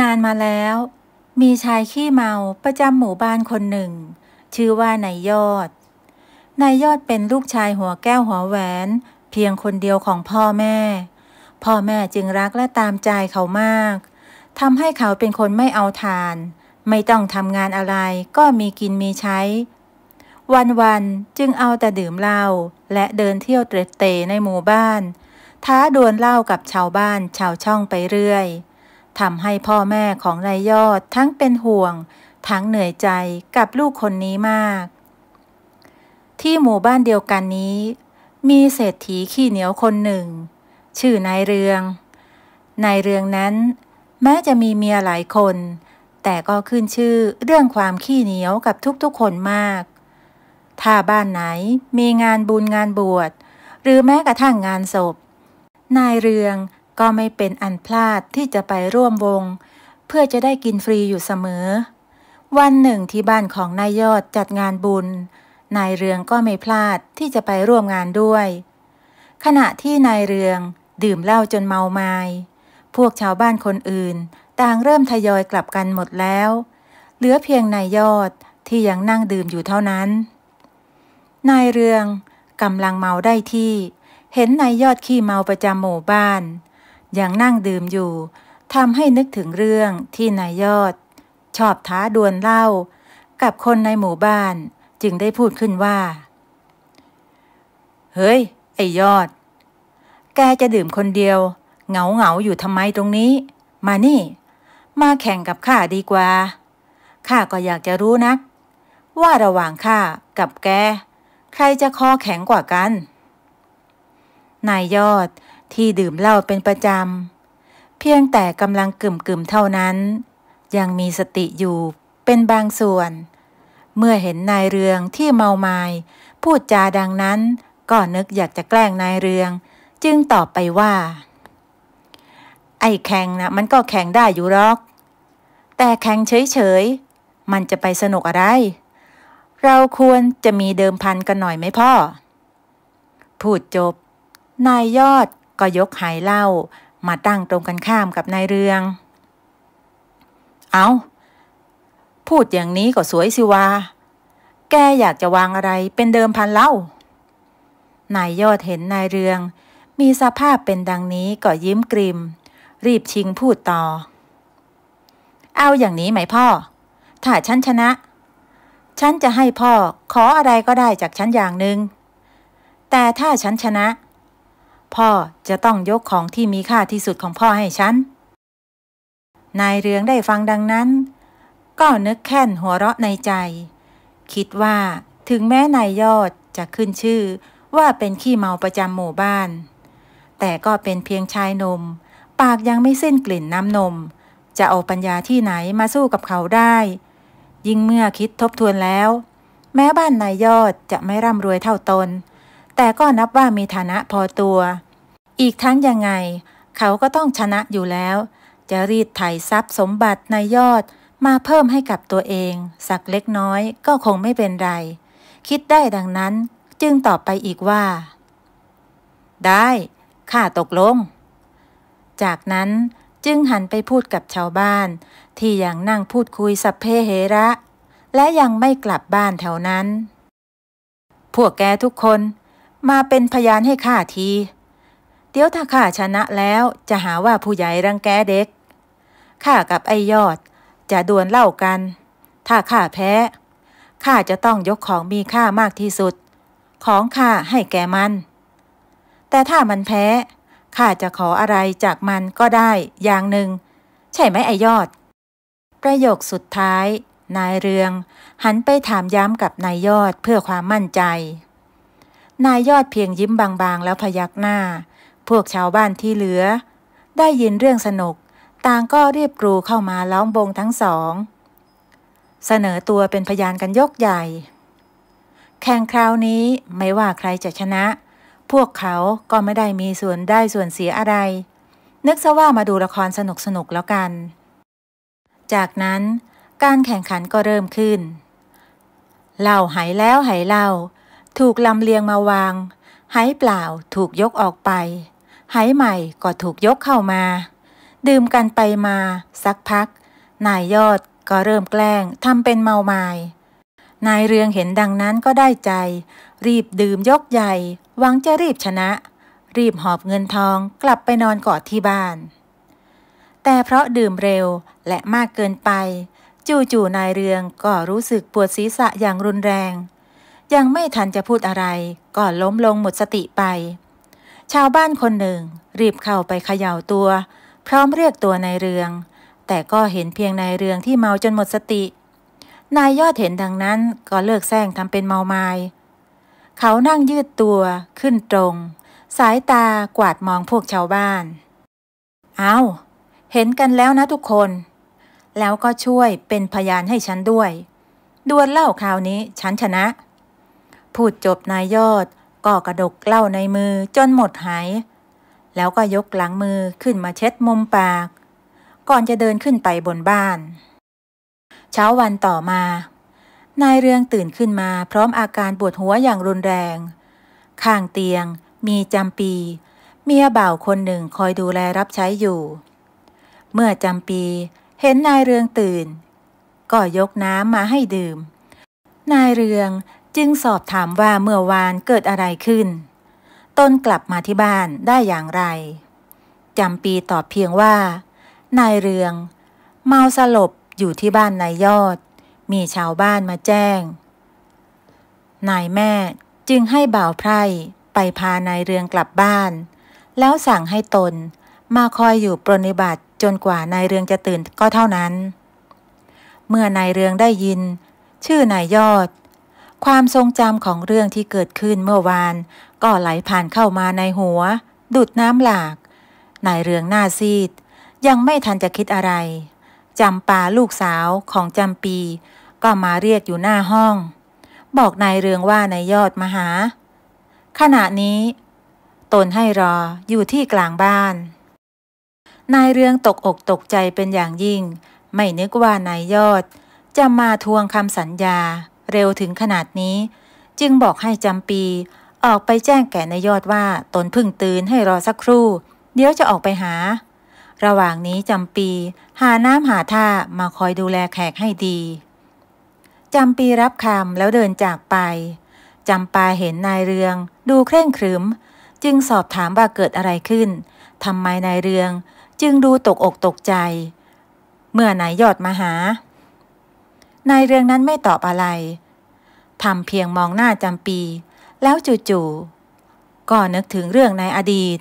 นานมาแล้ว มีชายขี้เมาประจำหมู่บ้านคนหนึ่ง ชื่อว่านายยอด นายยอดเป็นลูกชายหัวแก้วหัวแหวน เพียงคนเดียวของพ่อแม่ พ่อแม่จึงรักและตามใจเขามากทำให้เขาเป็นคนไม่เอาทาน ไม่ต้องทำงานอะไรก็มีกินมีใช้ วันๆจึงเอาแต่ดื่มเหล้าและเดินเที่ยวเตร็ดเตในหมู่บ้าน ท้าดวลเหล้ากับชาวบ้านชาวช่องไปเรื่อยทำให้พ่อแม่ของนายยอดทั้งเป็นห่วงทั้งเหนื่อยใจกับลูกคนนี้มาก ที่หมู่บ้านเดียวกันนี้ มีเศรษฐีขี้เหนียวคนหนึ่ง ชื่อนายเรืองนายเรืองนั้น แม้จะมีเมียหลายคน แต่ก็ขึ้นชื่อเรื่องความขี้เหนียวกับทุกๆคนมากถ้าบ้านไหนมีงานบุญงานบวชหรือแม้กระทั่งงานศพ นายเรืองก็ไม่เป็นอันพลาดที่จะไปร่วมวง เพื่อจะได้กินฟรีอยู่เสมอ วันหนึ่งที่บ้านของนายยอดจัดงานบุญนายเรืองก็ไม่พลาดที่จะไปร่วมงานด้วย ขณะที่นายเรือง ดื่มเหล้าจนเมาไมา้พวกชาวบ้านคนอื่นต่างเริ่มทยอยกลับกันหมดแล้ว เหลือเพียงนายยอดที่ยังนั่งดื่มอยู่เท่านั้น นายเรืองกำลังเมาได้ที่ เห็นนายยอดขี้เมาประจำหมู่บ้านยังนั่งดื่มอยู่ทำให้นึกถึงเรื่องที่นายยอด ชอบท้าดวลเล่า กับคนในหมู่บ้านจึงได้พูดขึ้นว่าเฮ้ยไอยอด แกจะดื่มคนเดียวเหงาเหงาอยู่ทำไมตรงนี้ มานี่ มาแข่งกับข้าดีกว่า ข้าก็อยากจะรู้นัก ว่าระหว่างข้ากับแก ใครจะคอแข็งกว่ากัน นายยอดที่ดื่มเหล้าเป็นประจำเพียงแต่กำลังกึ่มๆ เท่านั้น ยังมีสติอยู่เป็นบางส่วน เมื่อเห็นนายเรืองที่เมามาย พูดจาดังนั้น ก็นึกอยากจะแกล้งนายเรือง จึงตอบไปว่า ไอ้แข่งนะมันก็แข่งได้อยู่หรอก แต่แข่งเฉยๆมันจะไปสนุกอะไร เราควรจะมีเดิมพันกันหน่อยไหมพ่อพูดจบ นายยอดก็ยกหายเหล้ามาตั้งตรงกันข้ามกับนายเรือง เอา พูดอย่างนี้ก็สวยสิวา แกอยากจะวางอะไรเป็นเดิมพันเล่า นายยอดเห็นนายเรือง มีสภาพเป็นดังนี้ก็ยิ้มกริมรีบชิงพูดต่อ เอาอย่างนี้ไหมพ่อ ถ้าฉันชนะฉันจะให้พ่อขออะไรก็ได้จากฉันอย่างหนึง่ง แต่ถ้าฉันชนะพ่อจะต้องยกของที่มีค่าที่สุดของพ่อให้ฉัน นายเรืองได้ฟังดังนั้น ก็นึกแค่นหัวเราะในใจ คิดว่าถึงแม้นายยอดจะขึ้นชื่อว่าเป็นขี้เมาประจำหมู่บ้าน แต่ก็เป็นเพียงชายนมปากยังไม่สิ้นกลิ่นน้ำนม จะเอาปัญญาที่ไหนมาสู้กับเขาได้ ยิ่งเมื่อคิดทบทวนแล้ว แม้บ้านนายยอดจะไม่ร่ำรวยเท่าตนแต่ก็นับว่ามีฐานะพอตัว อีกทั้งยังไงเขาก็ต้องชนะอยู่แล้ว จะรีดไถ่ทรัพย์สมบัติในยอดมาเพิ่มให้กับตัวเอง สักเล็กน้อยก็คงไม่เป็นไร คิดได้ดังนั้นจึงตอบไปอีกว่า ได้ ข้าตกลง จากนั้นจึงหันไปพูดกับชาวบ้าน ที่ยังนั่งพูดคุยสัพเพเหระ และยังไม่กลับบ้านแถวนั้นพวกแกทุกคนมาเป็นพยานให้ข้าที เดี๋ยวถ้าข้าชนะแล้วจะหาว่าผู้ใหญ่รังแกเด็ก ข้ากับไอยอดจะดวลเล่ากัน ถ้าข้าแพ้ข้าจะต้องยกของมีค่ามากที่สุด ของข้าให้แก่มัน แต่ถ้ามันแพ้ข้าจะขออะไรจากมันก็ได้ อย่างหนึ่ง ใช่ไหมไอยอด ประโยคสุดท้าย นายเรือง หันไปถามย้ำกับนายยอดเพื่อความมั่นใจนายยอดเพียงยิ้มบางๆ แล้วพยักหน้า พวกชาวบ้านที่เหลือ ได้ยินเรื่องสนุกต่างก็รีบกรูเข้ามาล้อมวงทั้งสอง เสนอตัวเป็นพยานกันยกใหญ่ แข่งคราวนี้ไม่ว่าใครจะชนะ พวกเขาก็ไม่ได้มีส่วนได้ส่วนเสียอะไร นึกซะว่ามาดูละครสนุกๆแล้วกัน จากนั้น การแข่งขันก็เริ่มขึ้นเล่าหายแล้วหายเล่าถูกลำเลียงมาวางหายเปล่าถูกยกออกไปหายใหม่ก็ถูกยกเข้ามา ดื่มกันไปมาสักพัก นายยอดก็เริ่มแกล้งทำเป็นเมาไมาย นายเรืองเห็นดังนั้นก็ได้ใจ รีบดื่มยกใหญ่หวังจะรีบชนะ รีบหอบเงินทองกลับไปนอนกอดที่บ้าน แต่เพราะดื่มเร็วและมากเกินไป จู่ๆนายเรืองก็รู้สึกปวดศีรษะอย่างรุนแรงยังไม่ทันจะพูดอะไร ก็ล้มลงหมดสติไป ชาวบ้านคนหนึ่งรีบเข้าไปเขย่าตัว พร้อมเรียกตัวนายเรือง แต่ก็เห็นเพียงนายเรืองที่เมาจนหมดสติ นายยอดเห็นดังนั้นก็เลิกแซงทำเป็นเมาไมา้เขานั่งยืดตัวขึ้นตรง สายตากวาดมองพวกชาวบ้าน เอา้า เห็นกันแล้วนะทุกคน แล้วก็ช่วยเป็นพยานให้ฉันด้วย ดวลเล่าคราวนี้ฉันชนะพูดจบนายยอดก็กระดกเหล้าในมือจนหมดหายแล้วก็ยกหลังมือขึ้นมาเช็ดมุมปาก ก่อนจะเดินขึ้นไปบนบ้าน เช้าวันต่อมา นายเรืองตื่นขึ้นมา พร้อมอาการปวดหัวอย่างรุนแรงข้างเตียงมีจำปี เมียบ่าวคนหนึ่งคอยดูแลรับใช้อยู่ เมื่อจำปีเห็นนายเรืองตื่นก็ยกน้ำมาให้ดื่ม นายเรืองจึงสอบถามว่าเมื่อวานเกิดอะไรขึ้น ตนกลับมาที่บ้านได้อย่างไรจำปีตอบเพียงว่า นายเรือง เมาสลบอยู่ที่บ้านนายยอด มีชาวบ้านมาแจ้ง นายแม่จึงให้บ่าวไพร่ไปพานายเรืองกลับบ้าน แล้วสั่งให้ตนมาคอยอยู่ปรนิบัติจนกว่านายเรืองจะตื่นก็เท่านั้น เมื่อนายเรืองได้ยิน ชื่อนายยอดความทรงจำของเรื่องที่เกิดขึ้นเมื่อวานก็ไหลผ่านเข้ามาในหัว ดุดน้ำหลาก นายเรืองหน้าซีด ยังไม่ทันจะคิดอะไรจำปาลูกสาวของจำปี ก็มาเรียกอยู่หน้าห้อง บอกนายเรืองว่านายยอดมาหา ขณะนี้ ตนให้รออยู่ที่กลางบ้าน นายเรืองตกอกตกใจเป็นอย่างยิ่ง ไม่นึกว่านายยอด จะมาทวงคำสัญญาเร็วถึงขนาดนี้จึงบอกให้จำปี ออกไปแจ้งแก่นายยอดว่าตนพึ่งตื่นให้รอสักครู่ เดี๋ยวจะออกไปหา ระหว่างนี้ จำปีหาน้ำหาท่ามาคอยดูแลแขกให้ดี จำปีรับคำแล้วเดินจากไปจำปาเห็นนายเรืองดูเคร่งครึม จึงสอบถามว่าเกิดอะไรขึ้น ทำไมนายเรืองจึงดูตกอกตกใจ เมื่อนายยอดมาหานายเรืองนั้นไม่ตอบอะไร ทำเพียงมองหน้าจำปี แล้วจู่ๆ ก็นึกถึงเรื่องในอดีต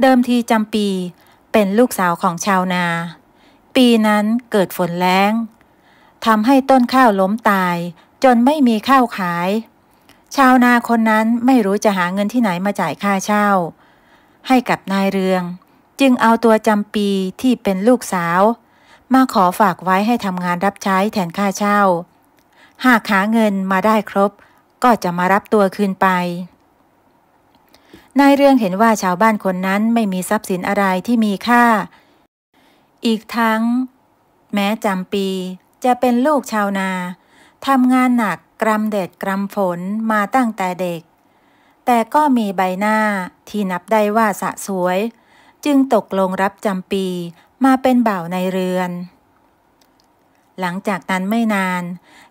เดิมทีจำปีเป็นลูกสาวของชาวนา ปีนั้นเกิดฝนแล้งทำให้ต้นข้าวล้มตายจนไม่มีข้าวขาย ชาวนาคนนั้นไม่รู้จะหาเงินที่ไหนมาจ่ายค่าเช่า ให้กับนายเรือง จึงเอาตัวจำปีที่เป็นลูกสาวมาขอฝากไว้ให้ทำงานรับใช้แทนค่าเช่า หากหาเงินมาได้ครบก็จะมารับตัวคืนไปนายเรื่องเห็นว่าชาวบ้านคนนั้นไม่มีทรัพย์สินอะไรที่มีค่า อีกทั้งแม้จำปีจะเป็นลูกชาวนาทำงานหนักกรำเด็ดกรำฝนมาตั้งแต่เด็ก แต่ก็มีใบหน้าที่นับได้ว่าสะสวย จึงตกลงรับจำปีมาเป็นบ่าวในเรือน หลังจากนั้นไม่นาน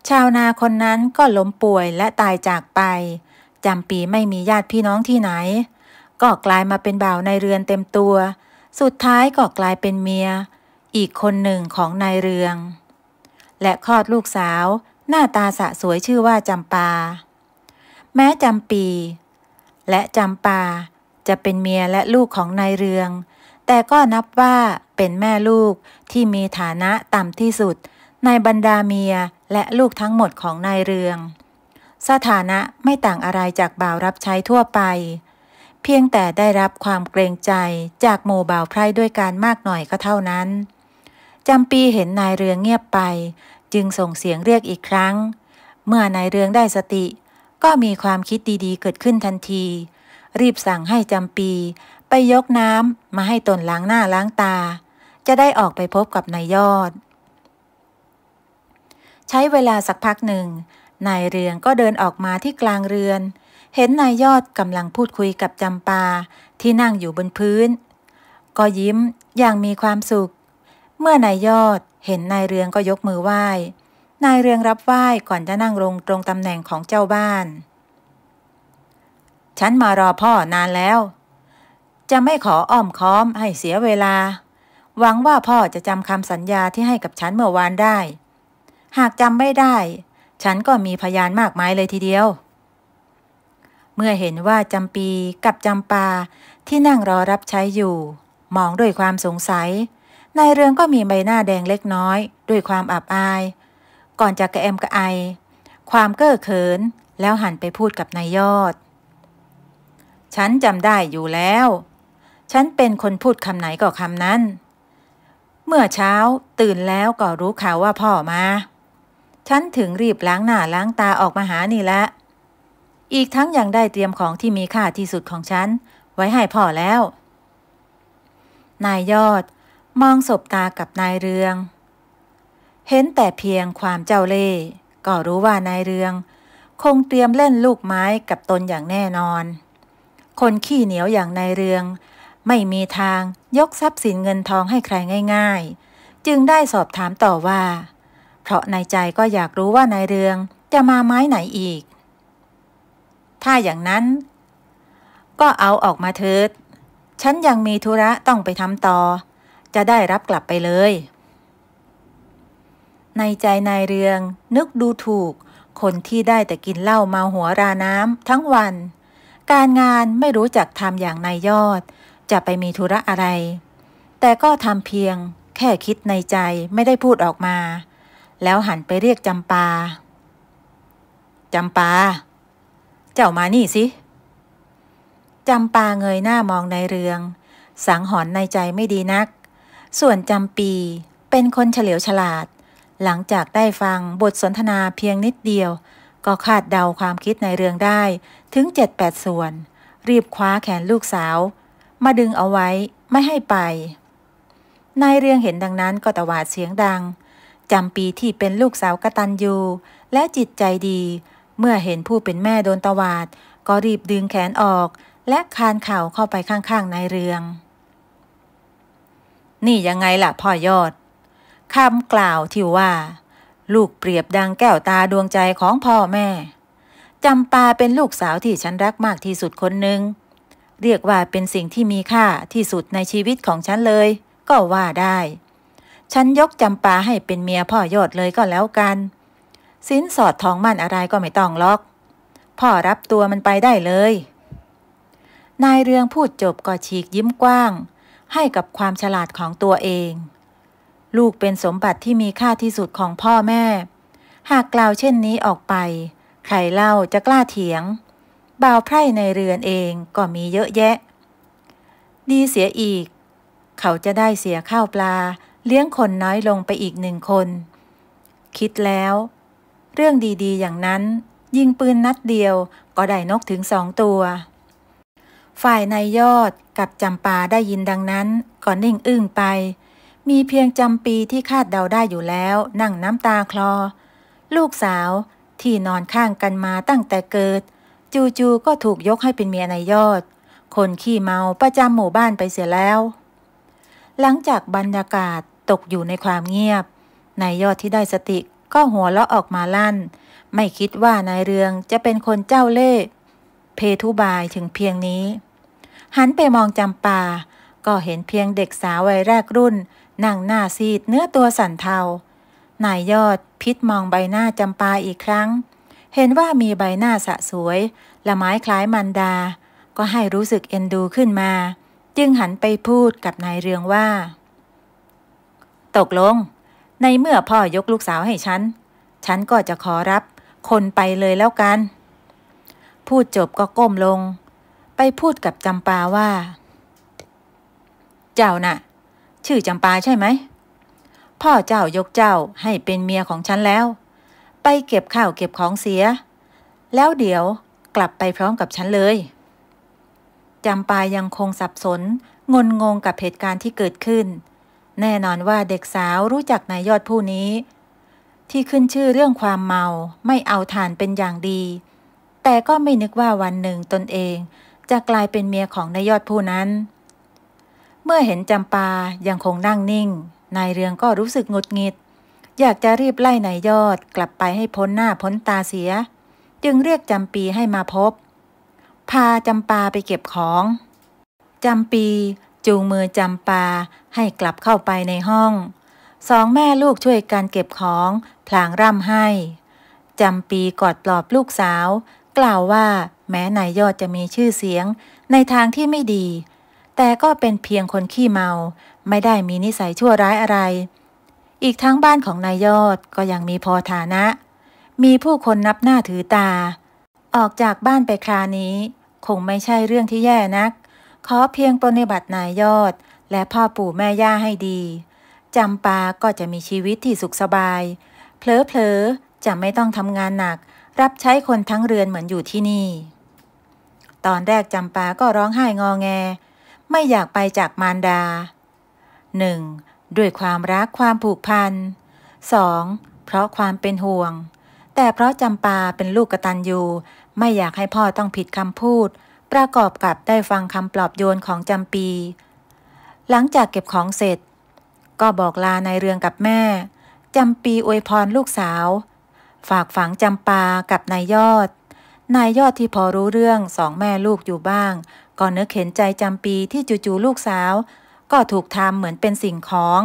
ชาวนาคนนั้นก็ล้มป่วยและตายจากไป จำปีไม่มีญาติพี่น้องที่ไหน ก็กลายมาเป็น บ่าวในเรือนเต็มตัว สุดท้ายก็กลายเป็นเมีย อีกคนหนึ่งของนายเรือง และคลอดลูกสาว หน้าตาสะสวยชื่อว่าจำปา แม้จำปีและจำปา จะเป็นเมียและลูกของนายเรืองแต่ก็นับว่าเป็นแม่ลูกที่มีฐานะต่ำที่สุด ในบรรดาเมียและลูกทั้งหมดของนายเรือง สถานะไม่ต่างอะไรจากบ่าวรับใช้ทั่วไป เพียงแต่ได้รับความเกรงใจจากหมู่บ่าวไพร่ด้วยการมากหน่อยก็เท่านั้น จำปีเห็นนายเรืองเงียบไป จึงส่งเสียงเรียกอีกครั้ง เมื่อนายเรืองได้สติ ก็มีความคิดดีๆเกิดขึ้นทันที รีบสั่งให้จำปีไปยกน้ำมาให้ตนล้างหน้าล้างตา จะได้ออกไปพบกับนายยอด ใช้เวลาสักพักหนึ่งนายเรืองก็เดินออกมาที่กลางเรือน เห็นนายยอดกำลังพูดคุยกับจำปาที่นั่งอยู่บนพื้น ก็ยิ้มอย่างมีความสุข เมื่อนายยอดเห็นนายเรืองก็ยกมือไหว้ นายเรืองรับไหว้ก่อนจะนั่งลงตรงตำแหน่งของเจ้าบ้าน ฉันมารอพ่อนานแล้วจะไม่ขออ้อมค้อมให้เสียเวลา หวังว่าพ่อจะจำคำสัญญาที่ให้กับฉันเมื่อวานได้ หากจำไม่ได้ ฉันก็มีพยานมากมายเลยทีเดียว เมื่อเห็นว่าจำปีกับจำปาที่นั่งรอรับใช้อยู่มองด้วยความสงสัยนายเรืองก็มีใบหน้าแดงเล็กน้อย ด้วยความอับอาย ก่อนจะกระแอมกระไอ ความเก้อเขิน แล้วหันไปพูดกับนายยอด ฉันจำได้อยู่แล้วฉันเป็นคนพูดคำไหนก็คำนั้น เมื่อเช้า ตื่นแล้ว ก็รู้ข่าวว่าพ่อมา ฉันถึงรีบล้างหน้าล้างตาออกมาหานี่ละ อีกทั้งยังได้เตรียมของที่มีค่าที่สุดของฉัน ไว้ให้พ่อแล้ว นายยอด มองสบตากับนายเรือง เห็นแต่เพียงความเจ้าเล่ย์ก็รู้ว่านายเรือง คงเตรียมเล่นลูกไม้กับตนอย่างแน่นอน คนขี้เหนียวอย่างนายเรืองไม่มีทางยกทรัพย์สินเงินทองให้ใครง่าย ๆ จึงได้สอบถามต่อว่า เพราะในใจก็อยากรู้ว่านายเรือง จะมาไม้ไหนอีก ถ้าอย่างนั้น ก็เอาออกมาเถิด ฉันยังมีธุระต้องไปทำต่อ จะได้รับกลับไปเลย ในใจนายเรืองนึกดูถูกคนที่ได้แต่กินเหล้าเมาหัวราน้ำทั้งวัน การงานไม่รู้จักทำอย่างนายยอดจะไปมีธุระอะไร แต่ก็ทำเพียง แค่คิดในใจไม่ได้พูดออกมา แล้วหันไปเรียกจำปา จำปา เจ้ามานี่สิ จำปาเงยหน้ามองในเรือง สังหอนในใจไม่ดีนัก ส่วนจำปีเป็นคนเฉลียวฉลาด หลังจากได้ฟังบทสนทนาเพียงนิดเดียว ก็คาดเดาความคิดในเรืองได้ถึงเจ็ดแปดส่วน รีบคว้าแขนลูกสาวมาดึงเอาไว้ ไม่ให้ไป นายเรืองเห็นดังนั้นก็ตวาดเสียงดังจำปีที่เป็นลูกสาวกระตันยูและจิตใจดี เมื่อเห็นผู้เป็นแม่โดนตวาด ก็รีบดึงแขนออกและคานเข่าเข้าไปข้างๆนายเรือง นี่ยังไงล่ะพ่อยอดคำกล่าวที่ว่าลูกเปรียบดังแก้วตาดวงใจของพ่อแม่จำปาเป็นลูกสาวที่ฉันรักมากที่สุดคนหนึ่งเรียกว่าเป็นสิ่งที่มีค่าที่สุดในชีวิตของฉันเลย ก็ว่าได้ ฉันยกจำปาให้เป็นเมียพ่อยอดเลยก็แล้วกัน สินสอดทองมั่นอะไรก็ไม่ต้องล็อก พ่อรับตัวมันไปได้เลย นายเรืองพูดจบก็ฉีกยิ้มกว้าง ให้กับความฉลาดของตัวเอง ลูกเป็นสมบัติที่มีค่าที่สุดของพ่อแม่ หากกล่าวเช่นนี้ออกไปใครเล่าจะกล้าเถียงบ่าวไพร่ในเรือนเองก็มีเยอะแยะ ดีเสียอีก เขาจะได้เสียข้าวปลาเลี้ยงคนน้อยลงไปอีกหนึ่งคน คิดแล้ว เรื่องดีๆ อย่างนั้น ยิงปืนนัดเดียวก็ได้นกถึงสองตัว ฝ่ายนายยอดกับจำปาได้ยินดังนั้น ก็นิ่งอึ้งไป มีเพียงจำปีที่คาดเดาได้อยู่แล้ว นั่งน้ำตาคลอ ลูกสาวที่นอนข้างกันมาตั้งแต่เกิดจูๆก็ถูกยกให้เป็นเมียนายยอด คนขี้เมาประจำหมู่บ้านไปเสียแล้ว หลังจากบรรยากาศตกอยู่ในความเงียบ นายยอดที่ได้สติก็หัวเราะออกมาลั่น ไม่คิดว่านายเรืองจะเป็นคนเจ้าเล่ห์ เพทุบายถึงเพียงนี้ หันไปมองจำปา ก็เห็นเพียงเด็กสาววัยแรกรุ่น นั่งหน้าซีดเนื้อตัวสั่นเทา นายยอดพิษมองใบหน้าจำปาอีกครั้งเห็นว่ามีใบหน้าสะสวย ละไม้คล้ายมันดา ก็ให้รู้สึกเอ็นดูขึ้นมา จึงหันไปพูดกับนายเรืองว่า ตกลง ในเมื่อพ่อยกลูกสาวให้ฉัน ฉันก็จะขอรับ คนไปเลยแล้วกัน พูดจบก็ก้มลง ไปพูดกับจำปาว่า เจ้านะ่ะ ชื่อจำปาใช่ไหม พ่อเจ้ายกเจ้าให้เป็นเมียของฉันแล้วไปเก็บข้าวเก็บของเสีย แล้วเดี๋ยวกลับไปพร้อมกับฉันเลย จำปายังคงสับสน งนงงกับเหตุการณ์ที่เกิดขึ้น แน่นอนว่าเด็กสาวรู้จักนายยอดผู้นี้ ที่ขึ้นชื่อเรื่องความเมาไม่เอาทานเป็นอย่างดี แต่ก็ไม่นึกว่าวันหนึ่งตนเองจะกลายเป็นเมียของนายยอดผู้นั้น เมื่อเห็นจำปายังคงนั่งนิ่ง นายเรืองก็รู้สึกงดหงิดอยากจะรีบไล่นายยอดกลับไปให้พ้นหน้าพ้นตาเสีย จึงเรียกจำปีให้มาพบ พาจำปาไปเก็บของจำปี จูงมือจำปาให้กลับเข้าไปในห้อง สองแม่ลูกช่วยกันเก็บของพลางร่ำให้ จำปีกอดปลอบลูกสาว กล่าวว่าแม้นายยอดจะมีชื่อเสียงในทางที่ไม่ดี แต่ก็เป็นเพียงคนขี้เมาไม่ได้มีนิสัยชั่วร้ายอะไรอีกทั้งบ้านของนายยอดก็ยังมีพอฐานะ มีผู้คนนับหน้าถือตา ออกจากบ้านไปครานี้ คงไม่ใช่เรื่องที่แย่นัก ขอเพียงปฏิบัติ นายยอดและพ่อปู่แม่ย่าให้ดี จำปาก็จะมีชีวิตที่สุขสบาย เพลอเพลจะไม่ต้องทำงานหนัก รับใช้คนทั้งเรือนเหมือนอยู่ที่นี่ ตอนแรกจำปา ก็ร้องไห้งอแง ไม่อยากไปจากมารดาหนึ่งด้วยความรักความผูกพัน 2. เพราะความเป็นห่วง แต่เพราะจำปาเป็นลูกกระตันยูไม่อยากให้พ่อต้องผิดคำพูด ประกอบกับได้ฟังคำปลอบโยนของจำปี หลังจากเก็บของเสร็จ ก็บอกลาในเรืองกับแม่ จำปีอวยพรลูกสาว ฝากฝังจำปากับนายยอด นายยอดที่พอรู้เรื่องสองแม่ลูกอยู่บ้างก็นื้อเข็นใจจำปีที่จูจูลูกสาวก็ถูกทำเหมือนเป็นสิ่งของ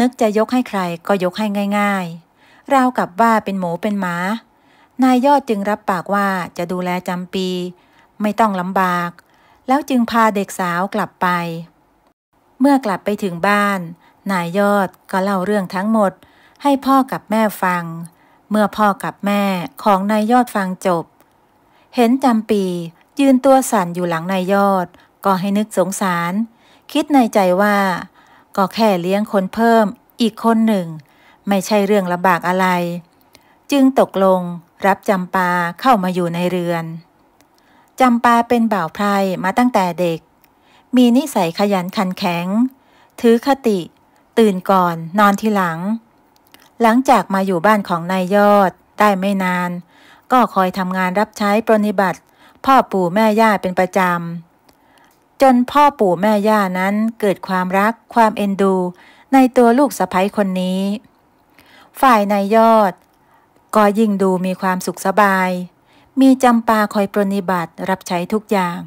นึกจะยกให้ใครก็ยกให้ง่ายๆราวกับว่าเป็นหมูเป็นหมานายยอดจึงรับปากว่าจะดูแลจำปี ไม่ต้องลำบาก แล้วจึงพาเด็กสาวกลับไป เมื่อกลับไปถึงบ้าน นายยอดก็เล่าเรื่องทั้งหมดให้พ่อกับแม่ฟัง เมื่อพ่อกับแม่ของนายยอดฟังจบ เห็นจำปียืนตัวสั่นอยู่หลังนายยอด ก็ให้นึกสงสารคิดในใจว่าก็แค่เลี้ยงคนเพิ่มอีกคนหนึ่ง ไม่ใช่เรื่องลำบากอะไร จึงตกลงรับจำปาเข้ามาอยู่ในเรือนจำปาเป็นบ่าวไพรมาตั้งแต่เด็ก มีนิสัยขยันขันแข็ง ถือคติ ตื่นก่อนนอนทีหลัง หลังจากมาอยู่บ้านของนายยอด ได้ไม่นาน ก็คอยทำงานรับใช้ปรนิบัติ พ่อปู่แม่ย่าเป็นประจำจนพ่อปู่แม่ย่านั้นเกิดความรักความเอ็นดูในตัวลูกสะพ้ยคนนี้ ฝ่ายนายยอด ก็ยิ่งดูมีความสุขสบาย มีจำปาคอยปรนิบัติรับใช้ทุกอย่าง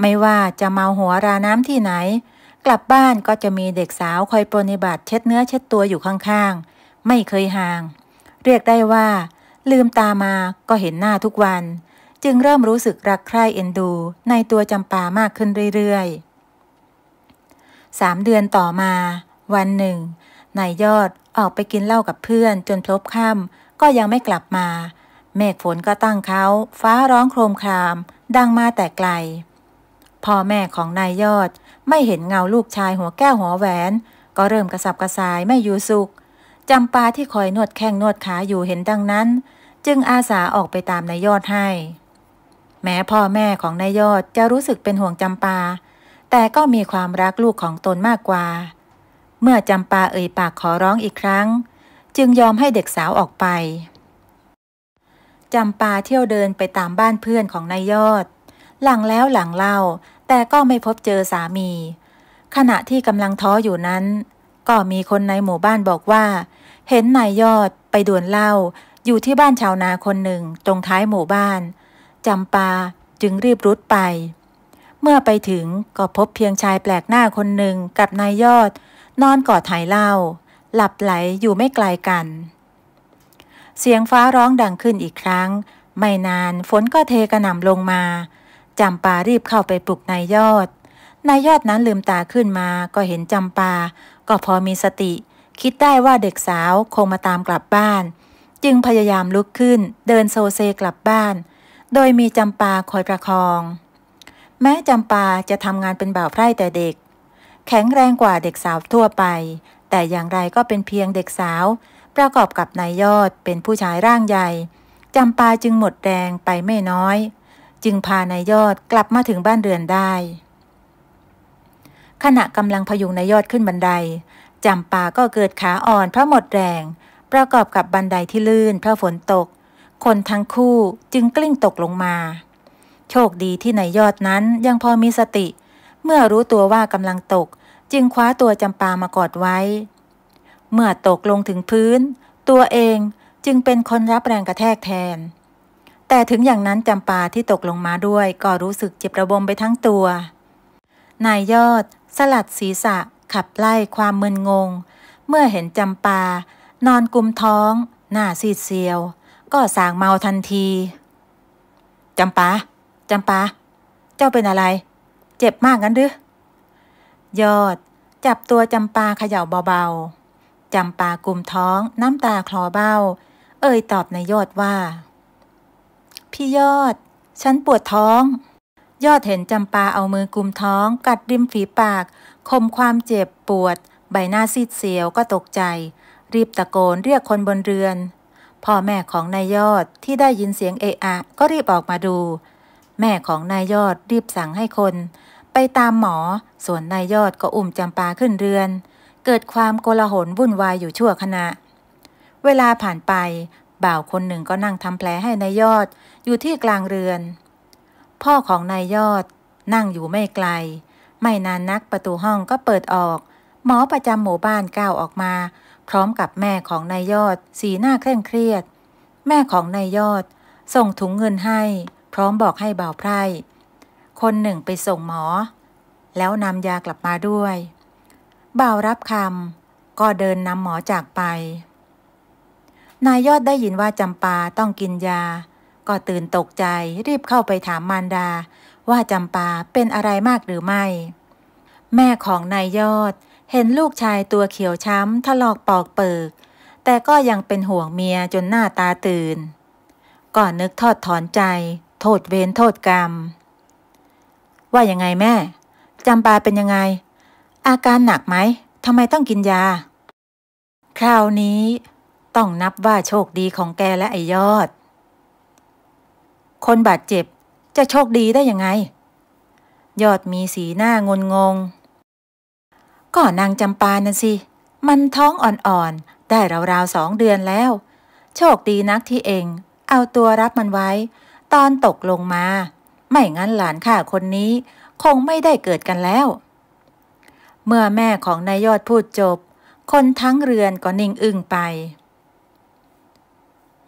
ไม่ว่าจะเมาหัวราน้ำที่ไหน กลับบ้านก็จะมีเด็กสาวคอยปรนิบัติเช็ดเนื้อเช็ดตัวอยู่ข้างๆ ไม่เคยห่าง เรียกได้ว่า ลืมตามาก็เห็นหน้าทุกวันจึงเริ่มรู้สึกรักใคร่เอ็นดูในตัวจำปามากขึ้นเรื่อยๆสามเดือนต่อมา วันหนึ่งนายยอดออกไปกินเหล้ากับเพื่อนจนพลบค่ำก็ยังไม่กลับมาเมฆฝนก็ตั้งเขา ฟ้าร้องโครมคราม ดังมาแต่ไกลพ่อแม่ของนายยอดไม่เห็นเงาลูกชายหัวแก้วหัวแหวน ก็เริ่มกระสับกระส่ายไม่อยู่สุข จำปาที่คอยนวดแข้งนวดขาอยู่เห็นดังนั้น จึงอาสาออกไปตามนายยอดให้แม้ พ่อแม่ของ นายยอดจะรู้สึกเป็นห่วง จำปา แต่ก็มีความรักลูกของตนมากกว่า เมื่อ จำปาเอ่ยปากขอร้องอีกครั้ง จึงยอมให้เด็กสาวออกไป จำปาเที่ยวเดินไปตามบ้านเพื่อนของนายยอด หลังแล้วหลังเล่า แต่ก็ไม่พบเจอสามี ขณะที่กำลังท้ออยู่นั้น ก็มีคนในหมู่บ้านบอกว่า เห็นนายยอดไปด่วนเหล้าอยู่ที่บ้านชาวนาคนหนึ่งตรงท้ายหมู่บ้านจำปาจึงรีบรุดไป เมื่อไปถึงก็พบเพียงชายแปลกหน้าคนหนึ่งกับนายยอด นอนกอดไ่เหล้าหลับไหลอยู่ไม่ไกลกัน เสียงฟ้าร้องดังขึ้นอีกครั้ง ไม่นานฝนก็เทกระหน่ำลงมาจำปารีบเข้าไปปลุกนายยอดนายยอดนั้นลืมตาขึ้นมาก็เห็นจำปา ก็พอมีสติ คิดได้ว่าเด็กสาวคงมาตามกลับบ้าน จึงพยายามลุกขึ้น เดินโซเซกลับบ้านโดยมีจำปาคอยประคอง แม้จำปาจะทำงานเป็นบ่าวไพร่แต่เด็ก แข็งแรงกว่าเด็กสาวทั่วไป แต่อย่างไรก็เป็นเพียงเด็กสาว ประกอบกับนายยอดเป็นผู้ชายร่างใหญ่ จำปาจึงหมดแรงไปไม่น้อย จึงพานายยอดกลับมาถึงบ้านเรือนได้ ขณะกำลังพยุงนายยอดขึ้นบันไดจำปาก็เกิดขาอ่อนเพราะหมดแรง ประกอบกับบันไดที่ลื่นเพราะฝนตกคนทั้งคู่จึงกลิ้งตกลงมา โชคดีที่นายยอดนั้นยังพอมีสติ เมื่อรู้ตัวว่ากำลังตกจึงคว้าตัวจำปามากอดไว้ เมื่อตกลงถึงพื้น ตัวเองจึงเป็นคนรับแรงกระแทกแทน แต่ถึงอย่างนั้นจำปาที่ตกลงมาด้วยก็รู้สึกเจ็บระบมไปทั้งตัว นายยอด สลัดศีรษะ ขับไล่ความมึนงง เมื่อเห็นจำปา นอนกุมท้อง หน้าซีดเซียวก็สางเมาทันที จำปา จำปา เจ้าเป็นอะไร เจ็บมากงั้นหรือ ยอด จับตัวจำปาเขย่าเบา ๆ จำปากลุมท้องน้ำตาคลอเบ้า เอ่ยตอบในยอดว่า พี่ยอด ฉันปวดท้อง ยอดเห็นจำปาเอามือกลุมท้อง กัดริมฝีปาก คมความเจ็บปวด ใบหน้าซีดเซียวก็ตกใจ รีบตะโกนเรียกคนบนเรือนพ่อแม่ของนายยอดที่ได้ยินเสียงเอะอะ ก็รีบออกมาดู แม่ของนายยอดรีบสั่งให้คน ไปตามหมอส่วนนายยอดก็อุ้มจำปาขึ้นเรือน เกิดความโกลาหลวุ่นวายอยู่ชั่วขณะ เวลาผ่านไปบ่าวคนหนึ่งก็นั่งทำแผลให้นายยอดอยู่ที่กลางเรือน พ่อของนายยอดนั่งอยู่ไม่ไกล ไม่นานนักประตูห้องก็เปิดออกหมอประจำหมู่บ้านก้าวออกมาพร้อมกับแม่ของนายยอดสีหน้าเคร่งเครียด แม่ของนายยอดส่งถุงเงินให้ พร้อมบอกให้บ่าวไพร่คนหนึ่งไปส่งหมอ แล้วนำยากลับมาด้วย บ่าวรับคำก็เดินนำหมอจากไปนายยอดได้ยินว่าจำปาต้องกินยา ก็ตื่นตกใจ รีบเข้าไปถามมารดา ว่าจำปาเป็นอะไรมากหรือไม่ แม่ของนายยอดเห็นลูกชายตัวเขียวช้ำถลอกปอกเปิกแต่ก็ยังเป็นห่วงเมียจนหน้าตาตื่น ก่อนนึกทอดถอนใจ โทษเวรโทษกรรม ว่ายังไงแม่ จำปาเป็นยังไง อาการหนักไหมทำไมต้องกินยา คราวนี้ต้องนับว่าโชคดีของแกและไอยอด คนบาดเจ็บจะโชคดีได้ยังไง ยอดมีสีหน้างนงงก็นางจำปาน่ะสิ มันท้องอ่อนๆ ได้ราวๆสองเดือนแล้ว โชคดีนักที่เอง เอาตัวรับมันไว้ ตอนตกลงมา ไม่งั้นหลานข้าคนนี้ คงไม่ได้เกิดกันแล้ว เมื่อแม่ของนายยอดพูดจบ คนทั้งเรือนก็นิ่งอึ้งไป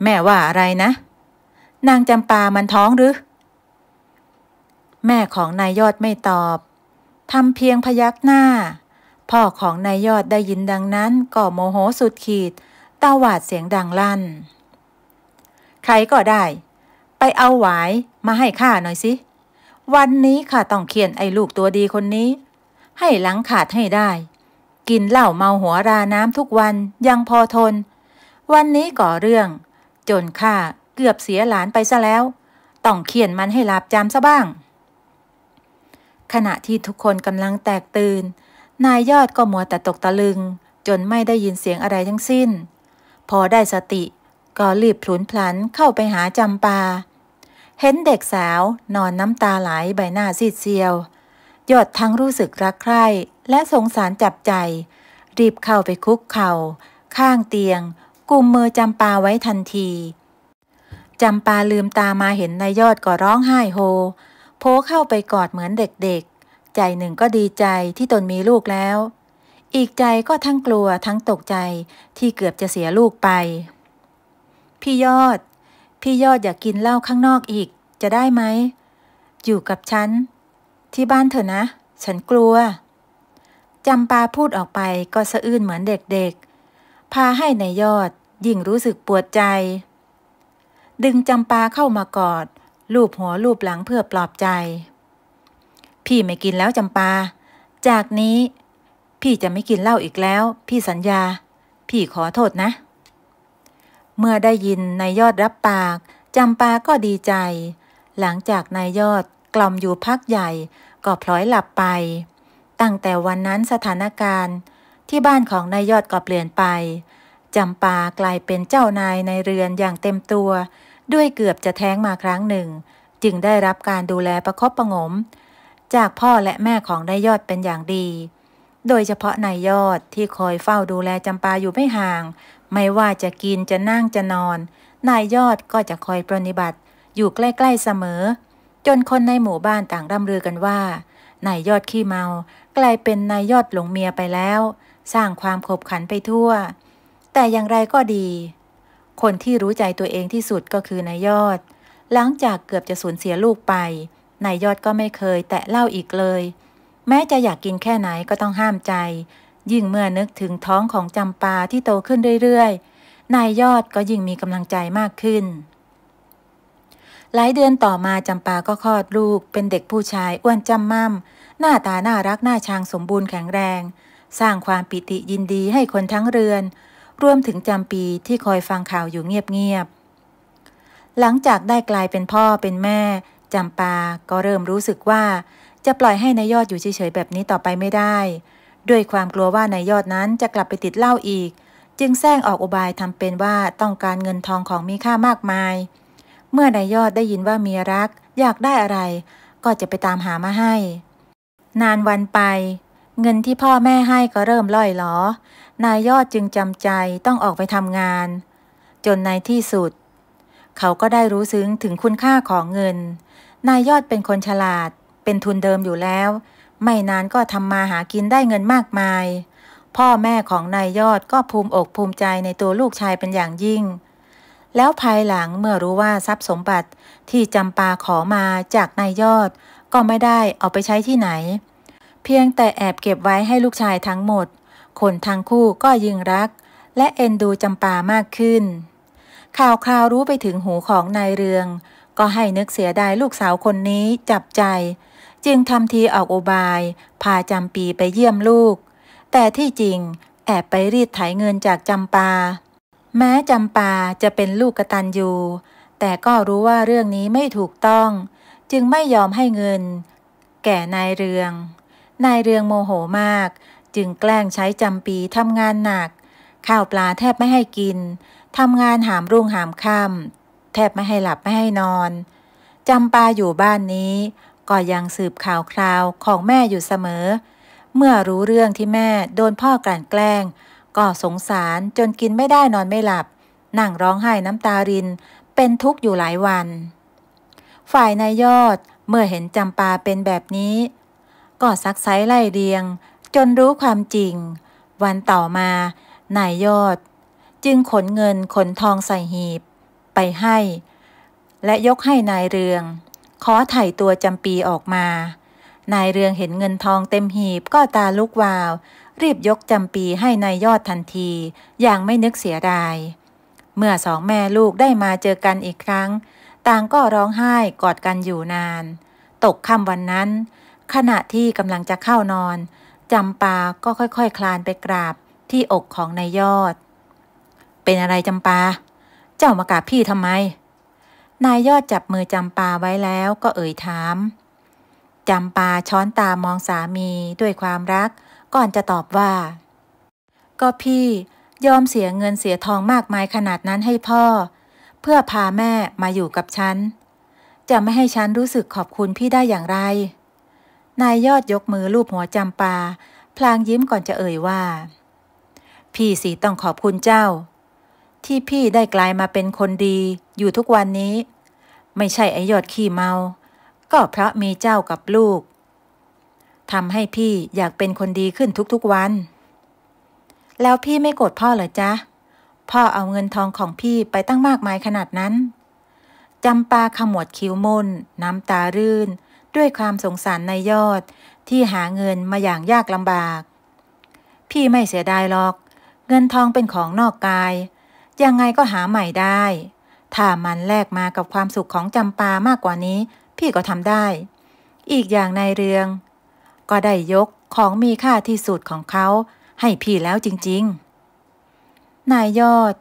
แม่ว่าอะไรนะ นางจำปามันท้องหรือ แม่ของนายยอดไม่ตอบ ทำเพียงพยักหน้าพ่อของนายยอดได้ยินดังนั้น ก็โมโหสุดขีดตาหวาดเสียงดังลั่นใครก็ได้ ไปเอาหวาย มาให้ข้าหน่อยสิวันนี้ข้าต้องเขียนไอ้ลูกตัวดีคนนี้ ให้หลังขาดให้ได้ กินเหล้าเมาหัวราน้ำทุกวันยังพอทน วันนี้ก่อเรื่อง จนข้าเกือบเสียหลานไปซะแล้ว ต้องเขียนมันให้หลับจำซะบ้าง ขณะที่ทุกคนกำลังแตกตื่นนายยอดก็มัวแต่ตกตะลึง จนไม่ได้ยินเสียงอะไรทั้งสิ้น พอได้สติ ก็รีบผลุนพลันเข้าไปหาจำปา เห็นเด็กสาวนอนน้ำตาไหลใบหน้าซีดเซียวยอดทั้งรู้สึกรักใคร่และสงสารจับใจ รีบเข้าไปคุกเขา่า ข้างเตียง กุมมือจำปาไว้ทันที จำปาลืมตามาเห็นนายยอดก็ร้องไห้โฮโผเข้าไปกอดเหมือนเด็กใจหนึ่งก็ดีใจที่ตนมีลูกแล้ว อีกใจก็ทั้งกลัวทั้งตกใจที่เกือบจะเสียลูกไป พี่ยอด พี่ยอดอยากกินเหล้าข้างนอกอีก จะได้ไหม อยู่กับฉันที่บ้านเถอะนะ ฉันกลัวจำปาพูดออกไปก็สะอื้นเหมือนเด็กๆ พาให้ในยอดยิ่งรู้สึกปวดใจ ดึงจำปาเข้ามากอด ลูบหัวลูบหลังเพื่อปลอบใจพี่ไม่กินแล้วจำปา จากนี้ พี่จะไม่กินเหล้าอีกแล้ว พี่สัญญา พี่ขอโทษนะ เมื่อได้ยินนายยอดรับปากจำปาก็ดีใจ หลังจากนายยอดกล่อมอยู่พักใหญ่ก็พลอยหลับไป ตั้งแต่วันนั้นสถานการณ์ที่บ้านของนายยอดก็เปลี่ยนไปจำปากลายเป็นเจ้านายในเรือนอย่างเต็มตัว ด้วยเกือบจะแท้งมาครั้งหนึ่ง จึงได้รับการดูแลประคบประงมจากพ่อและแม่ของนายยอดเป็นอย่างดี โดยเฉพาะนายยอดที่คอยเฝ้าดูแลจำปาอยู่ไม่ห่าง ไม่ว่าจะกินจะนั่งจะนอน นายยอดก็จะคอยปรนิบัติ อยู่ใกล้ ๆเสมอ จนคนในหมู่บ้านต่างร่ำลือกันว่า นายยอดขี้เมากลายเป็นนายยอดหลงเมียไปแล้ว สร้างความขบขันไปทั่ว แต่อย่างไรก็ดี คนที่รู้ใจตัวเองที่สุดก็คือนายยอด หลังจากเกือบจะสูญเสียลูกไปนายยอดก็ไม่เคยแตะเหล้าอีกเลย แม้จะอยากกินแค่ไหนก็ต้องห้ามใจ ยิ่งเมื่อนึกถึงท้องของจำปาที่โตขึ้นเรื่อยๆ นายยอดก็ยิ่งมีกำลังใจมากขึ้น หลายเดือนต่อมาจำปาก็คลอดลูก เป็นเด็กผู้ชาย อ้วนจำม่ำหน้าตาน่ารักหน้าชางสมบูรณ์แข็งแรง สร้างความปิติยินดีให้คนทั้งเรือนรวมถึงจำปีที่คอยฟังข่าวอยู่เงียบๆหลังจากได้กลายเป็นพ่อเป็นแม่จำปาก็เริ่มรู้สึกว่าจะปล่อยให้นายยอดอยู่เฉยๆแบบนี้ต่อไปไม่ได้ ด้วยความกลัวว่านายยอดนั้นจะกลับไปติดเหล้าอีก จึงแซงออกอุบายทำเป็นว่าต้องการเงินทองของมีค่ามากมาย เมื่อนายยอดได้ยินว่าเมียรัก อยากได้อะไร ก็จะไปตามหามาให้ นานวันไป เงินที่พ่อแม่ให้ก็เริ่มล่อยหลอนายยอดจึงจำใจต้องออกไปทำงาน จนในที่สุด เขาก็ได้รู้ซึ้งถึงคุณค่าของเงินนายยอดเป็นคนฉลาด เป็นทุนเดิมอยู่แล้ว ไม่นานก็ทำมาหากินได้เงินมากมาย พ่อแม่ของนายยอดก็ภูมิอกภูมิใจในตัวลูกชายเป็นอย่างยิ่ง แล้วภายหลังเมื่อรู้ว่าทรัพย์สมบัติที่จำปาขอมาจากนายยอดก็ไม่ได้เอาไปใช้ที่ไหน เพียงแต่แอบเก็บไว้ให้ลูกชายทั้งหมดคนทั้งคู่ก็ยิ่งรักและเอ็นดูจำปามากขึ้น ข่าวคราวรู้ไปถึงหูของนายเรืองก็ให้นึกเสียดายลูกสาวคนนี้จับใจ จึงทำทีออกอุบาย พาจำปีไปเยี่ยมลูก แต่ที่จริง แอบไปรีดไถเงินจากจำปา แม้จำปาจะเป็นลูกกระตันยูแต่ก็รู้ว่าเรื่องนี้ไม่ถูกต้อง จึงไม่ยอมให้เงิน แก่นายเรืองนายเรืองโมโหมาก จึงแกล้งใช้จำปีทำงานหนักข้าวปลาแทบไม่ให้กินทำงานหามรุ่งหามค่ำแทบไม่ให้หลับ ไม่ให้นอน จำปาอยู่บ้านนี้ ก็ยังสืบข่าวคราวของแม่อยู่เสมอ เมื่อรู้เรื่องที่แม่โดนพ่อกลั่นแกล้งก็สงสารจนกินไม่ได้นอนไม่หลับ นั่งร้องไห้น้ำตาริน เป็นทุกข์อยู่หลายวัน ฝ่ายนายยอดเมื่อเห็นจำปาเป็นแบบนี้ ก็ซักไซไล่เรียง จนรู้ความจริง วันต่อมานายยอด จึงขนเงินขนทองใส่หีบให้ และยกให้ นายเรือง ขอไถ่ตัวจำปีออกมา นายเรืองเห็นเงินทองเต็มหีบก็ตาลุกวาว รีบยก จำปีให้ในายยอดทันที อย่างไม่นึกเสียดาย เมื่อสองแม่ลูกได้มาเจอกันอีกครั้งต่างก็ร้องไห้ กอดกันอยู่นาน ตกค่ำวันนั้น ขณะที่กำลังจะเข้านอนจำปาก็ค่อยๆคคลานไปกราบที่อกของนายยอด เป็นอะไรจำปาเจ้ามากราบพี่ทำไม นายยอดจับมือจำปาไว้แล้วก็เอ่ยถาม จำปาช้อนตามองสามีด้วยความรัก ก่อนจะตอบว่า ก็พี่ยอมเสียเงินเสียทองมากมายขนาดนั้นให้พ่อ เพื่อพาแม่มาอยู่กับฉันจะไม่ให้ฉันรู้สึกขอบคุณพี่ได้อย่างไร นายยอดยกมือลูบหัวจำปา พลางยิ้มก่อนจะเอ่ยว่า พี่สีต้องขอบคุณเจ้าที่พี่ได้กลายมาเป็นคนดีอยู่ทุกวันนี้ ไม่ใช่ไอยอดขี้เมา ก็เพราะมีเจ้ากับลูกทำให้พี่อยากเป็นคนดีขึ้นทุกๆวัน แล้วพี่ไม่โกรธพ่อเหรอจ๊ะพ่อเอาเงินทองของพี่ไปตั้งมากมายขนาดนั้นจำปาขมวดคิ้วมนน้ำตารื่นด้วยความสงสารในยอด ที่หาเงินมาอย่างยากลำบาก พี่ไม่เสียดายหรอก เงินทองเป็นของนอกกายยังไงก็หาใหม่ได้ ถ้ามันแลกมากับความสุขของจำปามากกว่านี้ พี่ก็ทำได้ อีกอย่างในเรือง ก็ได้ยกของมีค่าที่สุดของเขา ให้พี่แล้วจริงๆ นายยอด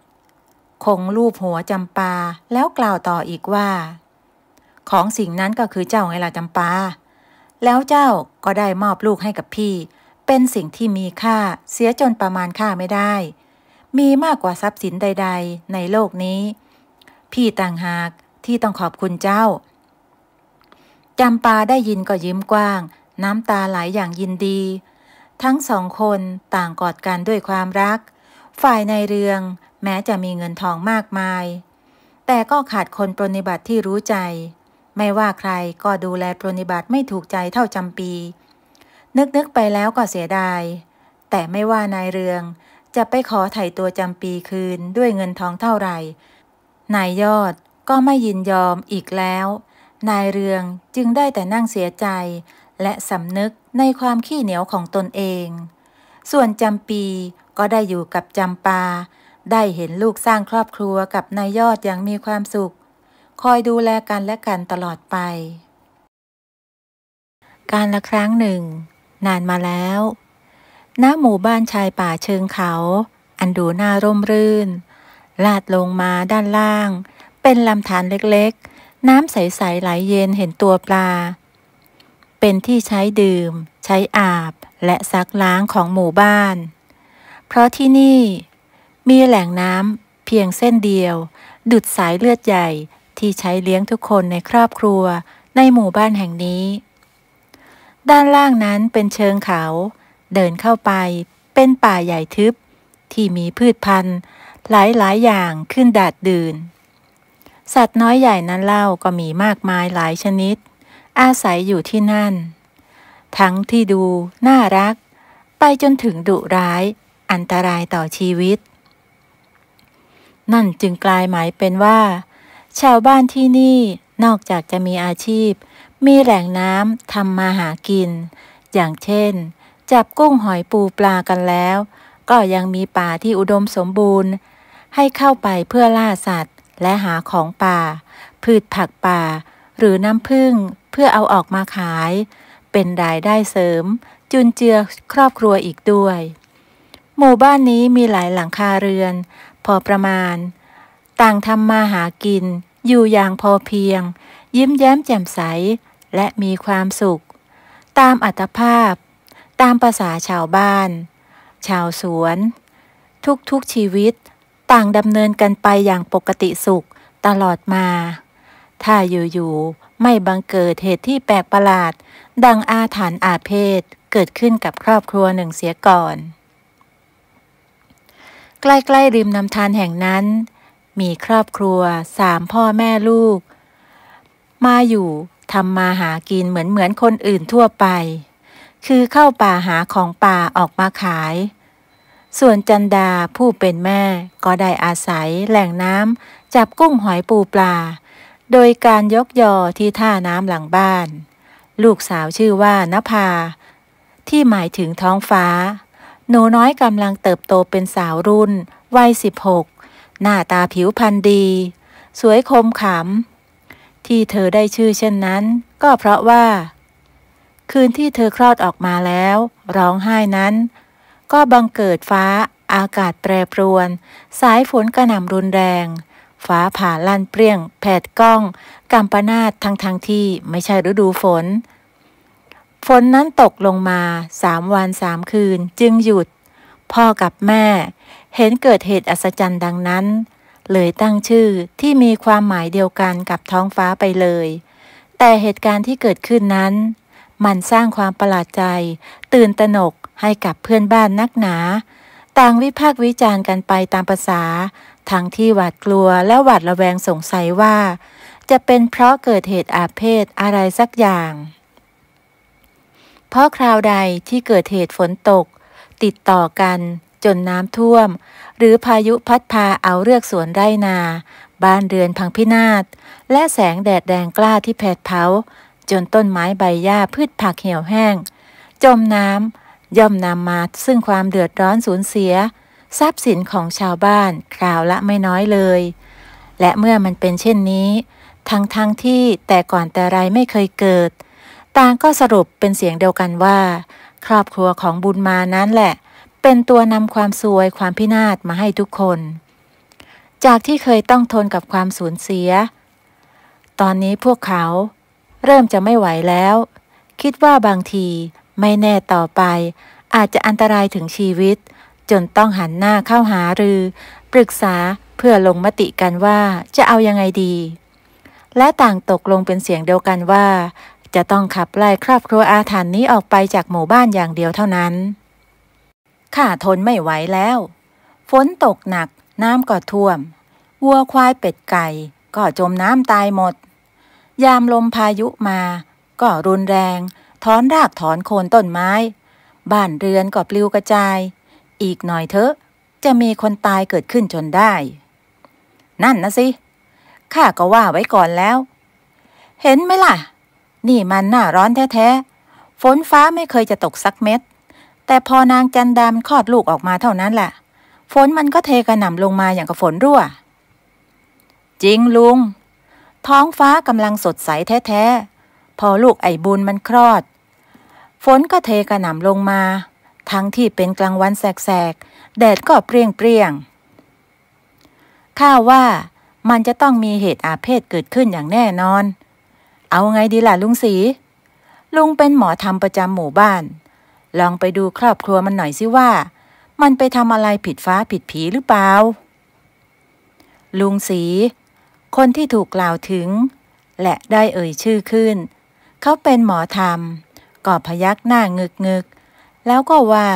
คงรูปหัวจำปาแล้วกล่าวต่ออีกว่า ของสิ่งนั้นก็คือเจ้าไงล่ะจำปา แล้วเจ้าก็ได้มอบลูกให้กับพี่ เป็นสิ่งที่มีค่าเสียจนประมาณค่าไม่ได้มีมากกว่าทรัพย์สินใดๆ ในโลกนี้ พี่ต่างหากที่ต้องขอบคุณเจ้า จำปาได้ยินก็ยิ้มกว้าง น้ำตาไหลยอย่างยินดี ทั้งสองคนต่างกอดกันด้วยความรัก ฝ่ายในเรืองแม้จะมีเงินทองมากมาย แต่ก็ขาดคนปรนิบัติที่รู้ใจ ไม่ว่าใครก็ดูแลปรนิบัติไม่ถูกใจเท่าจำปี นึกๆไปแล้วก็เสียดายแต่ไม่ว่านายเรืองจะไปขอไถ่ตัวจำปีคืนด้วยเงินทองเท่าไหร่ นายยอดก็ไม่ยินยอมอีกแล้ว นายเรืองจึงได้แต่นั่งเสียใจและสำนึกในความขี้เหนียวของตนเอง ส่วนจำปีก็ได้อยู่กับจำปา ได้เห็นลูกสร้างครอบครัวกับนายยอดอย่างมีความสุข คอยดูแลกันและกันตลอดไป การละครั้งหนึ่ง นานมาแล้วหน้าหมู่บ้านชายป่าเชิงเขา อันดูน่าร่มรื่น ลาดลงมาด้านล่าง เป็นลำธารเล็กๆ น้ำใสๆไหลเย็นเห็นตัวปลา เป็นที่ใช้ดื่มใช้อาบและซักล้างของหมู่บ้าน เพราะที่นี่ มีแหล่งน้ำเพียงเส้นเดียว ดุดสายเลือดใหญ่ที่ใช้เลี้ยงทุกคนในครอบครัวในหมู่บ้านแห่งนี้ ด้านล่างนั้นเป็นเชิงเขาเดินเข้าไปเป็นป่าใหญ่ทึบ ที่มีพืชพันธุ์ หลายหลายอย่างขึ้นดาดดืนสัตว์น้อยใหญ่นั้นเล่าก็มีมากมายหลายชนิด อาศัยอยู่ที่นั่น ทั้งที่ดูน่ารัก ไปจนถึงดุร้ายอันตรายต่อชีวิต นั่นจึงกลายหมายเป็นว่า ชาวบ้านที่นี่นอกจากจะมีอาชีพ มีแหล่งน้ำทำมาหากิน อย่างเช่นจับกุ้งหอยปูปลากันแล้วก็ยังมีป่าที่อุดมสมบูรณ์ ให้เข้าไปเพื่อล่าสัตว์และหาของป่า พืชผักป่าหรือน้ำผึ้งเพื่อเอาออกมาขาย เป็นรายได้เสริม จุนเจือครอบครัวอีกด้วย หมู่บ้านนี้มีหลายหลังคาเรือนพอประมาณ ต่างทำมาหากินอยู่อย่างพอเพียง ยิ้มแย้มแจ่มใสและมีความสุข ตามอัตภาพตามภาษาชาวบ้าน ชาวสวน ทุกๆ ชีวิตต่างดำเนินกันไปอย่างปกติสุขตลอดมา ถ้าอยู่ๆไม่บังเกิดเหตุที่แปลกประหลาด ดังอาถรรพ์อาเพศเกิดขึ้นกับครอบครัวหนึ่งเสียก่อน ใกล้ๆริมน้ำทานแห่งนั้น มีครอบครัวสามพ่อแม่ลูก มาอยู่ทำมาหากินเหมือนเหมือนคนอื่นทั่วไปคือเข้าป่าหาของป่าออกมาขาย ส่วนจันดาผู้เป็นแม่ก็ได้อาศัยแหล่งน้ำจับกุ้งหอยปูปลา โดยการยกยอที่ท่าน้ำหลังบ้าน ลูกสาวชื่อว่านภา ที่หมายถึงท้องฟ้า หนูน้อยกำลังเติบโตเป็นสาวรุ่นวัย16 หน้าตาผิวพรรณดี สวยคมขำ ที่เธอได้ชื่อเช่นนั้น ก็เพราะว่าคืนที่เธอคลอดออกมาแล้ว ร้องไห้นั้น ก็บังเกิดฟ้า อากาศแปรปรวน สายฝนกระหน่ำรุนแรง ฟ้าผ่าลั่นเปรี้ยง แผดก้องกำปนาดทั้งทังที่ไม่ใช่ฤดูฝน ฝนนั้นตกลงมาสามวันสามคืนจึงหยุด พ่อกับแม่ เห็นเกิดเหตุอัศจรรย์ดังนั้น เลยตั้งชื่อที่มีความหมายเดียวกันกับท้องฟ้าไปเลย แต่เหตุการณ์ที่เกิดขึ้นนั้นมันสร้างความประหลาดใจ ตื่นตระหนกให้กับเพื่อนบ้านนักหนา ต่างวิพากษ์วิจารณ์กันไปตามภาษา ทั้งที่หวาดกลัวและหวาดระแวงสงสัยว่า จะเป็นเพราะเกิดเหตุอาเพศอะไรสักอย่างเพราะคราวใดที่เกิดเหตุฝนตก ติดต่อกันจนน้ำท่วม หรือพายุพัดพาเอาเรือกสวนไร่นา บ้านเรือนพังพินาศและแสงแดดแดงกล้าที่แผดเผาจนต้นไม้ใบหญ้าพืชผักเหี่ยวแห้ง จมน้ำย่อมนำมา ซึ่งความเดือดร้อนสูญเสีย ทรัพย์สินของชาวบ้านคราวละไม่น้อยเลย และเมื่อมันเป็นเช่นนี้ ทั้งทั้งที่แต่ก่อนแต่ไรไม่เคยเกิด ต่างก็สรุปเป็นเสียงเดียวกันว่า ครอบครัวของบุญมานั้นแหละ เป็นตัวนำความซวยความพินาศมาให้ทุกคน จากที่เคยต้องทนกับความสูญเสีย ตอนนี้พวกเขาเริ่มจะไม่ไหวแล้ว คิดว่าบางทีไม่แน่ต่อไป อาจจะอันตรายถึงชีวิต จนต้องหันหน้าเข้าหารือ ปรึกษาเพื่อลงมติกันว่าจะเอายังไงดี และต่างตกลงเป็นเสียงเดียวกันว่า จะต้องขับไล่ครอบครัวอาถรรพ์นี้ออกไปจากหมู่บ้านอย่างเดียวเท่านั้น ข้าทนไม่ไหวแล้ว ฝนตกหนักน้ำก็ท่วม วัวควายเป็ดไก่ก็จมน้ำตายหมดยามลมพายุมา ก็รุนแรงถอนรากถอนโคนต้นไม้บ้านเรือนก็ปลิวกระจาย อีกหน่อยเถอะจะมีคนตายเกิดขึ้นจนได้ นั่นนะสิ ข้าก็ว่าไว้ก่อนแล้ว เห็นไหมล่ะ นี่มันหน้าร้อนแท้ ๆ ฝนฟ้าไม่เคยจะตกสักเม็ด แต่พอนางจันดามคลอดลูกออกมาเท่านั้นแหละฝนมันก็เทกระหน่ำลงมาอย่างกับฝนรั่วจริงลุงท้องฟ้ากำลังสดใสแท้ ๆ พอลูกไอบุญมันคลอด ฝนก็เทกระหน่ำลงมา ทั้งที่เป็นกลางวันแสก ๆ แดดก็เปรี้ยงเปรี้ยง ข้าว่า มันจะต้องมีเหตุอาเพศเกิดขึ้นอย่างแน่นอน เอาไงดีล่ะลุงสี ลุงเป็นหมอทำประจำหมู่บ้าน ลองไปดูครอบครัวมันหน่อยสิว่า มันไปทำอะไรผิดฟ้าผิดผีหรือเปล่า ลุงสีคนที่ถูกกล่าวถึง และได้เอ่ยชื่อขึ้น เขาเป็นหมอธรรมก็พยักหน้างึกงึกแล้วก็ว่า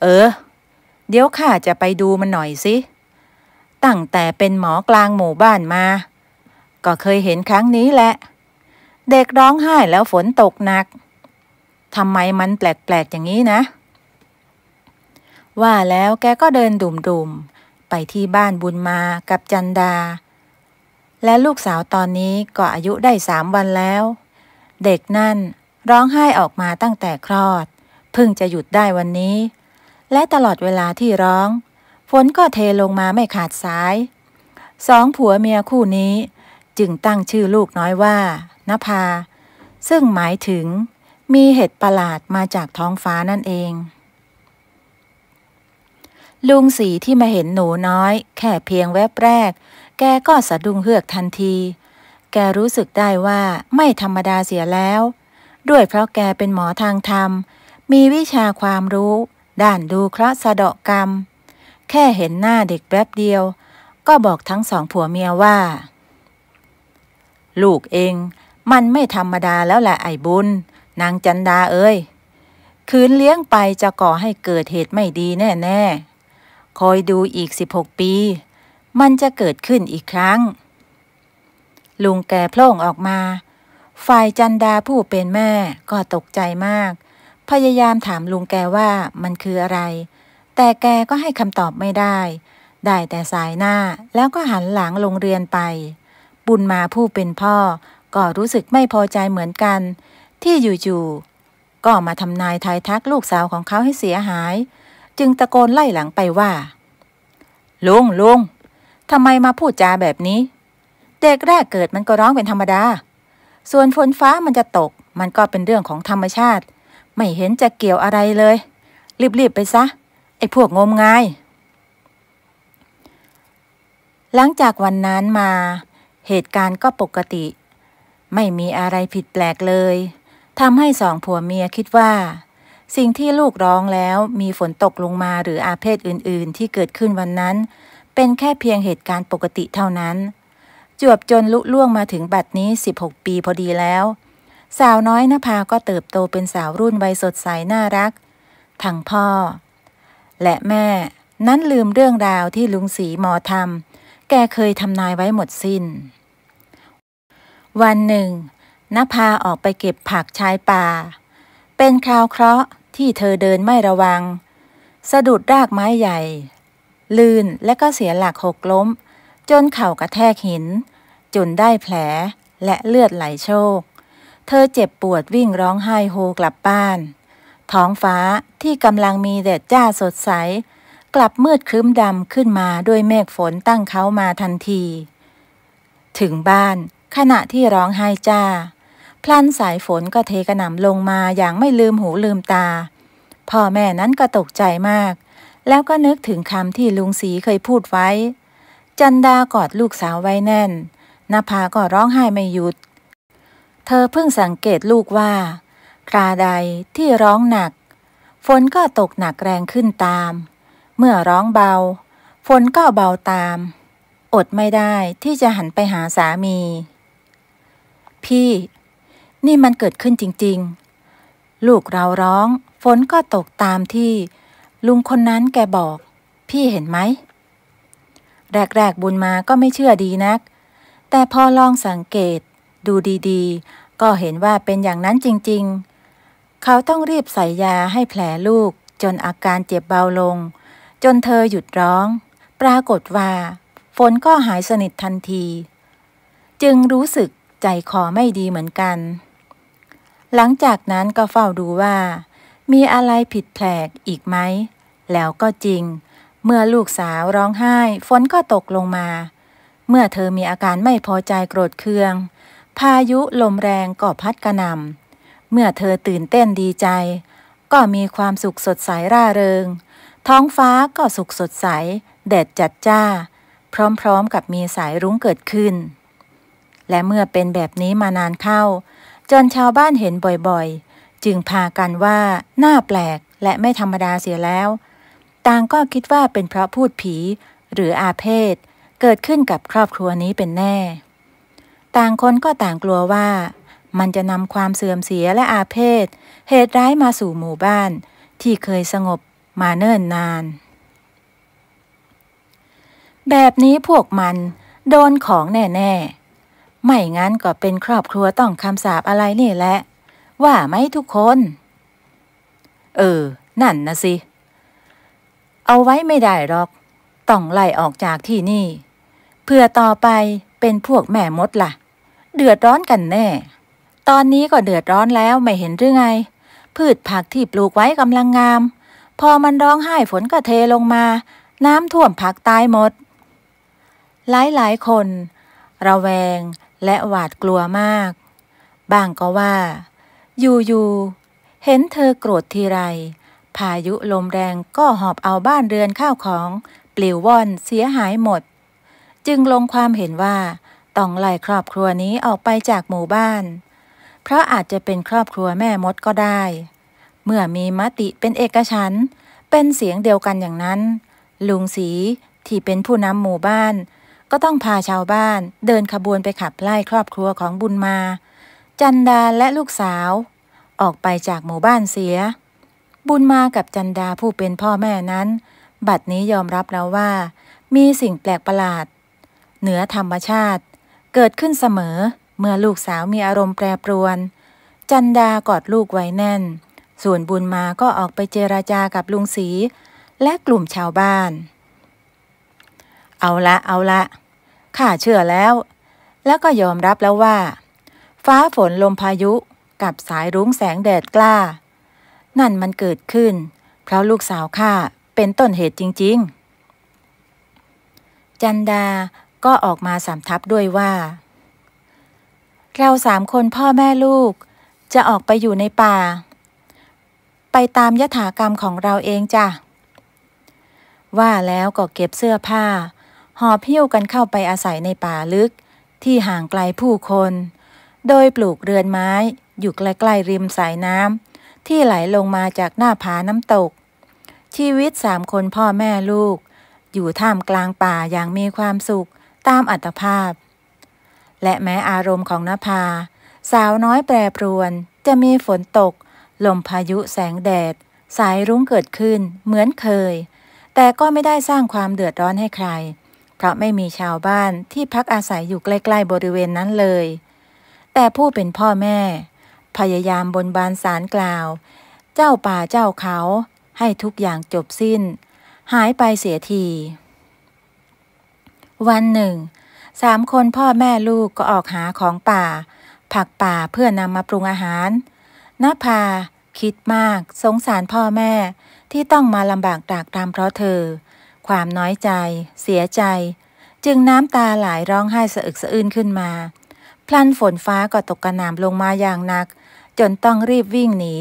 เออ เดี๋ยวข้าจะไปดูมันหน่อยสิ ตั้งแต่เป็นหมอกลางหมู่บ้านมา ก็เคยเห็นครั้งนี้แหละ เด็กร้องไห้แล้วฝนตกหนัก ทำไมมันแปลกๆอย่างนี้นะ ว่าแล้วแกก็เดินดุ่มไปที่บ้านบุญมากับจันดา และลูกสาวตอนนี้ก็อายุได้สามวันแล้ว เด็กนั่นร้องไห้ออกมาตั้งแต่คลอดเพิ่งจะหยุดได้วันนี้ และตลอดเวลาที่ร้อง ฝนก็เทลงมาไม่ขาดสาย สองผัวเมียคู่นี้ จึงตั้งชื่อลูกน้อยว่านภา ซึ่งหมายถึง มีเหตุประหลาดมาจากท้องฟ้านั่นเองลุงสีที่มาเห็นหนูน้อย แค่เพียงแวบแรก แกก็สะดุ้งเฮือกทันที แกรู้สึกได้ว่าไม่ธรรมดาเสียแล้ว ด้วยเพราะแกเป็นหมอทางธรรม มีวิชาความรู้ด้านดูเคราะห์สะเดาะกรรม แค่เห็นหน้าเด็กแวบบเดียว ก็บอกทั้งสองผัวเมียว่า ลูกเองมันไม่ธรรมดาแล้วแหละไอ้บุญนางจันดาเอ้ยคืนเลี้ยงไปจะก่อให้เกิดเหตุไม่ดีแน่ๆคอยดูอีก 16 ปี มันจะเกิดขึ้นอีกครั้ง ลุงแกโพล่งออกมาฝ่ายจันดาผู้เป็นแม่ก็ตกใจมาก พยายามถามลุงแกว่ามันคืออะไร แต่แกก็ให้คำตอบไม่ได้ ได้แต่สายหน้าแล้วก็หันหลังลงเรียนไป บุญมาผู้เป็นพ่อก็รู้สึกไม่พอใจเหมือนกัน ที่อยู่ๆก็มาทำนายทายทักลูกสาวของเขาให้เสียหายจึงตะโกนไล่หลังไปว่า ลุงลุงทำไมมาพูดจาแบบนี้ เด็กแรกเกิดมันก็ร้องเป็นธรรมดา ส่วนฝนฟ้ามันจะตก มันก็เป็นเรื่องของธรรมชาติ ไม่เห็นจะเกี่ยวอะไรเลย รีบๆไปซะ ไอ้พวกงมงาย หลังจากวันนั้นมา เหตุการณ์ก็ปกติ ไม่มีอะไรผิดแปลกเลยทำให้สองผัวเมียคิดว่าสิ่งที่ลูกร้องแล้วมีฝนตกลงมาหรืออาเพศอื่นๆ ที่เกิดขึ้นวันนั้น เป็นแค่เพียงเหตุการณ์ปกติเท่านั้น จวบจนลุล่วงมาถึงบัดนี้ 16 ปีพอดีแล้ว สาวน้อยนภา ก็เติบโตเป็นสาวรุ่นวัยสดใสน่ารัก ทั้งพ่อ และแม่นั้นลืมเรื่องราวที่ลุงสีมอทำแกเคยทำนายไว้หมดสิน้น วันหนึ่งนภาออกไปเก็บผักชายป่าเป็นคราวเคราะห์ที่เธอเดินไม่ระวัง สะดุดรากไม้ใหญ่ ลื่นและก็เสียหลักหกล้ม จนเข่ากระแทกหินจนได้แผลและเลือดไหลโชกเธอเจ็บปวดวิ่งร้องไห้โฮกลับบ้าน ท้องฟ้าที่กำลังมีแดดจ้าสดใส กลับมืดครึ้มดำขึ้นมาด้วยเมฆฝนตั้งเขามาทันที ถึงบ้านขณะที่ร้องไห้จ้าพลันสายฝนก็เทกระหน่ำลงมาอย่างไม่ลืมหูลืมตา พ่อแม่นั้นก็ตกใจมาก แล้วก็นึกถึงคำที่ลุงสีเคยพูดไว้ จันดากอดลูกสาวไว้แน่นนภาก็ร้องไห้ไม่หยุด เธอเพิ่งสังเกตลูกว่าคราใดที่ร้องหนักฝนก็ตกหนักแรงขึ้นตาม เมื่อร้องเบาฝนก็เบาตาม อดไม่ได้ที่จะหันไปหาสามี พี่นี่มันเกิดขึ้นจริงๆ ลูกเราร้อง ฝนก็ตกตามที่ ลุงคนนั้นแกบอก พี่เห็นไหม แรก ๆ บุญมาก็ไม่เชื่อดีนัก แต่พอลองสังเกตดูดี ๆ ก็เห็นว่าเป็นอย่างนั้นจริง ๆ เขาต้องรีบใส่ยาให้แผลลูกจนอาการเจ็บเบาลง จนเธอหยุดร้อง ปรากฏว่า ฝนก็หายสนิททันที จึงรู้สึกใจคอไม่ดีเหมือนกันหลังจากนั้นก็เฝ้าดูว่า มีอะไรผิดแปลกอีกไหม แล้วก็จริง เมื่อลูกสาวร้องไห้ฝนก็ตกลงมา เมื่อเธอมีอาการไม่พอใจโกรธเคือง พายุลมแรงก็พัดกระหน่ำเมื่อเธอตื่นเต้นดีใจ ก็มีความสุขสดใสร่าเริง ท้องฟ้าก็สุขสดใส แดดจัดจ้า พร้อมๆกับมีสายรุ้งเกิดขึ้น และเมื่อเป็นแบบนี้มานานเข้าจนชาวบ้านเห็นบ่อยๆ จึงพากันว่า หน้าแปลกและไม่ธรรมดาเสียแล้ว ต่างก็คิดว่าเป็นเพราะพูดผีหรืออาเพศ เกิดขึ้นกับครอบครัวนี้เป็นแน่ ต่างคนก็ต่างกลัวว่า มันจะนำความเสื่อมเสียและอาเพศ เหตุร้ายมาสู่หมู่บ้าน ที่เคยสงบมาเนิ่นนาน แบบนี้พวกมันโดนของแน่ๆไม่งั้นก็เป็นครอบครัวต้องคำสาปอะไรนี่แหละ ว่าไหมทุกคน เออนั่นนะสิเอาไว้ไม่ได้หรอก ต้องไล่ออกจากที่นี่ เพื่อต่อไปเป็นพวกแม่มดละ่ะ เดือดร้อนกันแน่ ตอนนี้ก็เดือดร้อนแล้วไม่เห็นหรือไงพืชผักที่ปลูกไว้กำลังงาม พอมันร้องไห้ฝนก็เทลงมา น้ำท่วมผักตายหมด หลายหลายคนระแวงและหวาดกลัวมาก บางก็ว่าอยู่ๆเห็นเธอโกรธทีไรพายุลมแรงก็หอบเอาบ้านเรือนข้าวของ ปลิวว่อนเสียหายหมด จึงลงความเห็นว่าต้องไล่ครอบครัวนี้ออกไปจากหมู่บ้าน เพราะอาจจะเป็นครอบครัวแม่มดก็ได้ เมื่อมีมติเป็นเอกฉันเป็นเสียงเดียวกันอย่างนั้น ลุงสีที่เป็นผู้นำหมู่บ้านก็ต้องพาชาวบ้านเดินขบวนไปขับไล่ครอบครัวของบุญมา จันดาและลูกสาว ออกไปจากหมู่บ้านเสีย บุญมากับจันดาผู้เป็นพ่อแม่นั้น บัดนี้ยอมรับแล้วว่า มีสิ่งแปลกประหลาด เหนือธรรมชาติ เกิดขึ้นเสมอ เมื่อลูกสาวมีอารมณ์แปรปรวน จันดากอดลูกไว้แน่น ส่วนบุญมาก็ออกไปเจราจากับลุงสีและกลุ่มชาวบ้าน เอาละเอาละข้าเชื่อแล้ว แล้วก็ยอมรับแล้วว่า ฟ้าฝนลมพายุกับสายรุ้งแสงแดดกล้า นั่นมันเกิดขึ้น เพราะลูกสาวข้าเป็นต้นเหตุจริงๆ จันดาก็ออกมาสำทับด้วยว่า เราสามคนพ่อแม่ลูก จะออกไปอยู่ในป่า ไปตามยถากรรมของเราเองจ้ะ ว่าแล้วก็เก็บเสื้อผ้าหอบหิ้วกันเข้าไปอาศัยในป่าลึก ที่ห่างไกลผู้คน โดยปลูกเรือนไม้ อยู่ใกล้ๆริมสายน้ำที่ไหลลงมาจากหน้าผาน้ำตก ชีวิตสามคนพ่อแม่ลูก อยู่ท่ามกลางป่าอย่างมีความสุขตามอัตภาพ และแม้อารมณ์ของนภา สาวน้อยแปรปรวน จะมีฝนตก ลมพายุแสงแดด สายรุ้งเกิดขึ้นเหมือนเคย แต่ก็ไม่ได้สร้างความเดือดร้อนให้ใครพราะไม่มีชาวบ้านที่พักอาศัยอยู่ใกล้ๆบริเวณนั้นเลย แต่ผู้เป็นพ่อแม่ พยายามบนบานสารกล่าว เจ้าป่าเจ้าเขาให้ทุกอย่างจบสิ้น หายไปเสียที วันหนึ่ง สามคนพ่อแม่ลูกก็ออกหาของป่า ผักป่าเพื่อนำมาปรุงอาหารนภาคิดมาก สงสารพ่อแม่ที่ต้องมาลำบากตากตามเพราะเธอความน้อยใจ เสียใจ จึงน้ำตาไหลร้องไห้สะอึกสะอื้นขึ้นมา พลันฝนฟ้าก็ตกกระหน่ำลงมาอย่างหนัก จนต้องรีบวิ่งหนี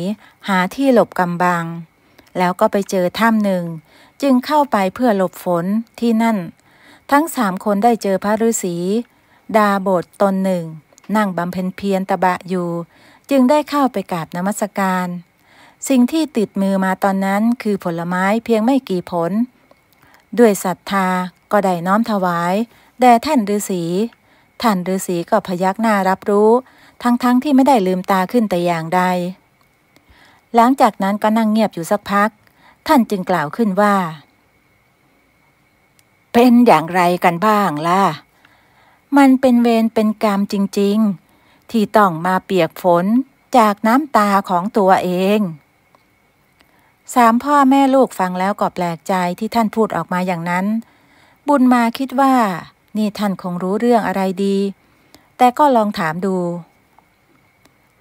หาที่หลบกำบัง แล้วก็ไปเจอถ้ำหนึ่ง จึงเข้าไปเพื่อหลบฝนที่นั่น ทั้งสามคนได้เจอพระฤาษี ดาบทตนหนึ่ง นั่งบำเพ็ญเพียรตะบะอยู่ จึงได้เข้าไปกราบนมัสการ สิ่งที่ติดมือมาตอนนั้นคือผลไม้เพียงไม่กี่ผลด้วยศรัทธาก็ได้น้อมถวายแด่ท่านฤาษี ท่านฤาษีก็พยักหน้ารับรู้ ทั้งๆทที่ไม่ได้ลืมตาขึ้นแต่อย่างใด หลังจากนั้น ก็นั่งเงียบอยู่สักพัก ท่านจึงกล่าวขึ้นว่า เป็นอย่างไรกันบ้างล่ะ มันเป็นเวรเป็นกรรมจริงๆ ที่ต้องมาเปียกฝนจากน้ำตาของตัวเองสามพ่อแม่ลูกฟังแล้วก็แปลกใจที่ท่านพูดออกมาอย่างนั้น บุญมาคิดว่า นี่ท่านคงรู้เรื่องอะไรดี แต่ก็ลองถามดู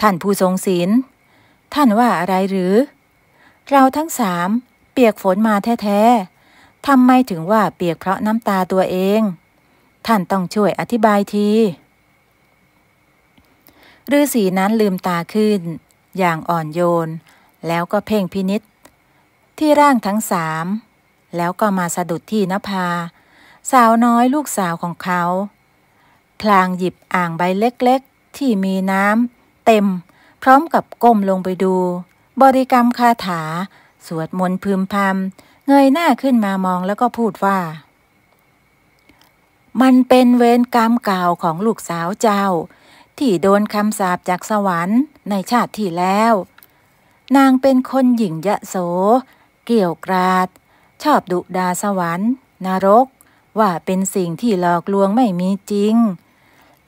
ท่านผู้ทรงศีล ท่านว่าอะไรหรือ เราทั้งสาม เปียกฝนมาแท้ๆทำไมถึงว่าเปียกเพราะน้ำตาตัวเอง ท่านต้องช่วยอธิบายที ฤาษีนั้นลืมตาขึ้น อย่างอ่อนโยน แล้วก็เพ่งพินิษที่ร่างทั้งสามแล้วก็มาสะดุดที่นภาสาวน้อยลูกสาวของเขาพลางหยิบอ่างใบเล็ก ๆ ที่มีน้ำเต็ม พร้อมกับก้มลงไปดู บริกรรมคาถา สวดมนต์พึมพำเงยหน้าขึ้นมามองแล้วก็พูดว่า มันเป็นเวรกรรมเก่าของลูกสาวเจ้า ที่โดนคำสาปจากสวรรค์ ในชาติที่แล้ว นางเป็นคนหญิงยะโสเกี่ยวกราด ชอบดุดาสวรรค์ นรก ว่าเป็นสิ่งที่หลอกลวงไม่มีจริง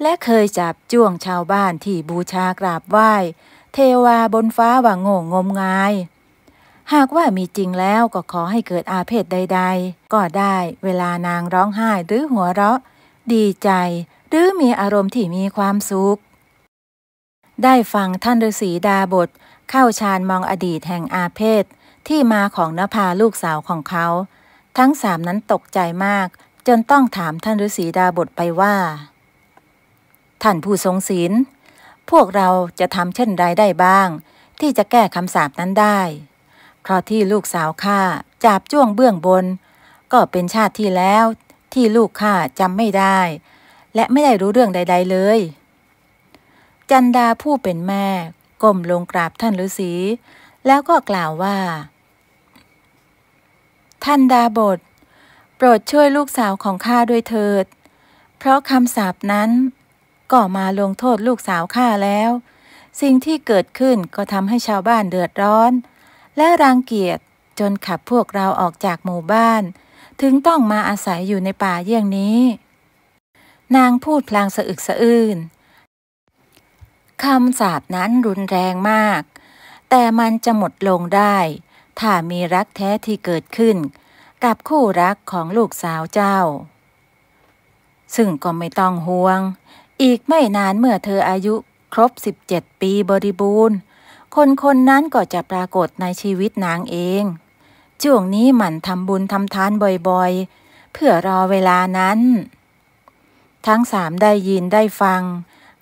และเคยจับจ้วงชาวบ้านที่บูชากราบไหว้ เทวาบนฟ้าว่าโง่งมงาย หากว่ามีจริงแล้วก็ขอให้เกิดอาเพศใดๆ ก็ได้เวลานางร้องไห้หรือหัวเราะ ดีใจหรือมีอารมณ์ที่มีความสุข ได้ฟังท่านฤาษีดาบท เข้าฌานมองอดีตแห่งอาเพศที่มาของนภาลูกสาวของเขา ทั้งสามนั้นตกใจมาก จนต้องถามท่านฤาษีดาบทไปว่า ท่านผู้ทรงศีล พวกเราจะทำเช่นไรได้บ้าง ที่จะแก้คำสาปนั้นได้ เพราะที่ลูกสาวข้าจาบจ้วงเบื้องบน ก็เป็นชาติที่แล้วที่ลูกข้าจำไม่ได้ และไม่ได้รู้เรื่องใด ๆเลย จันดาผู้เป็นแม่ก้มลงกราบท่านฤาษีแล้วก็กล่าวว่าท่านดาบท โปรดช่วยลูกสาวของข้าด้วยเถิด เพราะคำสาปนั้นก็มาลงโทษลูกสาวข้าแล้ว สิ่งที่เกิดขึ้นก็ทำให้ชาวบ้านเดือดร้อน และรังเกียจจนขับพวกเราออกจากหมู่บ้าน ถึงต้องมาอาศัยอยู่ในป่าเยี่ยงนี้ นางพูดพลางสะอึกสะอื้นคำสาปนั้นรุนแรงมาก แต่มันจะหมดลงได้ถ้ามีรักแท้ที่เกิดขึ้น กับคู่รักของลูกสาวเจ้า ซึ่งก็ไม่ต้องห่วง อีกไม่นานเมื่อเธออายุ ครบ 17 ปีบริบูรณ์ คนคนนั้นก็จะปรากฏในชีวิตนางเองช่วงนี้หมั่นทำบุญทำทานบ่อยๆ เพื่อรอเวลานั้น ทั้งสามได้ยินได้ฟัง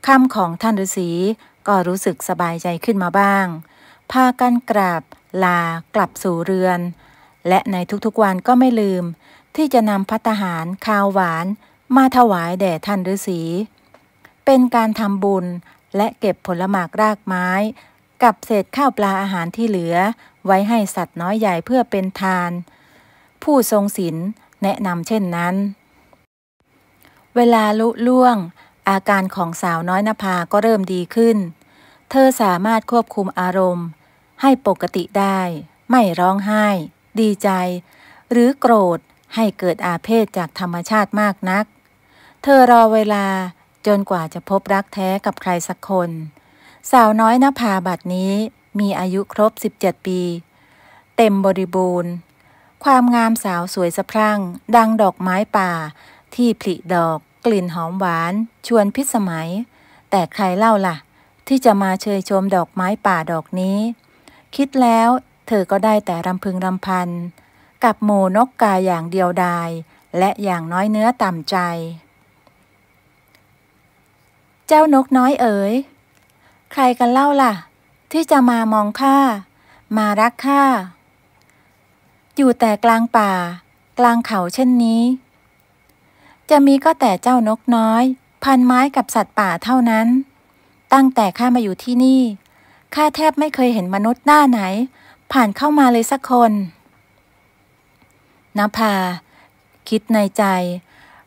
คำของท่านฤาษีก็รู้สึกสบายใจขึ้นมาบ้างพากันกราบลากลับสู่เรือน และในทุกๆวันก็ไม่ลืม ที่จะนำพัตหาร้าวหวาน มาถวายแด่ท่านฤาษีเป็นการทำบุญและเก็บผลหมากรากไม้ กับเศษข้าวปลาอาหารที่เหลือ ไว้ให้สัตว์น้อยใหญ่เพื่อเป็นทาน ผู้ทรงศีลแนะนำเช่นนั้น เวลาลุล่วง อาการของสาวน้อยนภาก็เริ่มดีขึ้น เธอสามารถควบคุมอารมณ์ให้ปกติได้ ไม่ร้องไห้ ดีใจ หรือโกรธให้เกิดอาเพศจากธรรมชาติมากนัก เธอรอเวลาจนกว่าจะพบรักแท้กับใครสักคน สาวน้อยนภาบัดนี้มีอายุครบ 17 ปี เต็มบริบูรณ์ ความงามสาวสวยสะพรั่ง ดังดอกไม้ป่า ที่ผลิดอก กลิ่นหอมหวาน ชวนพิสมัย แต่ใครเล่าละ่ะ ที่จะมาเชยชมดอกไม้ป่าดอกนี้คิดแล้วเธอก็ได้แต่ รำพึงรำพัน กับหมูนกกาอย่างเดียวดาย และอย่างน้อยเนื้อต่ำใจ เจ้านกน้อยเอ๋ย ใครกันเล่าล่ะ ที่จะมามองข้ามารักข้าอยู่แต่กลางป่า กลางเขาเช่นนี้ จะมีก็แต่เจ้านกน้อย พันไม้กับสัตว์ป่าเท่านั้น ตั้งแต่ข้ามาอยู่ที่นี่ข้าแทบไม่เคยเห็นมนุษย์หน้าไหน ผ่านเข้ามาเลยสักคน นภา คิดในใจ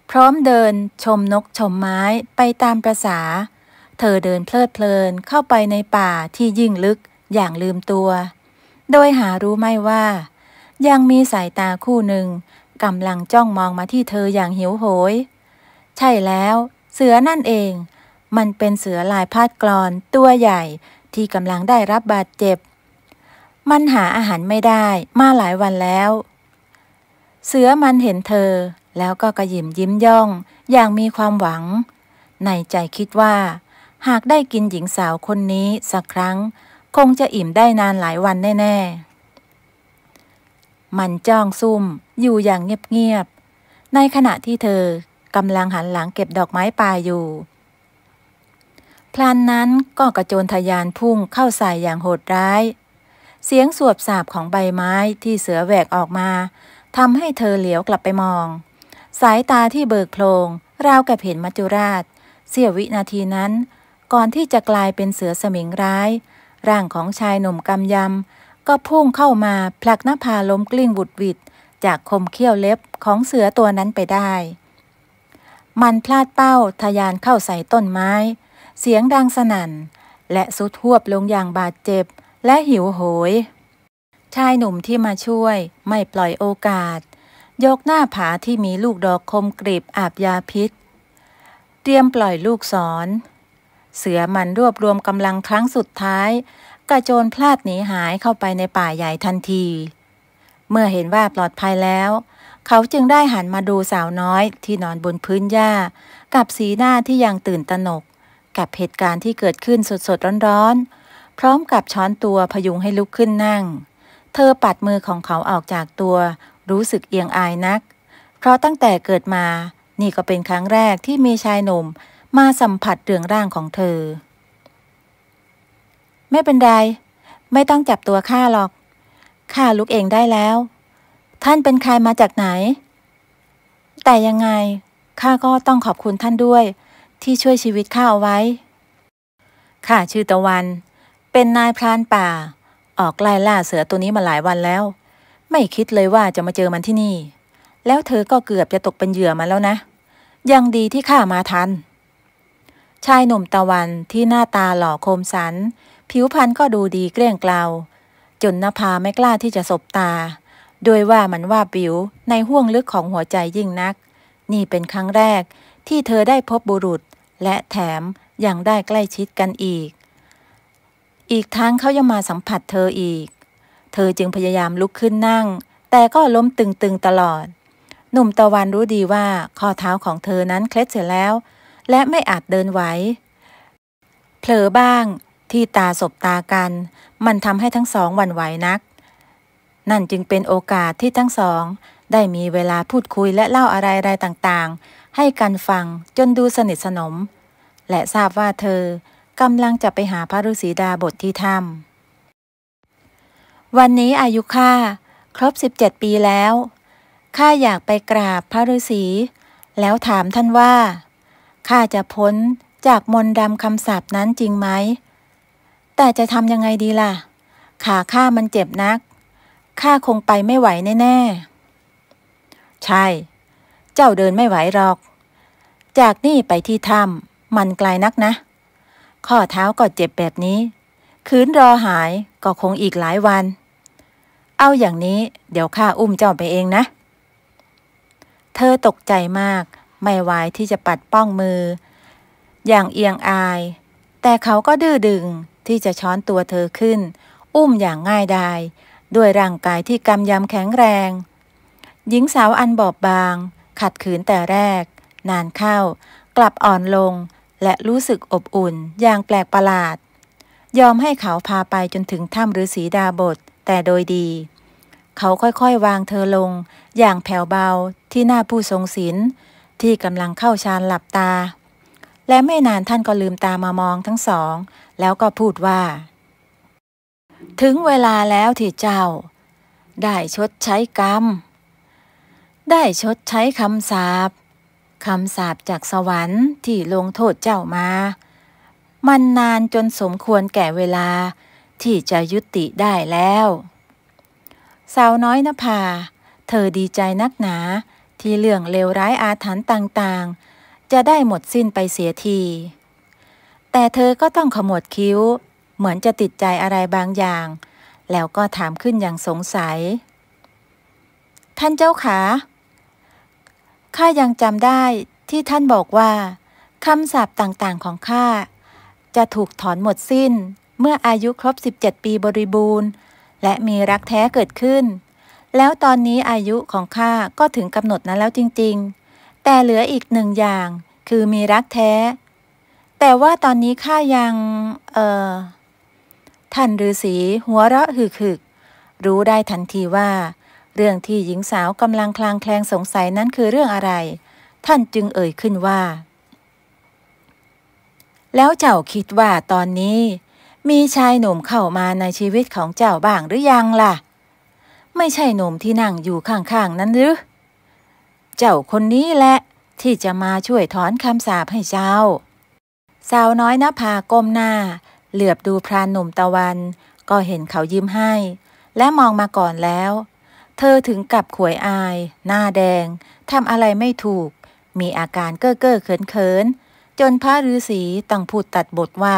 พร้อมเดินชมนกชมไม้ไปตามประษาเธอเดินเพลิดเพลินเข้าไปในป่าที่ยิ่งลึกอย่างลืมตัว โดยหารู้ไม่ว่า ยังมีสายตาคู่หนึ่งกำลังจ้องมองมาที่เธออย่างหิวโหย ใช่แล้วเสือนั่นเองมันเป็นเสือลายพาดกรอนตัวใหญ่ที่กำลังได้รับบาดเจ็บ มันหาอาหารไม่ได้มาหลายวันแล้ว เสือมันเห็นเธอ แล้วก็กระยิมยิ้มย่อง อย่างมีความหวัง ในใจคิดว่า หากได้กินหญิงสาวคนนี้สักครั้ง คงจะอิ่มได้นานหลายวันแน่ ๆ มันจ้องซุ่มอยู่อย่างเงียบ ๆ ในขณะที่เธอกำลังหันหลังเก็บดอกไม้ป่าอยู่พลันนั้นก็กระโจนทยานพุ่งเข้าใส่อย่างโหดร้าย เสียงสวบสาบของใบไม้ที่เสือแหวกออกมาทำให้เธอเหลียวกลับไปมอง สายตาที่เบิกโพลงราวกับเห็นมัจจุราช เสียววินาทีนั้น ก่อนที่จะกลายเป็นเสือสมิงร้าย ร่างของชายหนุ่มกำยำก็พุ่งเข้ามาผลักหน้าผาล้มกลิ้งบุดวิด จากคมเขี้ยวเล็บของเสือตัวนั้นไปได้ มันพลาดเป้าทะยานเข้าใส่ต้นไม้เสียงดังสนั่นและสุดทวบลงอย่างบาดเจ็บ และหิวโหย ชายหนุ่มที่มาช่วยไม่ปล่อยโอกาสยกหน้าผาที่มีลูกดอกคมกรีบอาบยาพิษ เตรียมปล่อยลูกศรเสือมันรวบรวมกำลังครั้งสุดท้าย กระโจนพลาดหนีหายเข้าไปในป่าใหญ่ทันที เมื่อเห็นว่าปลอดภัยแล้ว เขาจึงได้หันมาดูสาวน้อยที่นอนบนพื้นหญ้า กับสีหน้าที่ยังตื่นตระหนกกับเหตุการณ์ที่เกิดขึ้นสดๆ ร้อนๆ พร้อมกับช้อนตัวพยุงให้ลุกขึ้นนั่ง เธอปัดมือของเขาออกจากตัวรู้สึกเอียงอายนัก เพราะตั้งแต่เกิดมานี่ก็เป็นครั้งแรกที่มีชายหนุ่มมาสัมผัสเรืองร่างของเธอไม่เป็นไรไม่ต้องจับตัวข้าหรอกข้าลุกเองได้แล้ว ท่านเป็นใครมาจากไหน แต่ยังไง ข้าก็ต้องขอบคุณท่านด้วยที่ช่วยชีวิตข้าเอาไว้ ข้าชื่อตะวัน เป็นนายพรานป่า ออกไล่ล่าเสือตัวนี้มาหลายวันแล้ว ไม่คิดเลยว่าจะมาเจอมันที่นี่ แล้วเธอก็เกือบจะตกเป็นเหยื่อมาแล้วนะ ยังดีที่ข้ามาทัน ชายหนุ่มตะวันที่หน้าตาหล่อคมสัน ผิวพรรณก็ดูดีเกลี้ยงเกลา จนนภาไม่กล้าที่จะสบตา โดยว่ามันว่าบิวในห่วงลึกของหัวใจยิ่งนัก นี่เป็นครั้งแรกที่เธอได้พบบุรุษและแถมยังได้ใกล้ชิดกันอีก อีกทั้งเขายังมาสัมผัสเธออีก เธอจึงพยายามลุกขึ้นนั่ง แต่ก็ล้มตึงๆตลอด หนุ่มตะวันรู้ดีว่าข้อเท้าของเธอนั้นเคล็ดเสียแล้ว และไม่อาจเดินไหว เผลอบ้างที่ตาสบตากัน มันทำให้ทั้งสองวันไหวนัก นั่นจึงเป็นโอกาสที่ทั้งสอง ได้มีเวลาพูดคุยและเล่าอะไรๆต่างๆให้กันฟังจนดูสนิทสนม และทราบว่าเธอกำลังจะไปหาพระฤาษีดาบทที่ถ้ำวันนี้อายุข้าครบ 17 ปีแล้วข้าอยากไปกราบพระฤาษี แล้วถามท่านว่าข้าจะพ้นจากมนต์ดำคำสาปนั้นจริงไหม แต่จะทำยังไงดีล่ะ ขาข้ามันเจ็บนักข้าคงไปไม่ไหวแน่ ๆ ใช่เจ้าเดินไม่ไหวหรอก จากนี่ไปที่ถ้ำมันไกลนักนะ ข้อเท้าก็เจ็บแบบนี้ คืนรอหายก็คงอีกหลายวัน เอาอย่างนี้เดี๋ยวข้าอุ้มเจ้าไปเองนะ เธอตกใจมาก ไม่ไหวที่จะปัดป้องมือ อย่างเอียงอาย แต่เขาก็ดื้อดึงที่จะช้อนตัวเธอขึ้น อุ้มอย่างง่ายดาย ด้วยร่างกายที่กำยำแข็งแรง หญิงสาวอันบอบบางขัดขืนแต่แรก นานเข้ากลับอ่อนลง และรู้สึกอบอุ่นอย่างแปลกประหลาด ยอมให้เขาพาไปจนถึงถ้ำฤาษีดาบทแต่โดยดี เขาค่อยๆวางเธอลง อย่างแผ่วเบาที่หน้าผู้ทรงศีลที่กำลังเข้าฌานหลับตา และไม่นานท่านก็ลืมตามามองทั้งสอง แล้วก็พูดว่า ถึงเวลาแล้วที่เจ้า ได้ชดใช้กรรมได้ชดใช้คำสาปคำสาปจากสวรรค์ที่ลงโทษเจ้ามา มันนานจนสมควรแก่เวลา ที่จะยุติได้แล้ว สาวน้อยนภา เธอดีใจนักหนาที่เรื่องเลวร้ายอาถรรพ์ต่างๆ จะได้หมดสิ้นไปเสียที แต่เธอก็ต้องขมวดคิ้ว เหมือนจะติดใจอะไรบางอย่าง แล้วก็ถามขึ้นอย่างสงสัย ท่านเจ้าขาข้ายังจำได้ที่ท่านบอกว่าคำสาปต่างๆของข้าจะถูกถอนหมดสิ้น เมื่ออายุครบ 17 ปีบริบูรณ์ และมีรักแท้เกิดขึ้น แล้วตอนนี้อายุของข้าก็ถึงกำหนดนั้นแล้วจริงๆ แต่เหลืออีกหนึ่งอย่างคือมีรักแท้ แต่ว่าตอนนี้ข้ายัง เอ่อท่านฤาษีหัวเราะหึกหึกรู้ได้ทันทีว่าเรื่องที่หญิงสาวกำลังคลางแคลงสงสัยนั้นคือเรื่องอะไร ท่านจึงเอ่ยขึ้นว่า แล้วเจ้าคิดว่าตอนนี้ มีชายหนุ่มเข้ามาในชีวิตของเจ้าบ้างหรือยังล่ะ ไม่ใช่หนุ่มที่นั่งอยู่ข้างๆนั้นหรือ เจ้าคนนี้แหละที่จะมาช่วยถอนคำสาปให้เจ้า สาวน้อยนภาก้มหน้า เหลือบดูพรานหนุ่มตะวัน ก็เห็นเขายิ้มให้ และมองมาก่อนแล้วเธอถึงกับขวยอาย หน้าแดงทำอะไรไม่ถูก มีอาการเก้อเก้อเขินเขินจนพระฤาษีต้องพูดตัดบทว่า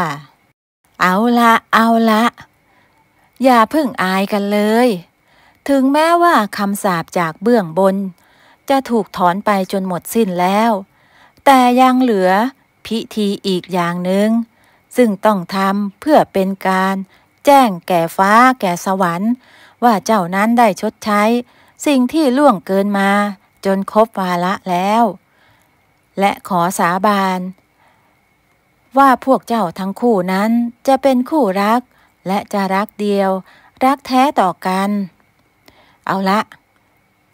เอาละเอาละ อย่าพึ่งอายกันเลย ถึงแม้ว่าคำสาปจากเบื้องบน จะถูกถอนไปจนหมดสิ้นแล้ว แต่ยังเหลือ พิธีอีกอย่างหนึง่งซึ่งต้องทำเพื่อเป็นการ แจ้งแก่ฟ้าแก่สวรรค์ว่าเจ้านั้นได้ชดใช้ สิ่งที่ล่วงเกินมาจนครบวาระแล้ว และขอสาบานว่าพวกเจ้าทั้งคู่นั้นจะเป็นคู่รัก และจะรักเดียว รักแท้ต่อกัน เอาละ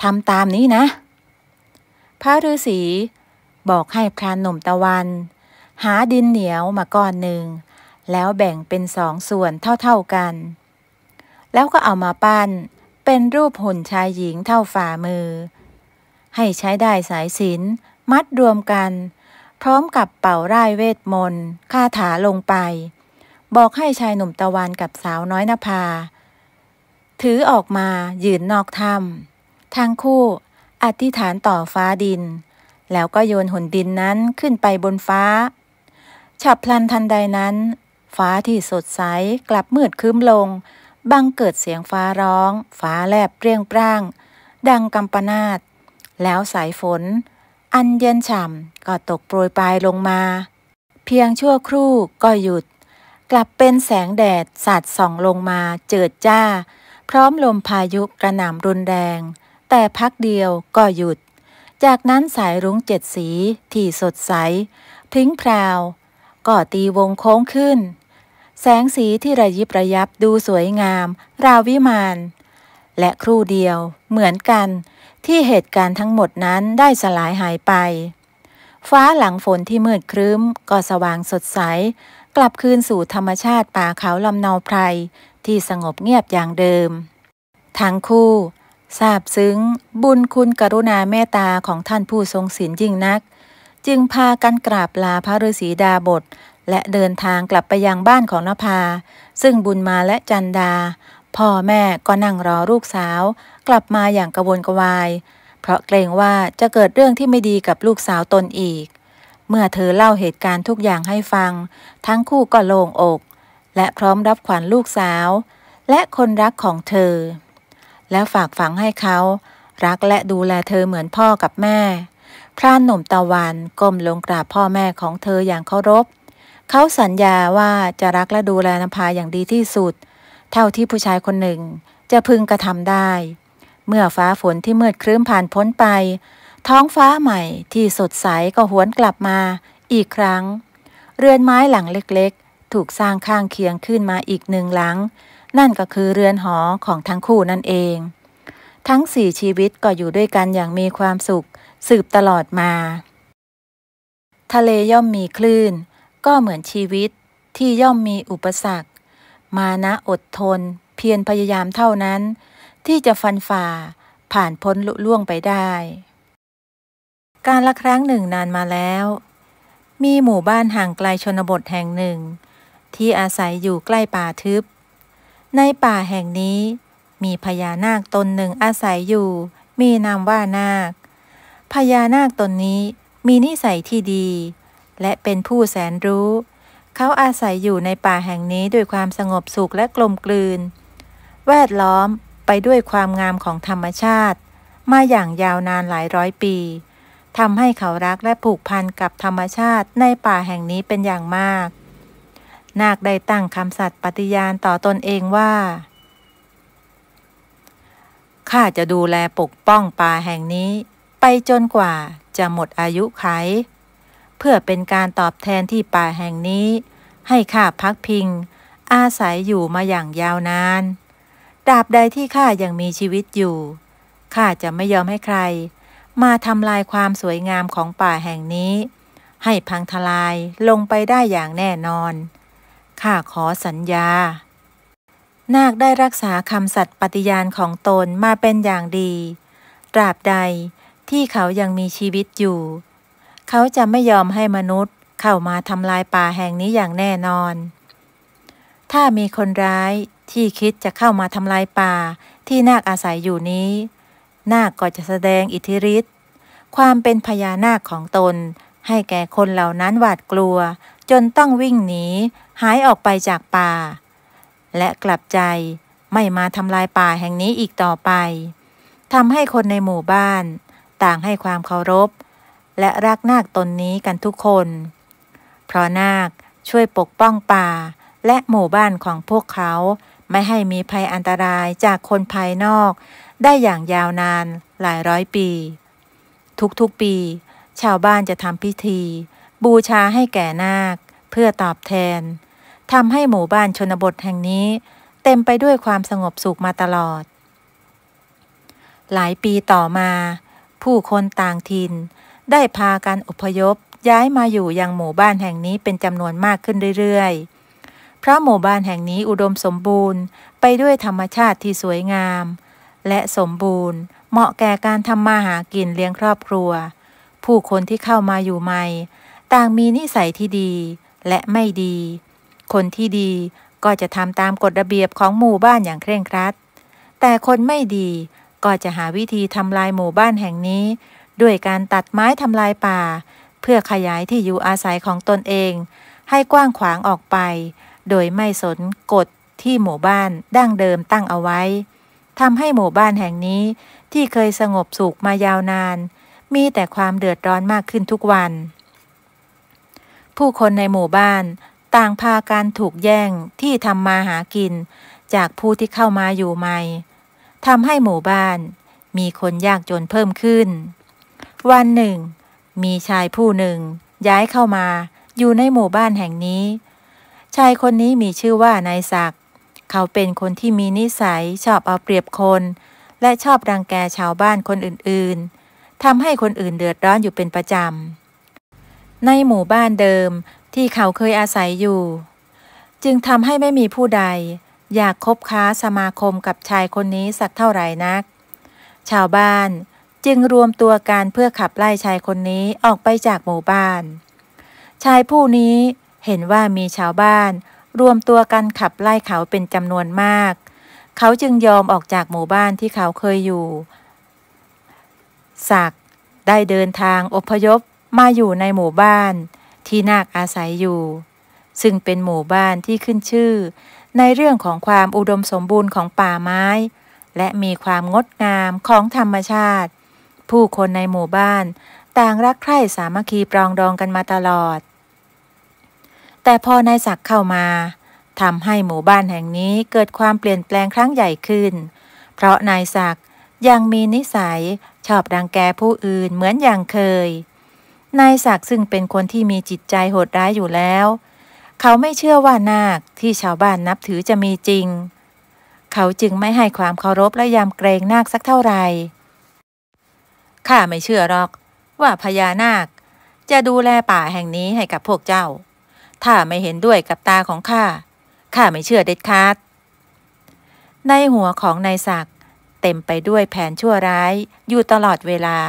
ทำตามนี้นะ พระฤาษี บอกให้พรานหนุ่มตะวัน หาดินเหนียวมาก้อนหนึ่งแล้วแบ่งเป็นสองส่วนเท่าๆกันแล้วก็เอามาปั้น เป็นรูปหุ่นชายหญิงเท่าฝ่ามือ ให้ใช้ได้สายศิลมัดรวมกัน พร้อมกับเป่าร่ายเวทมนต์คาถาลงไป บอกให้ชายหนุ่มตะวันกับสาวน้อยนภา ถือออกมา ยืนนอกถ้ำทางคู่อธิษฐานต่อฟ้าดิน แล้วก็โยนหุ่นดินนั้นขึ้นไปบนฟ้า ฉับพลันทันใดนั้น ฟ้าที่สดใสกลับมืดคืมลงบังเกิดเสียงฟ้าร้อง ฟ้าแลบเปรียงปร่าง ดังกำปนาตแล้วสายฝน อันเย็นฉ่ำก็ตกโปรยปลายลงมา เพียงชั่วครู่ก็หยุด กลับเป็นแสงแดดสาดส่องลงมาเจิดจ้า พร้อมลมพายุกระหน่ำรุนแรง แต่พักเดียวก็หยุด จากนั้นสายรุ้งเจ็ดสี ที่สดใสพิ้งพราว ก็ตีวงโค้งขึ้นแสงสีที่ระยิบระยับดูสวยงาม ราววิมานและครู่เดียวเหมือนกันที่เหตุการณ์ทั้งหมดนั้นได้สลายหายไป ฟ้าหลังฝนที่มืดครึ้มก็สว่างสดใส กลับคืนสู่ธรรมชาติป่าเขาลำนาไพรที่สงบเงียบอย่างเดิม ทั้งคู่ทราบซึ้งบุญคุณกรุณาเมตตาของท่านผู้ทรงศีลยิ่งนัก จึงพากันกราบลาพระฤาษีดาบทและเดินทางกลับไปยังบ้านของนภาซึ่งบุญมาและจันดา พ่อแม่ก็นั่งรอลูกสาว กลับมาอย่างกระวนกระวาย เพราะเกรงว่าจะเกิดเรื่องที่ไม่ดีกับลูกสาวตนอีก เมื่อเธอเล่าเหตุการณ์ทุกอย่างให้ฟัง ทั้งคู่ก็โล่งอก และพร้อมรับขวัญลูกสาว และคนรักของเธอ และฝากฝังให้เขา รักและดูแลเธอเหมือนพ่อกับแม่ พระหนุ่มตะวันก้มลงกราบพ่อแม่ของเธออย่างเคารพเขาสัญญาว่าจะรักและดูแลนภาอย่างดีที่สุด เท่าที่ผู้ชายคนหนึ่งจะพึงกระทำได้ เมื่อฟ้าฝนที่มืดครึ้มผ่านพ้นไป ท้องฟ้าใหม่ที่สดใสก็หวนกลับมาอีกครั้ง เรือนไม้หลังเล็กๆ ถูกสร้างข้างเคียงขึ้นมาอีกหนึ่งหลัง นั่นก็คือเรือนหอของทั้งคู่นั่นเอง ทั้งสี่ชีวิตก็อยู่ด้วยกันอย่างมีความสุขสืบตลอดมา ทะเลย่อมมีคลื่นก็เหมือนชีวิตที่ย่อมมีอุปสรรคมานะอดทน เพียรพยายามเท่านั้น ที่จะฟันฝ่าผ่านพ้นลุล่วงไปได้ การละครั้งหนึ่งนานมาแล้ว มีหมู่บ้านห่างไกลชนบทแห่งหนึ่ง ที่อาศัยอยู่ใกล้ป่าทึบ ในป่าแห่งนี้ มีพญานาคตนหนึ่งอาศัยอยู่มีนามว่านาค พญานาคตนนี้มีนิสัยที่ดีและเป็นผู้แสนรู้ เขาอาศัยอยู่ในป่าแห่งนี้ด้วยความสงบสุขและกลมกลืน แวดล้อมไปด้วยความงามของธรรมชาติ มาอย่างยาวนานหลายร้อยปี ทำให้เขารักและผูกพันกับธรรมชาติในป่าแห่งนี้เป็นอย่างมาก นาคได้ตั้งคำสัตย์ปฏิญาณต่อตนเองว่า ข้าจะดูแลปกป้องป่าแห่งนี้ ไปจนกว่าจะหมดอายุไขเพื่อเป็นการตอบแทนที่ป่าแห่งนี้ ให้ข้าพักพิง อาศัยอยู่มาอย่างยาวนาน ดาบใดที่ข้ายังมีชีวิตอยู่ ข้าจะไม่ยอมให้ใคร มาทำลายความสวยงามของป่าแห่งนี้ ให้พังทลายลงไปได้อย่างแน่นอน ข้าขอสัญญานาคได้รักษาคำสัตย์ปฏิญาณของตนมาเป็นอย่างดีตราบใดที่เขายังมีชีวิตอยู่เขาจะไม่ยอมให้มนุษย์ เข้ามาทำลายป่าแห่งนี้อย่างแน่นอน ถ้ามีคนร้ายที่คิดจะเข้ามาทำลายป่าที่นาคอาศัยอยู่นี้ นาคก็จะแสดงอิทธิฤทธิ์ความเป็นพญานาคของตน ให้แก่คนเหล่านั้นหวาดกลัว จนต้องวิ่งหนีหายออกไปจากป่า และกลับใจไม่มาทำลายป่าแห่งนี้อีกต่อไป ทำให้คนในหมู่บ้าน ต่างให้ความเคารพและรักนาคตนนี้กันทุกคน เพราะนาคช่วยปกป้องป่า และหมู่บ้านของพวกเขาไม่ให้มีภัยอันตรายจากคนภายนอก ได้อย่างยาวนานหลายร้อยปี ทุกๆปี ชาวบ้านจะทำพิธี บูชาให้แก่นาค เพื่อตอบแทนทำให้หมู่บ้านชนบทแห่งนี้ เต็มไปด้วยความสงบสุขมาตลอด หลายปีต่อมา ผู้คนต่างถิ่นได้พากันอพยพย้ายมาอยู่ยังหมู่บ้านแห่งนี้เป็นจำนวนมากขึ้นเรื่อยๆ เพราะหมู่บ้านแห่งนี้อุดมสมบูรณ์ไปด้วยธรรมชาติที่สวยงาม และสมบูรณ์ เหมาะแก่การทำมาหากินเลี้ยงครอบครัว ผู้คนที่เข้ามาอยู่ใหม่ ต่างมีนิสัยที่ดีและไม่ดี คนที่ดีก็จะทำตามกฎระเบียบของหมู่บ้านอย่างเคร่งครัด แต่คนไม่ดีก็จะหาวิธีทำลายหมู่บ้านแห่งนี้ด้วยการตัดไม้ทำลายป่า เพื่อขยายที่อยู่อาศัยของตนเอง ให้กว้างขวางออกไป โดยไม่สนกฎที่หมู่บ้านดั้งเดิมตั้งเอาไว้ทำให้หมู่บ้านแห่งนี้ที่เคยสงบสุขมายาวนาน มีแต่ความเดือดร้อนมากขึ้นทุกวัน ผู้คนในหมู่บ้านต่างพาการถูกแย่งที่ทำมาหากิน จากผู้ที่เข้ามาอยู่ใหม่ทำให้หมู่บ้าน มีคนยากจนเพิ่มขึ้นวันหนึ่ง มีชายผู้หนึ่ง ย้ายเข้ามาอยู่ในหมู่บ้านแห่งนี้ ชายคนนี้มีชื่อว่า นายศักเขาเป็นคนที่มีนิสัยชอบเอาเปรียบคน และชอบรังแกชาวบ้านคนอื่นๆทำให้คนอื่นเดือดร้อนอยู่เป็นประจำในหมู่บ้านเดิมที่เขาเคยอาศัยอยู่ จึงทำให้ไม่มีผู้ใด อยากคบค้าสมาคมกับชายคนนี้สักเท่าไหร่นัก ชาวบ้านจึงรวมตัวกันเพื่อขับไล่ชายคนนี้ออกไปจากหมู่บ้าน ชายผู้นี้เห็นว่ามีชาวบ้าน รวมตัวกันขับไล่เขาเป็นจำนวนมาก เขาจึงยอมออกจากหมู่บ้านที่เขาเคยอยู่ ศักได้เดินทางอพยพมาอยู่ในหมู่บ้านที่นาคอาศัยอยู่ ซึ่งเป็นหมู่บ้านที่ขึ้นชื่อ ในเรื่องของความอุดมสมบูรณ์ของป่าไม้ และมีความงดงามของธรรมชาติผู้คนในหมู่บ้าน ต่างรักใคร่สามัคคีปรองดองกันมาตลอด แต่พอนายศักเข้ามาทำให้หมู่บ้านแห่งนี้เกิดความเปลี่ยนแปลงครั้งใหญ่ขึ้น เพราะนายศัก ยังมีนิสัยชอบดังแกผู้อื่นเหมือนอย่างเคย นายศักซึ่งเป็นคนที่มีจิตใจโหดร้ายอยู่แล้ว เขาไม่เชื่อว่านาคที่ชาวบ้านนับถือจะมีจริง เขาจึงไม่ให้ความเคารพและยำเกรงนาคสักเท่าไหร่ข้าไม่เชื่อหรอก ว่าพญานาค จะดูแลป่าแห่งนี้ให้กับพวกเจ้า ถ้าไม่เห็นด้วยกับตาของข้า ข้าไม่เชื่อเด็ดขาด ในหัวของนายศักดิ์เต็มไปด้วยแผนชั่วร้ายอยู่ตลอดเวลา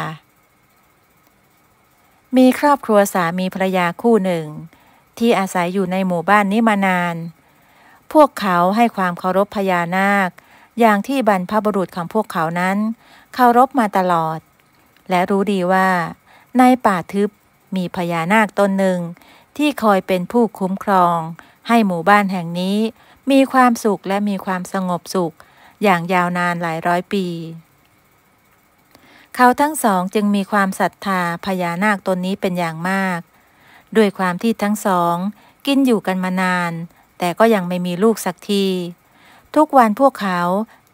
มีครอบครัวสามีภรรยาคู่หนึ่ง ที่อาศัยอยู่ในหมู่บ้านนี้มานาน พวกเขาให้ความเคารพพญานาค อย่างที่บรรพบุรุษของพวกเขานั้น เคารพมาตลอดและรู้ดีว่า ในป่าทึบมีพญานาคตนหนึ่ง ที่คอยเป็นผู้คุ้มครอง ให้หมู่บ้านแห่งนี้ มีความสุขและมีความสงบสุข อย่างยาวนานหลายร้อยปี เขาทั้งสองจึงมีความศรัทธาพญานาคตนนี้เป็นอย่างมาก ด้วยความที่ทั้งสอง กินอยู่กันมานาน แต่ก็ยังไม่มีลูกสักที ทุกวันพวกเขา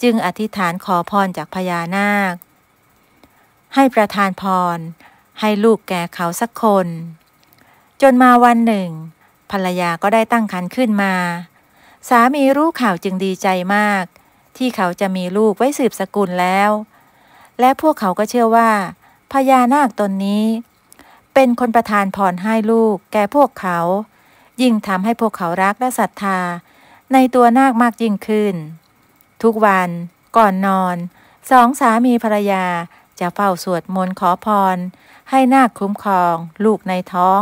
จึงอธิษฐานขอพรจากพญานาคให้ประทานพรให้ลูกแก่เขาสักคน จนมาวันหนึ่ง ภรรยาก็ได้ตั้งครรภ์ขึ้นมา สามีรู้ข่าวจึงดีใจมาก ที่เขาจะมีลูกไว้สืบสกุลแล้ว และพวกเขาก็เชื่อว่า พญานาคตนนี้ เป็นคนประทานพรให้ลูกแก่พวกเขา ยิ่งทำให้พวกเขารักและศรัทธา ในตัวนาคมากยิ่งขึ้น ทุกวันก่อนนอนสองสามีภรรยาจะเฝ้าสวดมนต์ขอพร ให้นาคคุ้มครอง ลูกในท้อง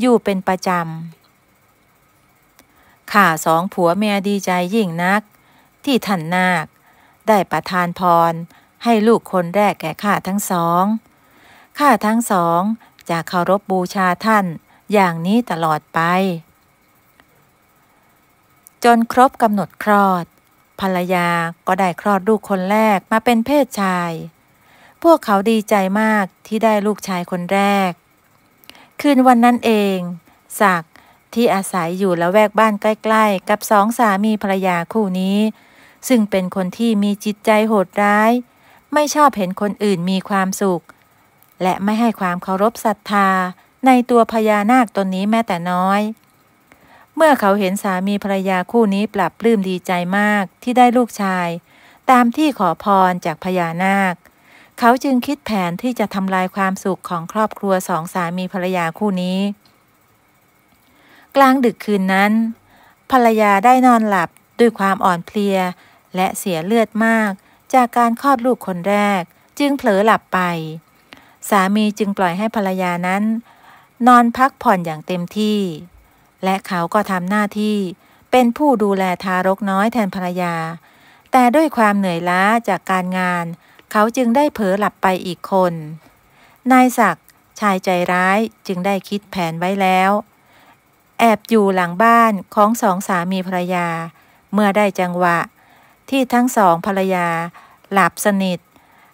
อยู่เป็นประจำข้าสองผัวเมียดีใจยิ่งนัก ที่ท่านนาคได้ประทานพร ให้ลูกคนแรกแก่ข้าทั้งสองข้าทั้งสอง จะเคารพบบูชาท่านอย่างนี้ตลอดไป จนครบกำหนดคลอด ภรรยาก็ได้คลอดลูกคนแรกมาเป็นเพศชายพวกเขาดีใจมากที่ได้ลูกชายคนแรก คืนวันนั้นเอง ศักที่อาศัยอยู่ละแวกบ้านใกล้ ๆ กับสองสามีภรรยาคู่นี้ ซึ่งเป็นคนที่มีจิตใจโหดร้าย ไม่ชอบเห็นคนอื่นมีความสุข และไม่ให้ความเคารพศรัทธาในตัวพญานาคตนนี้แม้แต่น้อย เมื่อเขาเห็นสามีภรรยาคู่นี้ปรับปลื้มดีใจมากที่ได้ลูกชาย ตามที่ขอพรจากพญานาคเขาจึงคิดแผนที่จะทำลายความสุขของครอบครัวสองสามีภรรยาคู่นี้ กลางดึกคืนนั้น ภรรยาได้นอนหลับด้วยความอ่อนเพลียและเสียเลือดมาก จากการคลอดลูกคนแรก จึงเผลอหลับไป สามีจึงปล่อยให้ภรรยานั้นนอนพักผ่อนอย่างเต็มที่ และเขาก็ทำหน้าที่เป็นผู้ดูแลทารกน้อยแทนภรรยา แต่ด้วยความเหนื่อยล้าจากการงานเขาจึงได้เผลอหลับไปอีกคน นายศักดิ์ชายใจร้ายจึงได้คิดแผนไว้แล้ว แอบอยู่หลังบ้านของสองสามีภรรยา เมื่อได้จังหวะที่ทั้งสองภรรยา หลับสนิท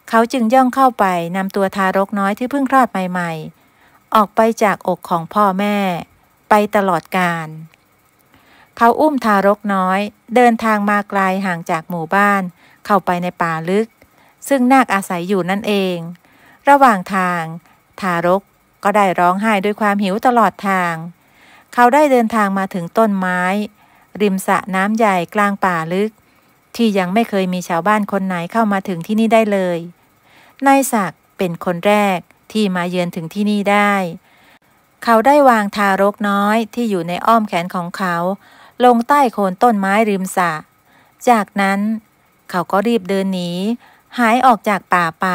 เขาจึงย่องเข้าไปนำตัวทารกน้อยที่เพิ่งคลอดใหม่ๆ ออกไปจากอกของพ่อแม่ ไปตลอดการ เขาอุ้มทารกน้อย เดินทางมาไกลห่างจากหมู่บ้าน เข้าไปในป่าลึกซึ่งนาคอาศัยอยู่นั่นเอง ระหว่างทาง ทารกก็ได้ร้องไห้ด้วยความหิวตลอดทาง เขาได้เดินทางมาถึงต้นไม้ ริมสระน้ำใหญ่กลางป่าลึก ที่ยังไม่เคยมีชาวบ้านคนไหนเข้ามาถึงที่นี่ได้เลย นายศักดิ์เป็นคนแรกที่มาเยือนถึงที่นี่ได้ เขาได้วางทารกน้อยที่อยู่ในอ้อมแขนของเขา ลงใต้โคนต้นไม้ริมสระ จากนั้นเขาก็รีบเดินหนีหายออกจากป่าไป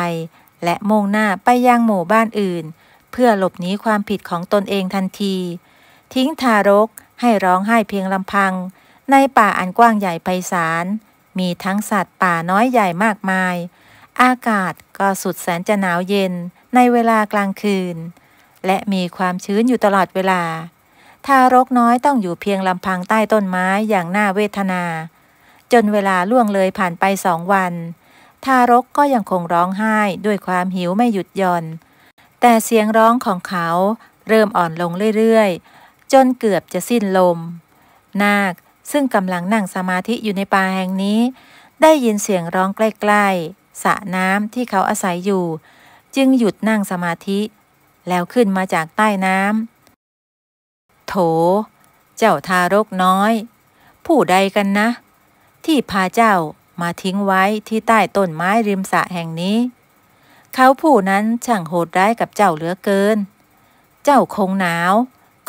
และมงหน้าไปยังหมู่บ้านอื่น เพื่อหลบหนีความผิดของตนเองทันที ทิ้งทารกให้ร้องไห้เพียงลำพัง ในป่าอันกว้างใหญ่ไพศาลมีทั้งสัตว์ป่าน้อยใหญ่มากมาย อากาศก็สุดแสนจะหนาวเย็นในเวลากลางคืน และมีความชื้นอยู่ตลอดเวลา ทารกน้อยต้องอยู่เพียงลำพังใต้ต้นไม้อย่างน่าเวทนา จนเวลาล่วงเลยผ่านไปสองวันทารกก็ยังคงร้องไห้ด้วยความหิวไม่หยุดหย่อน แต่เสียงร้องของเขาเริ่มอ่อนลงเรื่อย ๆ จนเกือบจะสิ้นลม นาคซึ่งกำลังนั่งสมาธิอยู่ในป่าแห่งนี้ ได้ยินเสียงร้องใกล้ ๆ สระน้ำที่เขาอาศัยอยู่ จึงหยุดนั่งสมาธิ แล้วขึ้นมาจากใต้น้ำโถ เจ้าทารกน้อย ผู้ใดกันนะ ที่พาเจ้ามาทิ้งไว้ที่ใต้ต้นไม้ริมสระแห่งนี้ เขาผู้นั้นช่างโหดร้ายกับเจ้าเหลือเกิน เจ้าคงหนาว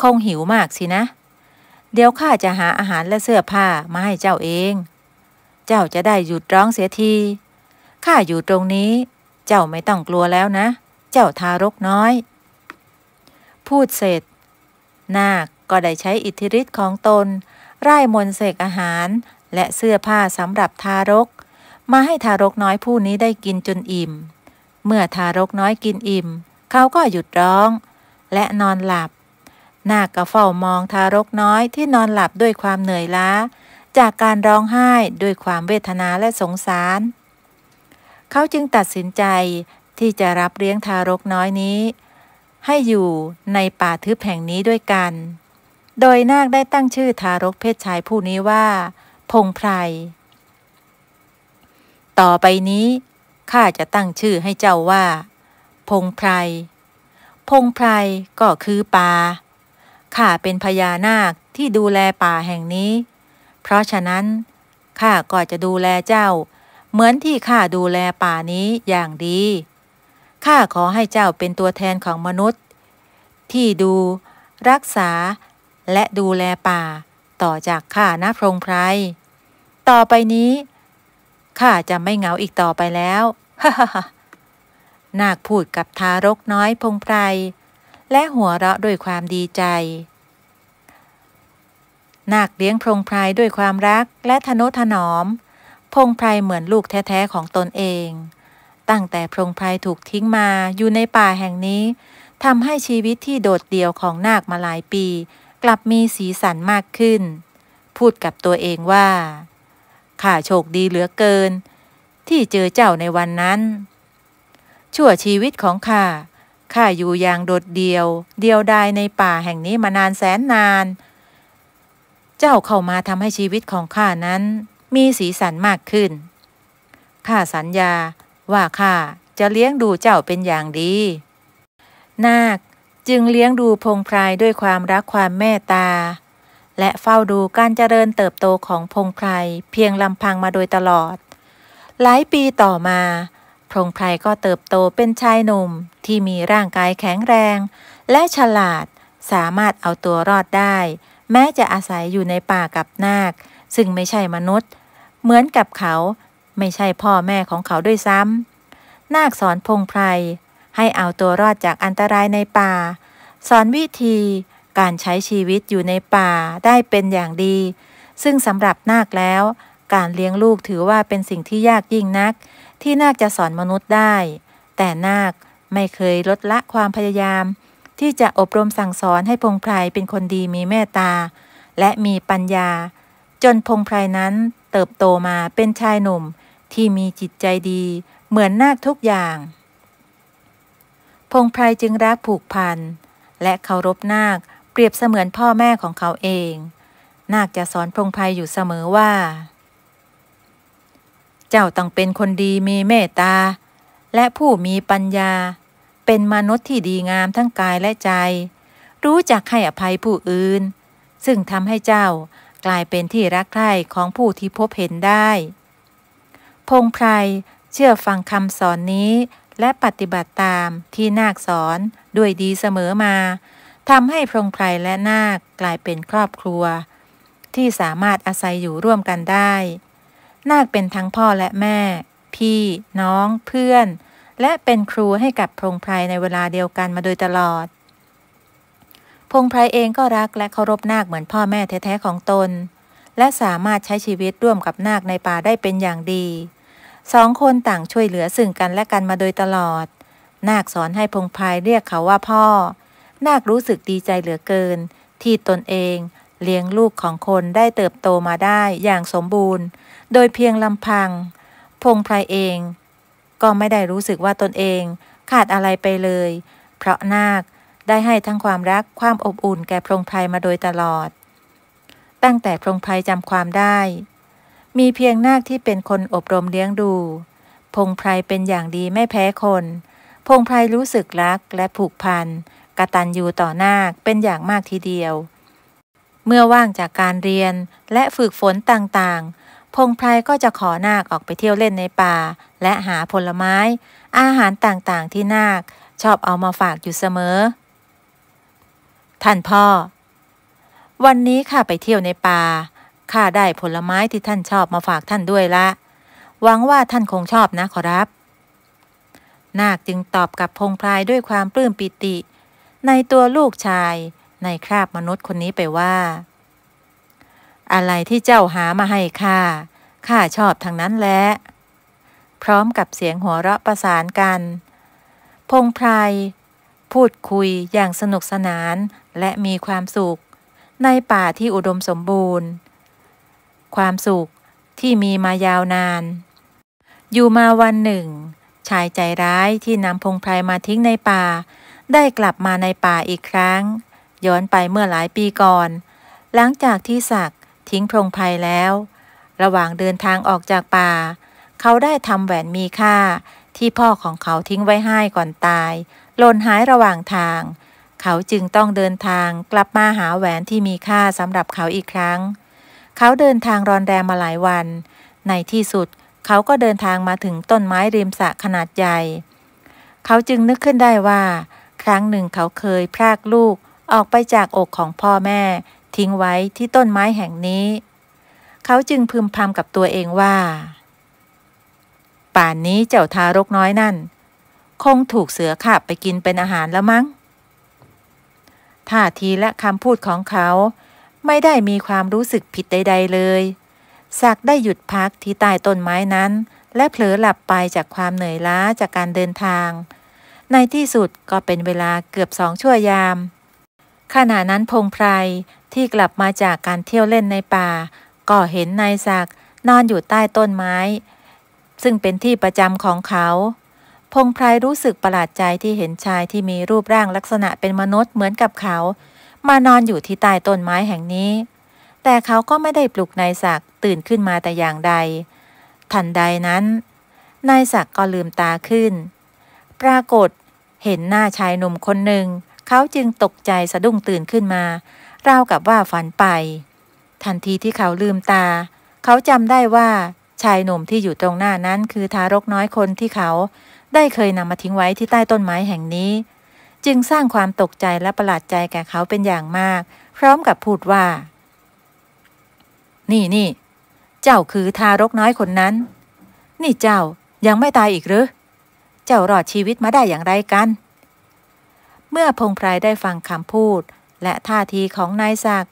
คงหิวมากสินะ เดี๋ยวข้าจะหาอาหารและเสื้อผ้ามาให้เจ้าเอง เจ้าจะได้หยุดร้องเสียทีข้าอยู่ตรงนี้ เจ้าไม่ต้องกลัวแล้วนะ เจ้าทารกน้อย พูดเสร็จ นาคก็ได้ใช้อิทธิฤทธิ์ของตนไร่มนเสกอาหารและเสื้อผ้าสำหรับทารก มาให้ทารกน้อยผู้นี้ได้กินจนอิ่ม เมื่อทารกน้อยกินอิ่ม เขาก็หยุดร้อง และนอนหลับ นาคก็เฝ้ามองทารกน้อยที่นอนหลับด้วยความเหนื่อยล้า จากการร้องไห้ด้วยความเวทนาและสงสาร เขาจึงตัดสินใจที่จะรับเลี้ยงทารกน้อยนี้ ให้อยู่ในป่าทึบแห่งนี้ด้วยกัน โดยนาคได้ตั้งชื่อทารกเพศชายผู้นี้ว่าพงไพร ต่อไปนี้ข้าจะตั้งชื่อให้เจ้าว่า พงไพร พงไพรก็คือป่า ข้าเป็นพญานาคที่ดูแลป่าแห่งนี้ เพราะฉะนั้นข้าก็จะดูแลเจ้า เหมือนที่ข้าดูแลป่านี้อย่างดี ข้าขอให้เจ้าเป็นตัวแทนของมนุษย์ ที่ดูรักษา และดูแลป่าต่อจากข้าณพรงไพร ต่อไปนี้ข้าจะไม่เหงาอีกต่อไปแล้วฮ่าฮ่านาคพูดกับทารกน้อยพงไพร และหัวเราะด้วยความดีใจนาคเลี้ยงพงไพรด้วยความรักและทนุถนอมพงไพรเหมือนลูกแท้ๆของตนเอง ตั้งแต่พงไพรถูกทิ้งมาอยู่ในป่าแห่งนี้ทำให้ชีวิตที่โดดเดี่ยวของนาคมาหลายปีลับมีสีสันมากขึ้น พูดกับตัวเองว่า ข้าโชคดีเหลือเกิน ที่เจอเจ้าในวันนั้น ชั่วชีวิตของข้า ข้าอยู่อย่างโดดเดี่ยว เดียวดายในป่าแห่งนี้มานานแสนนาน เจ้าเข้ามาทำให้ชีวิตของข้านั้น มีสีสันมากขึ้น ข้าสัญญาว่าข้าจะเลี้ยงดูเจ้าเป็นอย่างดีนาคจึงเลี้ยงดูพงพรายด้วยความรักความเมตตา และเฝ้าดูการเจริญเติบโตของพงไพรเพียงลำพังมาโดยตลอด หลายปีต่อมาพงไพรก็เติบโตเป็นชายหนุ่มที่มีร่างกายแข็งแรง และฉลาดสามารถเอาตัวรอดได้ แม้จะอาศัยอยู่ในป่ากับนาค ซึ่งไม่ใช่มนุษย์ เหมือนกับเขาไม่ใช่พ่อแม่ของเขาด้วยซ้ำนาคสอนพงไพรให้เอาตัวรอดจากอันตรายในป่า สอนวิธี การใช้ชีวิตอยู่ในป่าได้เป็นอย่างดี ซึ่งสำหรับนาคแล้ว การเลี้ยงลูกถือว่าเป็นสิ่งที่ยากยิ่งนัก ที่นาคจะสอนมนุษย์ได้ แต่นาคไม่เคยลดละความพยายาม ที่จะอบรมสั่งสอนให้พงไพรเป็นคนดีมีเมตตา และมีปัญญา จนพงไพรนั้น เติบโตมาเป็นชายหนุ่ม ที่มีจิตใจดี เหมือนนาคทุกอย่างพงไพรจึงรักผูกพันและเคารพนาคเปรียบเสมือนพ่อแม่ของเขาเองนาคจะสอนพงไพรอยู่เสมอว่า เจ้าต้องเป็นคนดีมีเมตตา และผู้มีปัญญา เป็นมนุษย์ที่ดีงามทั้งกายและใจ รู้จักให้อภัยผู้อื่น ซึ่งทำให้เจ้ากลายเป็นที่รักใคร่ของผู้ที่พบเห็นได้ พงไพรเชื่อฟังคำสอนนี้และปฏิบัติตามที่นาคสอนด้วยดีเสมอมาทำให้พรงไพรและนาคกลายเป็นครอบครัว ที่สามารถอาศัยอยู่ร่วมกันได้ นาคเป็นทั้งพ่อและแม่ พี่ น้อง เพื่อน และเป็นครูให้กับพรงไพรในเวลาเดียวกันมาโดยตลอดพงไพรเองก็รักและเคารพนาคเหมือนพ่อแม่แท้ๆของตน และสามารถใช้ชีวิตร่วมกับนาคในป่าได้เป็นอย่างดีสองคนต่างช่วยเหลือซึ่งกันและกันมาโดยตลอด นาคสอนให้พงพายเรียกเขาว่าพ่อ นาครู้สึกดีใจเหลือเกิน ที่ตนเอง เลี้ยงลูกของคนได้เติบโตมาได้อย่างสมบูรณ์ โดยเพียงลำพัง พงพายเอง ก็ไม่ได้รู้สึกว่าตนเองขาดอะไรไปเลย เพราะนาคได้ให้ทั้งความรักความอบอุ่นแก่พงพายมาโดยตลอด ตั้งแต่พงพายจำความได้มีเพียงนาคที่เป็นคนอบรมเลี้ยงดู พงไพรเป็นอย่างดีไม่แพ้คน พงไพรรู้สึกรักและผูกพันกตัญยูต่อนาคเป็นอย่างมากทีเดียว เมื่อว่างจากการเรียนและฝึกฝนต่างๆ พงไพรก็จะขอนาคออกไปเที่ยวเล่นในป่า และหาผลไม้ อาหารต่างๆ ที่นาคชอบเอามาฝากอยู่เสมอ ท่านพ่อ วันนี้ข้าไปเที่ยวในป่าข้าได้ผลไม้ที่ท่านชอบมาฝากท่านด้วยละ หวังว่าท่านคงชอบนะขอรับ นาคจึงตอบกับพงพลายด้วยความปลื้มปิติ ในตัวลูกชายในคราบมนุษย์คนนี้ไปว่า อะไรที่เจ้าหามาให้ข้า ข้าชอบทั้งนั้นแหละพร้อมกับเสียงหัวเราะประสานกัน พงพราย พูดคุยอย่างสนุกสนานและมีความสุข ในป่าที่อุดมสมบูรณ์ความสุขที่มีมายาวนานอยู่มาวันหนึ่ง ชายใจร้ายที่นำพงไพรมาทิ้งในป่า ได้กลับมาในป่าอีกครั้ง ย้อนไปเมื่อหลายปีก่อน หลังจากที่สักทิ้งพงไพรแล้ว ระหว่างเดินทางออกจากป่า เขาได้ทำแหวนมีค่าที่พ่อของเขาทิ้งไว้ให้ก่อนตายหล่นหายระหว่างทาง เขาจึงต้องเดินทางกลับมาหาแหวนที่มีค่าสำหรับเขาอีกครั้งเขาเดินทางรอนแรงมาหลายวัน ในที่สุด เขาก็เดินทางมาถึงต้นไม้ริมสระขนาดใหญ่ เขาจึงนึกขึ้นได้ว่า ครั้งหนึ่งเขาเคยพรากลูกออกไปจากอกของพ่อแม่ ทิ้งไว้ที่ต้นไม้แห่งนี้ เขาจึงพึมพำกับตัวเองว่า ป่านนี้เจ้าทารกน้อยนั่น คงถูกเสือขับไปกินเป็นอาหารแล้วมั้ง ท่าทีและคำพูดของเขาไม่ได้มีความรู้สึกผิดใดๆเลย ศักได้หยุดพักที่ใต้ต้นไม้นั้น และเผลอหลับไปจากความเหนื่อยล้าจากการเดินทาง ในที่สุดก็เป็นเวลาเกือบสองชั่วยาม ขณะนั้นพงไพรที่กลับมาจากการเที่ยวเล่นในป่า ก็เห็นนายศักนอนอยู่ใต้ต้นไม้ ซึ่งเป็นที่ประจำของเขา พงไพรรู้สึกประหลาดใจที่เห็นชายที่มีรูปร่างลักษณะเป็นมนุษย์เหมือนกับเขามานอนอยู่ที่ใต้ต้นไม้แห่งนี้ แต่เขาก็ไม่ได้ปลุกนายศักดิ์ตื่นขึ้นมาแต่อย่างใด ทันใดนั้น นายศักดิ์ก็ลืมตาขึ้น ปรากฏ เห็นหน้าชายหนุ่มคนหนึ่ง เขาจึงตกใจสะดุ้งตื่นขึ้นมาราวกับว่าฝันไป ทันทีที่เขาลืมตา เขาจำได้ว่าชายหนุ่มที่อยู่ตรงหน้านั้นคือทารกน้อยคนที่เขาได้เคยนำมาทิ้งไว้ที่ใต้ต้นไม้แห่งนี้จึงสร้างความตกใจและประหลาดใจแก่เขาเป็นอย่างมาก พร้อมกับพูดว่า นี่นี่เจ้าคือทารกน้อยคนนั้น นี่เจ้า ยังไม่ตายอีกหรือ เจ้ารอดชีวิตมาได้อย่างไรกัน เมื่อพงไพรได้ฟังคำพูด และท่าทีของนายศัก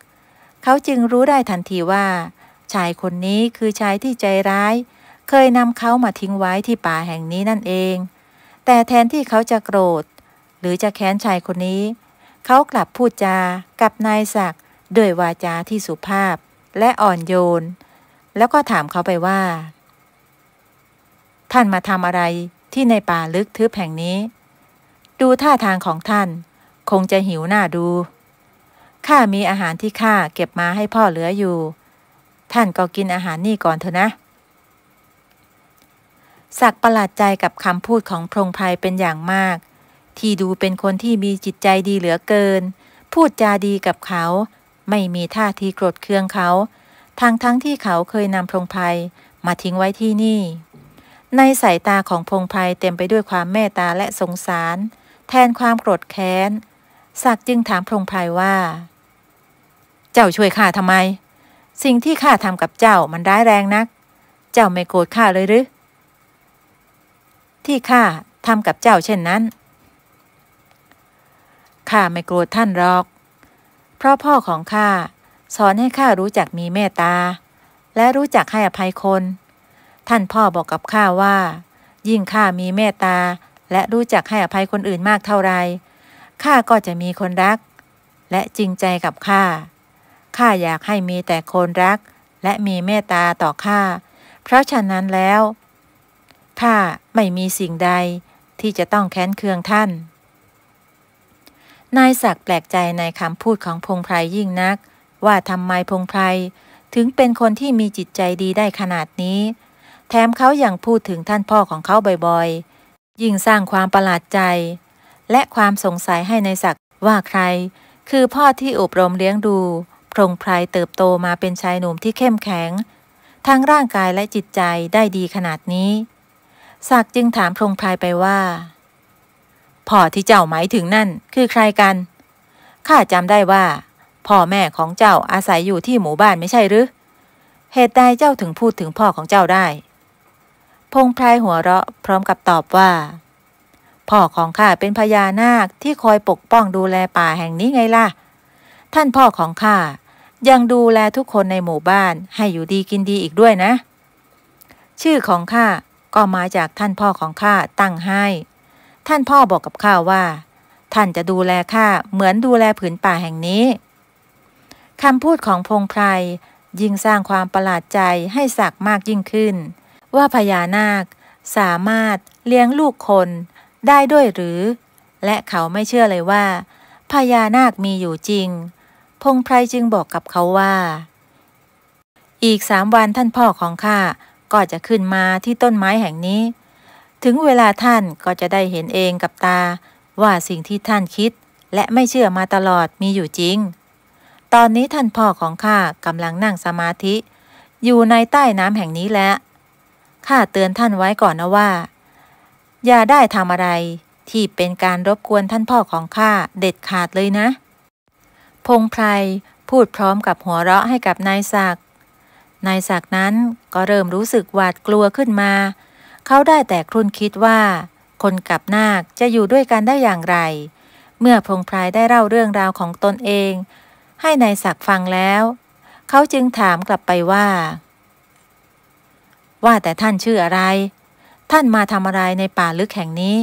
เขาจึงรู้ได้ทันทีว่า ชายคนนี้คือชายที่ใจร้าย เคยนำเขามาทิ้งไว้ที่ป่าแห่งนี้นั่นเอง แต่แทนที่เขาจะโกรธรือจะแค้นชายคนนี้ เขากลับพูดจากับนายศักด้วยวาจาที่สุภาพและอ่อนโยน แล้วก็ถามเขาไปว่า ท่านมาทำอะไรที่ในป่าลึกทึบแห่งนี้ ดูท่าทางของท่าน คงจะหิวหน้าดู ข้ามีอาหารที่ข้า เก็บมาให้พ่อเหลืออยู่ ท่านก็กินอาหารนี่ก่อนเถอะนะสักประหลาดใจกับคำพูดของพรงไพรเป็นอย่างมากที่ดูเป็นคนที่มีจิตใจดีเหลือเกิน พูดจาดีกับเขา ไม่มีท่าทีโกรธเคืองเขา ทั้งทั้งที่เขาเคยนำพงภัย มาทิ้งไว้ที่นี่ ในสายตาของพงภัยเต็มไปด้วยความเมตตาและสงสาร แทนความโกรธแค้นสักจึงถามพงภัยว่า เจ้าช่วยข้าทำไม สิ่งที่ข้าทำกับเจ้ามันร้ายแรงนัก เจ้าไม่โกรธข้าเลยหรือ ที่ข้าทำกับเจ้า เช่นนั้นข้าไม่โกรธท่านหรอก เพราะพ่อของข้าสอนให้ข้ารู้จักมีเมตตา และรู้จักให้อภัยคน ท่านพ่อบอกกับข้าว่า ยิ่งข้ามีเมตตาและรู้จักให้อภัยคนอื่นมากเท่าไรข้าก็จะมีคนรัก และจริงใจกับข้า ข้าอยากให้มีแต่คนรักและมีเมตตา ต่อข้า เพราะฉะนั้นแล้วข้าไม่มีสิ่งใดที่จะต้องแค้นเคืองท่านนายศักแปลกใจในคำพูดของพงไพรยิ่งนัก ว่าทำไมพงไพรถึงเป็นคนที่มีจิตใจดีได้ขนาดนี้ แถมเขายัางพูดถึงท่านพ่อของเขาบ่อยๆ ยิ่งสร้างความประหลาดใจ และความสงสัยให้ในศักว่าใครคือพ่อที่อบรมเลี้ยงดูพงไพรเติบโตมาเป็นชายหนุ่มที่เข้มแข็ง ทั้งร่างกายและจิตใจได้ดีขนาดนี้ ศักจึงถามพงไพรไปว่าพ่อที่เจ้าหมายถึงนั่นคือใครกัน ข้าจำได้ว่า พ่อแม่ของเจ้าอาศัยอยู่ที่หมู่บ้านไม่ใช่หรือเหตุใดเจ้าถึงพูดถึงพ่อของเจ้าได้ พงไพรหัวเราะพร้อมกับตอบว่า พ่อของข้าเป็นพญานาคที่คอยปกป้องดูแลป่าแห่งนี้ไงล่ะ ท่านพ่อของข้า ยังดูแลทุกคนในหมู่บ้านให้อยู่ดีกินดีอีกด้วยนะ ชื่อของข้าก็มาจากท่านพ่อของข้าตั้งให้ท่านพ่อบอกกับข้าว่า ท่านจะดูแลข้าเหมือนดูแลผืนป่าแห่งนี้ คำพูดของพงไพรยิ่งสร้างความประหลาดใจให้สักมากยิ่งขึ้น ว่าพญานาคสามารถเลี้ยงลูกคนได้ด้วยหรือ และเขาไม่เชื่อเลยว่า พญานาคมีอยู่จริง พงไพรจึงบอกกับเขาว่า อีกสามวันท่านพ่อของข้าก็จะขึ้นมาที่ต้นไม้แห่งนี้ถึงเวลาท่านก็จะได้เห็นเองกับตา ว่าสิ่งที่ท่านคิดและไม่เชื่อมาตลอดมีอยู่จริง ตอนนี้ท่านพ่อของข้ากำลังนั่งสมาธิ อยู่ในใต้น้ำแห่งนี้แล้วข้าเตือนท่านไว้ก่อนนะว่า อย่าได้ทำอะไรที่เป็นการรบกวนท่านพ่อของข้า เด็ดขาดเลยนะ พงไพรพูดพร้อมกับหัวเราะให้กับนายศัก นายศักนั้นก็เริ่มรู้สึกหวาดกลัวขึ้นมาเขาได้แต่ครุ่นคิดว่า คนกับนาคจะอยู่ด้วยกันได้อย่างไร เมื่อพงพรายได้เล่าเรื่องราวของตนเอง ให้ในายศักฟังแล้ว เขาจึงถามกลับไปว่า ว่าแต่ท่านชื่ออะไร ท่านมาทำอะไรในป่าลึกแห่งนี้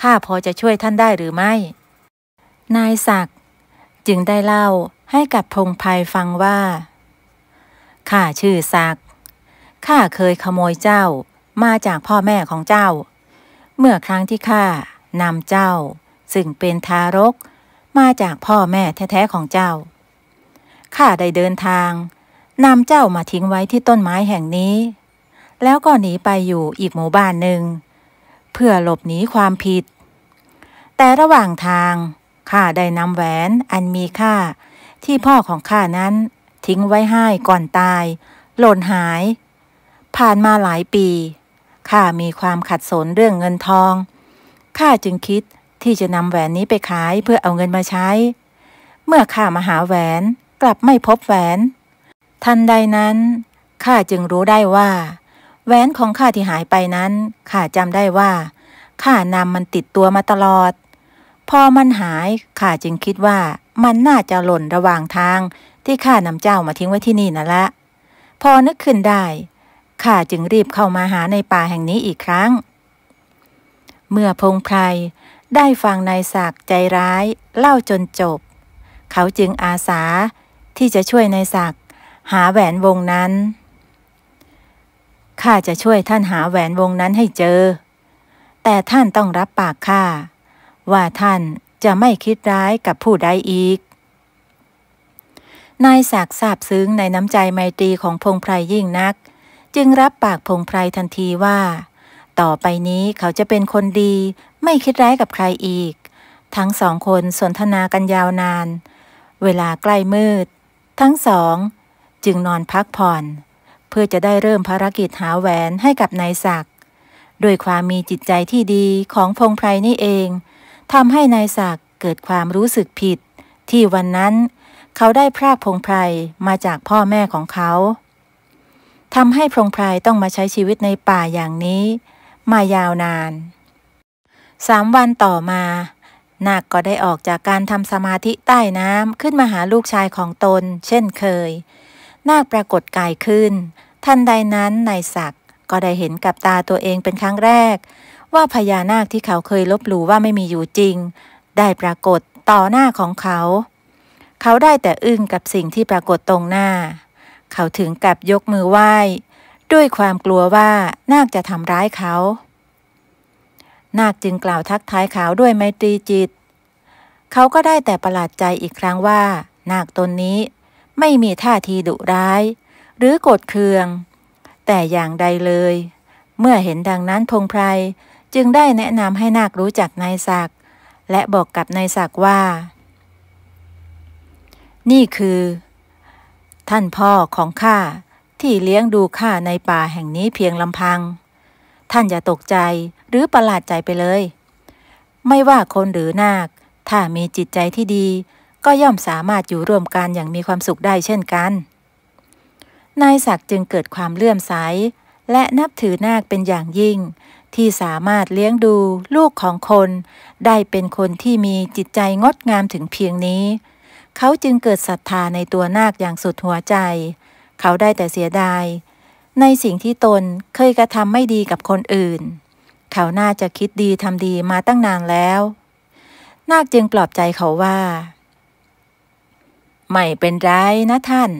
ข้าพอจะช่วยท่านได้หรือไม่ นายศักจึงได้เล่าให้กับพงภายฟังว่าข้าชื่อศักข้าเคยขโมยเจ้ามาจากพ่อแม่ของเจ้า เมื่อครั้งที่ข้านำเจ้า ซึ่งเป็นทารก มาจากพ่อแม่แท้ๆของเจ้า ข้าได้เดินทาง นำเจ้ามาทิ้งไว้ที่ต้นไม้แห่งนี้ แล้วก็หนีไปอยู่อีกหมู่บ้านหนึ่ง เพื่อหลบหนีความผิด แต่ระหว่างทางข้าได้นำแหวนอันมีค่า ที่พ่อของข้านั้นทิ้งไว้ให้ก่อนตายหล่นหาย ผ่านมาหลายปีข้ามีความขัดสนเรื่องเงินทอง ข้าจึงคิดที่จะนำแหวนนี้ไปขายเพื่อเอาเงินมาใช้ เมื่อข้ามาหาแหวนกลับไม่พบแหวน ทันใดนั้นข้าจึงรู้ได้ว่า แหวนของข้าที่หายไปนั้นข้าจำได้ว่าข้านำมันติดตัวมาตลอด พอมันหายข้าจึงคิดว่ามันน่าจะหล่นระหว่างทางที่ข้านำเจ้ามาทิ้งไว้ที่นี่นั่นละ พอนึกขึ้นได้ข้าจึงรีบเข้ามาหาในป่าแห่งนี้อีกครั้ง เมื่อพงไพรได้ฟังนายศักใจร้ายเล่าจนจบ เขาจึงอาสาที่จะช่วยนายศักหาแหวนวงนั้น ข้าจะช่วยท่านหาแหวนวงนั้นให้เจอ แต่ท่านต้องรับปากข้าว่าท่านจะไม่คิดร้ายกับผู้ใดอีก นายศักทราบซึ้งในน้ำใจไมตรีของพงไพรยิ่งนักจึง รับปาก พงไพรทันทีว่า ต่อไปนี้เขาจะเป็นคนดีไม่คิดร้ายกับใครอีก ทั้งสองคนสนทนากันยาวนาน เวลาใกล้มืด ทั้งสอง จึงนอนพักผ่อน เพื่อจะได้เริ่มภารกิจหาแหวนให้กับนายศักดิ์ด้วยความมีจิตใจที่ดีของ พงไพรนี่เองทำให้นายศักดิ์เกิดความรู้สึกผิด ที่วันนั้น เขาได้พรากพงไพรมาจากพ่อแม่ของเขาทำให้พรงพรายต้องมาใช้ชีวิตในป่าอย่างนี้ มายาวนาน สามวันต่อมานาคก็ได้ออกจากการทำสมาธิใต้น้ำขึ้นมาหาลูกชายของตน เช่นเคย นาคปรากฏกายขึ้นทันใดนั้นนายศักก็ได้เห็นกับตาตัวเองเป็นครั้งแรก ว่าพญานาคที่เขาเคยลบหลู่ว่าไม่มีอยู่จริง ได้ปรากฏต่อหน้าของเขา เขาได้แต่อึ้งกับสิ่งที่ปรากฏตรงหน้าเขาถึงกับยกมือไหว้ ด้วยความกลัวว่า นาคจะทำร้ายเขา นาคจึงกล่าวทักทายเขาด้วยไมตรีจิต เขาก็ได้แต่ประหลาดใจอีกครั้งว่า นาคตนนี้ ไม่มีท่าทีดุร้าย หรือโกรธเคือง แต่อย่างใดเลย เมื่อเห็นดังนั้นพงไพรจึงได้แนะนำให้นาครู้จักนายศักและบอกกับนายศักว่า นี่คือท่านพ่อของข้าที่เลี้ยงดูข้าในป่าแห่งนี้เพียงลำพัง ท่านอย่าตกใจหรือประหลาดใจไปเลย ไม่ว่าคนหรือนาค ถ้ามีจิตใจที่ดี ก็ย่อมสามารถอยู่ร่วมกันอย่างมีความสุขได้เช่นกัน นายศักดิ์จึงเกิดความเลื่อมใส และนับถือนาคเป็นอย่างยิ่ง ที่สามารถเลี้ยงดูลูกของคน ได้เป็นคนที่มีจิตใจงดงามถึงเพียงนี้เขาจึงเกิดศรัทธาในตัวนาคอย่างสุดหัวใจ เขาได้แต่เสียดายในสิ่งที่ตนเคยกระทำไม่ดีกับคนอื่น เขาน่าจะคิดดีทำดีมาตั้งนานแล้วนาคจึงปลอบใจเขาว่า ไม่เป็นไรนะท่าน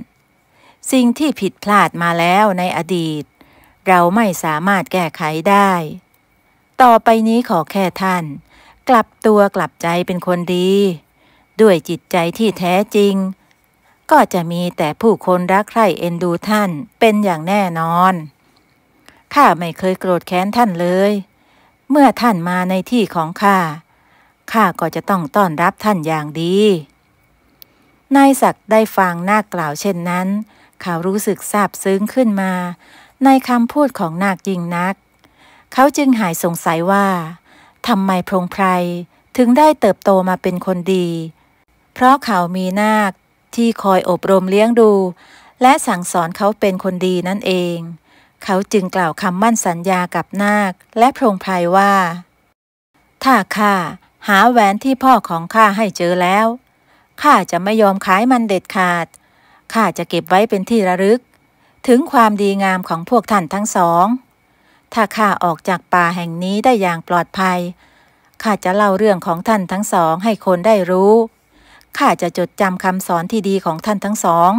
สิ่งที่ผิดพลาดมาแล้วในอดีต เราไม่สามารถแก้ไขได้ ต่อไปนี้ขอแค่ท่าน กลับตัวกลับใจเป็นคนดีด้วยจิตใจที่แท้จริง ก็จะมีแต่ผู้คนรักใคร่เอ็นดูท่านเป็นอย่างแน่นอนข้าไม่เคยโกรธแค้นท่านเลย เมื่อท่านมาในที่ของข้าข้าก็จะต้องต้อนรับท่านอย่างดี นายศักได้ฟังนาคกล่าวเช่นนั้น เขารู้สึกซาบซึ้งขึ้นมา ในคำพูดของนาคยิ่งนักเขาจึงหายสงสัยว่าทำไมพรงไพรถึงได้เติบโตมาเป็นคนดีเพราะเขามีนาค ที่คอยอบรมเลี้ยงดู และสั่งสอนเขาเป็นคนดีนั่นเอง เขาจึงกล่าวคำมั่นสัญญากับนาคและพรงพายว่า ถ้าข้าหาแหวนที่พ่อของข้าให้เจอแล้ว ข้าจะไม่ยอมขายมันเด็ดขาด ข้าจะเก็บไว้เป็นที่ระลึก ถึงความดีงามของพวกท่านทั้งสอง ถ้าข้าออกจากป่าแห่งนี้ได้อย่างปลอดภัย ข้าจะเล่าเรื่องของท่านทั้งสองให้คนได้รู้ข้าจะจดจำคำสอนที่ดีของท่านทั้งสอง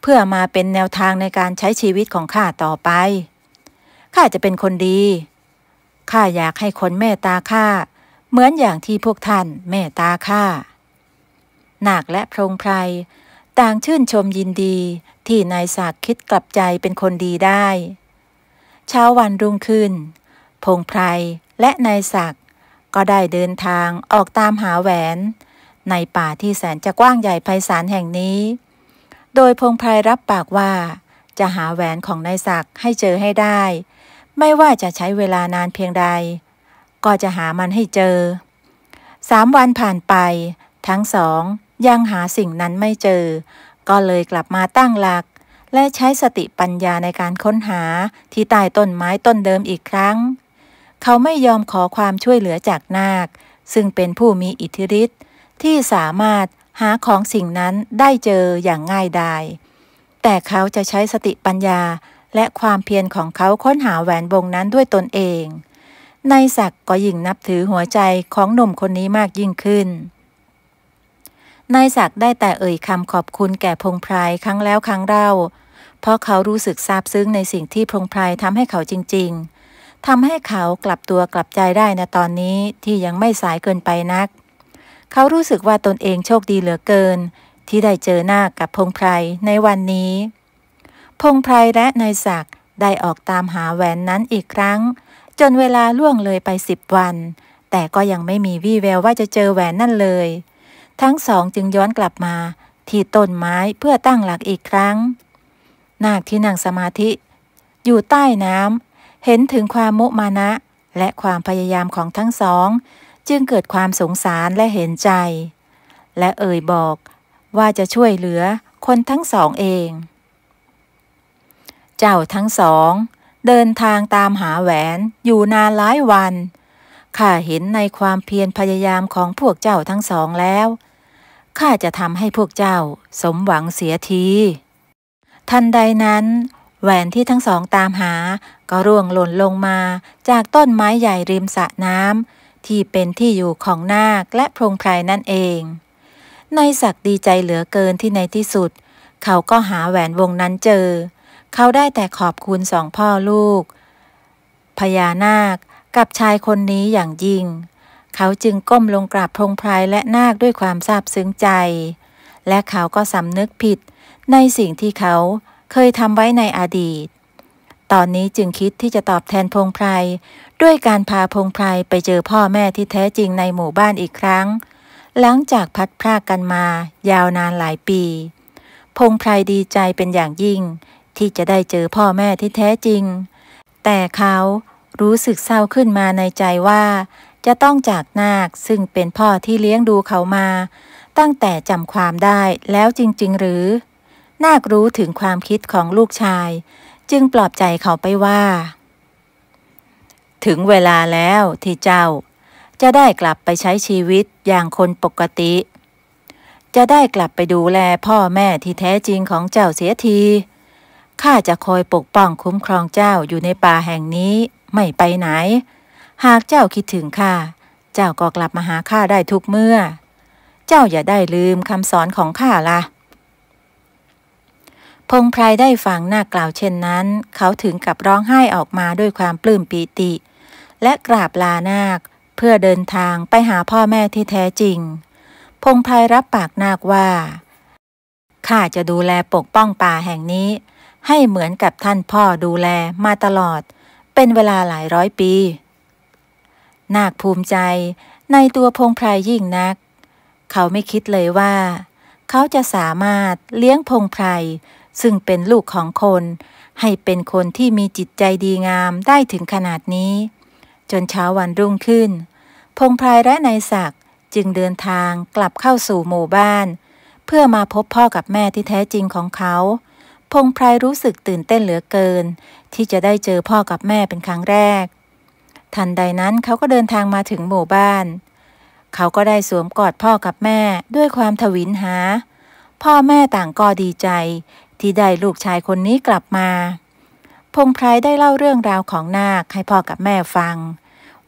เพื่อมาเป็นแนวทางในการใช้ชีวิตของข้าต่อไป ข้าจะเป็นคนดี ข้าอยากให้คนเมตตาข้าเหมือนอย่างที่พวกท่านเมตตาข้านาคและพรงไพรต่างชื่นชมยินดีที่นายศักคิดกลับใจเป็นคนดีได้ เช้าวันรุ่งขึ้นพงไพรและนายศักก็ได้เดินทางออกตามหาแหวนในป่าที่แสนจะกว้างใหญ่ไพศาลแห่งนี้ โดยพงไพรรับปากว่า จะหาแหวนของนายศักดิ์ให้เจอให้ได้ ไม่ว่าจะใช้เวลานานเพียงใด ก็จะหามันให้เจอ สามวันผ่านไป ทั้งสองยังหาสิ่งนั้นไม่เจอ ก็เลยกลับมาตั้งหลัก และใช้สติปัญญาในการค้นหาที่ใต้ต้นไม้ต้นเดิมอีกครั้ง เขาไม่ยอมขอความช่วยเหลือจากนาค ซึ่งเป็นผู้มีอิทธิฤทธิ์ที่สามารถหาของสิ่งนั้นได้เจออย่างง่ายดาย แต่เขาจะใช้สติปัญญาและความเพียรของเขาค้นหาแหวนวงนั้นด้วยตนเอง นายศักก็ยิ่งนับถือหัวใจของหนุ่มคนนี้มากยิ่งขึ้น นายศักได้แต่เอ่ยคำขอบคุณแก่พงไพรครั้งแล้วครั้งเล่า เพราะเขารู้สึกซาบซึ้งในสิ่งที่พงไพรทำให้เขาจริงๆ ทำให้เขากลับตัวกลับใจได้ในตอนนี้ที่ยังไม่สายเกินไปนักเขารู้สึกว่าตนเองโชคดีเหลือเกิน ที่ได้เจอหน้ากับพงไพรในวันนี้ พงไพรและนายศักดิ์ได้ออกตามหาแหวนนั้นอีกครั้ง จนเวลาล่วงเลยไปสิบวัน แต่ก็ยังไม่มีวี่แววว่าจะเจอแหวนนั่นเลย ทั้งสองจึงย้อนกลับมาที่ต้นไม้เพื่อตั้งหลักอีกครั้ง นาคที่นั่งสมาธิ อยู่ใต้น้ำเห็นถึงความมุมานะและความพยายามของทั้งสองจึงเกิดความสงสารและเห็นใจ และเอ่ยบอก ว่าจะช่วยเหลือคนทั้งสองเอง เจ้าทั้งสอง เดินทางตามหาแหวนอยู่นานหลายวัน ข้าเห็นในความเพียรพยายามของพวกเจ้าทั้งสองแล้ว ข้าจะทำให้พวกเจ้าสมหวังเสียที ทันใดนั้น แหวนที่ทั้งสองตามหาก็ร่วงหล่นลงมาจากต้นไม้ใหญ่ริมสระน้ำที่เป็นที่อยู่ของนาคและพรงไพรนั่นเองนายศักดีใจเหลือเกินที่ในที่สุด เขาก็หาแหวนวงนั้นเจอ เขาได้แต่ขอบคุณ สองพ่อลูก พญานาคกับชายคนนี้อย่างยิ่ง เขาจึงก้มลงกราบพรงไพรและนาคด้วยความซาบซึ้งใจ และเขาก็สำนึกผิดในสิ่งที่เขาเคยทำไว้ในอดีต ตอนนี้จึงคิดที่จะตอบแทนพงไพรด้วยการพาพงไพรไปเจอพ่อแม่ที่แท้จริงในหมู่บ้านอีกครั้ง หลังจากพัดพรากกันมา ยาวนานหลายปี พงไพรดีใจเป็นอย่างยิ่ง ที่จะได้เจอพ่อแม่ที่แท้จริง แต่เขารู้สึกเศร้าขึ้นมาในใจว่า จะต้องจากนาคซึ่งเป็นพ่อที่เลี้ยงดูเขามา ตั้งแต่จำความได้แล้วจริง ๆ หรือ นาครู้ถึงความคิดของลูกชาย จึงปลอบใจเขาไปว่าถึงเวลาแล้วที่เจ้า จะได้กลับไปใช้ชีวิตอย่างคนปกติ จะได้กลับไปดูแลพ่อแม่ที่แท้จริงของเจ้าเสียทีข้าจะคอยปกป้องคุ้มครองเจ้าอยู่ในป่าแห่งนี้ไม่ไปไหน หากเจ้าคิดถึงข้า เจ้าก็กลับมาหาข้าได้ทุกเมื่อ เจ้าอย่าได้ลืมคำสอนของข้าละ่ะ พงไพรได้ฟังหน้ากล่าวเช่นนั้น เขาถึงกับร้องไห้ออกมาด้วยความปลื้มปีติและกราบลานาคเพื่อเดินทางไปหาพ่อแม่ที่แท้จริง พงไพรรับปากนาคว่า ข้าจะดูแลปกป้องป่าแห่งนี้ ให้เหมือนกับท่านพ่อดูแลมาตลอด เป็นเวลาหลายร้อยปี นาคภูมิใจในตัวพงไพรยิ่งนัก เขาไม่คิดเลยว่า เขาจะสามารถเลี้ยงพงไพรซึ่งเป็นลูกของคน ให้เป็นคนที่มีจิตใจดีงามได้ถึงขนาดนี้จนเช้าวันรุ่งขึ้น พงพรายและนายศักดิ์จึงเดินทางกลับเข้าสู่หมู่บ้าน เพื่อมาพบพ่อกับแม่ที่แท้จริงของเขา พงพรายรู้สึกตื่นเต้นเหลือเกิน ที่จะได้เจอพ่อกับแม่เป็นครั้งแรก ทันใดนั้นเขาก็เดินทางมาถึงหมู่บ้าน เขาก็ได้สวมกอดพ่อกับแม่ด้วยความทวินหา พ่อแม่ต่างก็ดีใจ ที่ได้ลูกชายคนนี้กลับมา พงไพรได้เล่าเรื่องราวของนาคให้พ่อกับแม่ฟัง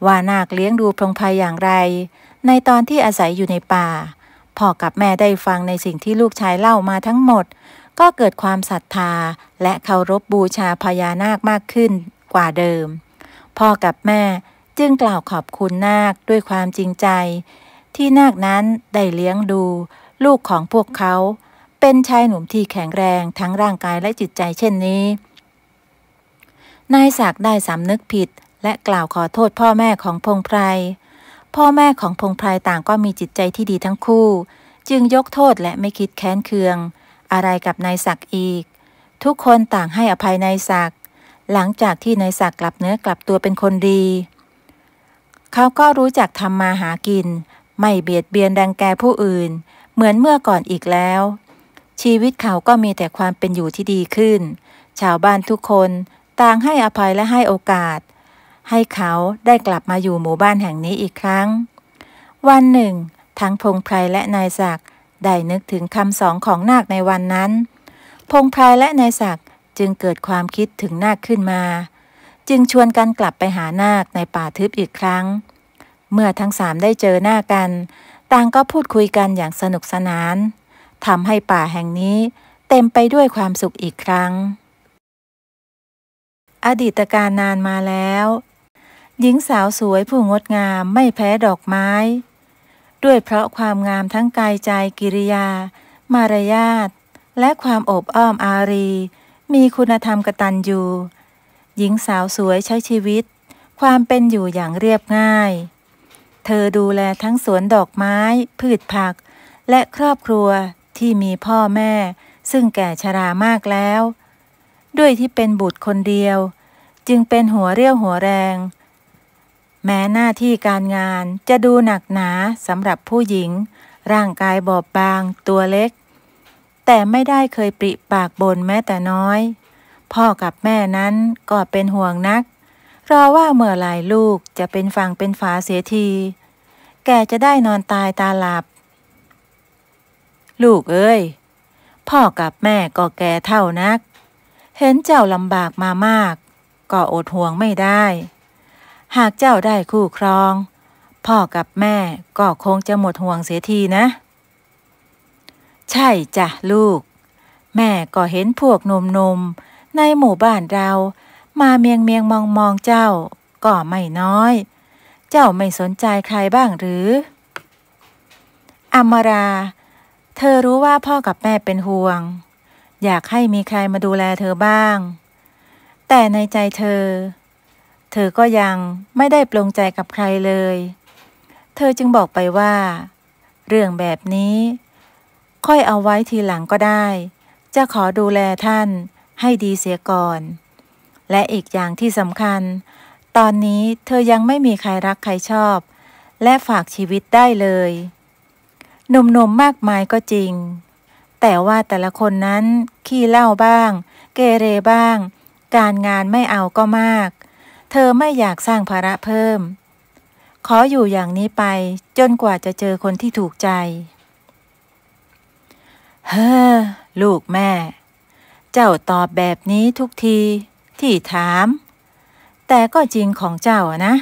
ว่านาคเลี้ยงดูพงภัยอย่างไร ในตอนที่อาศัยอยู่ในป่าพ่อกับแม่ได้ฟังในสิ่งที่ลูกชายเล่ามาทั้งหมด ก็เกิดความศรัทธาและเคารพบบูชาพญานาคมากขึ้นกว่าเดิมพ่อกับแม่จึงกล่าวขอบคุณนาคด้วยความจริงใจ ที่นาคนั้นได้เลี้ยงดู ลูกของพวกเขา เป็นชายหนุ่มที่แข็งแรงทั้งร่างกายและจิตใจเช่นนี้นายศักได้สำนึกผิดและกล่าวขอโทษพ่อแม่ของพงไพร พ่อแม่ของพงไพรต่างก็มีจิตใจที่ดีทั้งคู่ จึงยกโทษและไม่คิดแค้นเคือง อะไรกับนายศักดิ์อีก ทุกคนต่างให้อภัยนายศักดิ์หลังจากที่นายศักดิ์กลับเนื้อกลับตัวเป็นคนดี เขาก็รู้จักทำมาหากิน ไม่เบียดเบียนดังแกผู้อื่น เหมือนเมื่อก่อนอีกแล้ว ชีวิตเขาก็มีแต่ความเป็นอยู่ที่ดีขึ้น ชาวบ้านทุกคนต่างให้อภัยและให้โอกาสให้เขาได้กลับมาอยู่หมู่บ้านแห่งนี้อีกครั้ง วันหนึ่งทั้งพงไพรและนายศักดิ์ได้นึกถึงคำสองของนาคในวันนั้น พงไพรและนายศักดิ์จึงเกิดความคิดถึงนาคขึ้นมา จึงชวนกันกลับไปหานาคในป่าทึบอีกครั้ง เมื่อทั้งสามได้เจอหน้ากันต่างก็พูดคุยกันอย่างสนุกสนานทำให้ป่าแห่งนี้เต็มไปด้วยความสุขอีกครั้ง อดีตการนานมาแล้วหญิงสาวสวยผู้งดงามไม่แพ้ดอกไม้ ด้วยเพราะความงามทั้งกายใจกิริยา มารยาทและความอบอ้อมอารี มีคุณธรรมกตัญญูหญิงสาวสวยใช้ชีวิต ความเป็นอยู่อย่างเรียบง่าย เธอดูแลทั้งสวนดอกไม้พืชผัก และครอบครัวที่มีพ่อแม่ ซึ่งแก่ชรามากแล้ว ด้วยที่เป็นบุตรคนเดียว จึงเป็นหัวเรี่ยวหัวแรงแม้หน้าที่การงานจะดูหนักหนาสำหรับผู้หญิง ร่างกายบอบบางตัวเล็ก แต่ไม่ได้เคยปริปากบ่นแม้แต่น้อย พ่อกับแม่นั้นก็เป็นห่วงนัก รอว่าเมื่อไหร่ลูกจะเป็นฝั่งเป็นฝาเสียทีแกจะได้นอนตายตาหลับ ลูกเอ้ยพ่อกับแม่ก็แก่เท่านัก เห็นเจ้าลำบากมามาก ก็อดห่วงไม่ได้หากเจ้าได้คู่ครอง พ่อกับแม่ก็คงจะหมดห่วงเสียทีนะ ใช่จ้ะลูก แม่ก็เห็นพวกหนุ่มๆ ในหมู่บ้านเรามาเมียงเมียงมองมองเจ้าก็ไม่น้อย เจ้าไม่สนใจใครบ้างหรือ อมรา เธอรู้ว่าพ่อกับแม่เป็นห่วง อยากให้มีใครมาดูแลเธอบ้าง แต่ในใจเธอเธอก็ยังไม่ได้ปลงใจกับใครเลย เธอจึงบอกไปว่า เรื่องแบบนี้ ค่อยเอาไว้ทีหลังก็ได้ จะขอดูแลท่าน ให้ดีเสียก่อน และอีกอย่างที่สำคัญ ตอนนี้เธอยังไม่มีใครรักใครชอบ และฝากชีวิตได้เลย หนุ่มๆมมากมายก็จริง แต่ว่าแต่ละคนนั้นขี้เล่าบ้างเกเรบ้าง การงานไม่เอาก็มากเธอไม่อยากสร้างภาระเพิ่ม ขออยู่อย่างนี้ไปจนกว่าจะเจอคนที่ถูกใจ เฮ้อลูกแม่ เจ้าตอบแบบนี้ทุกที ที่ถาม แต่ก็จริงของเจ้านะ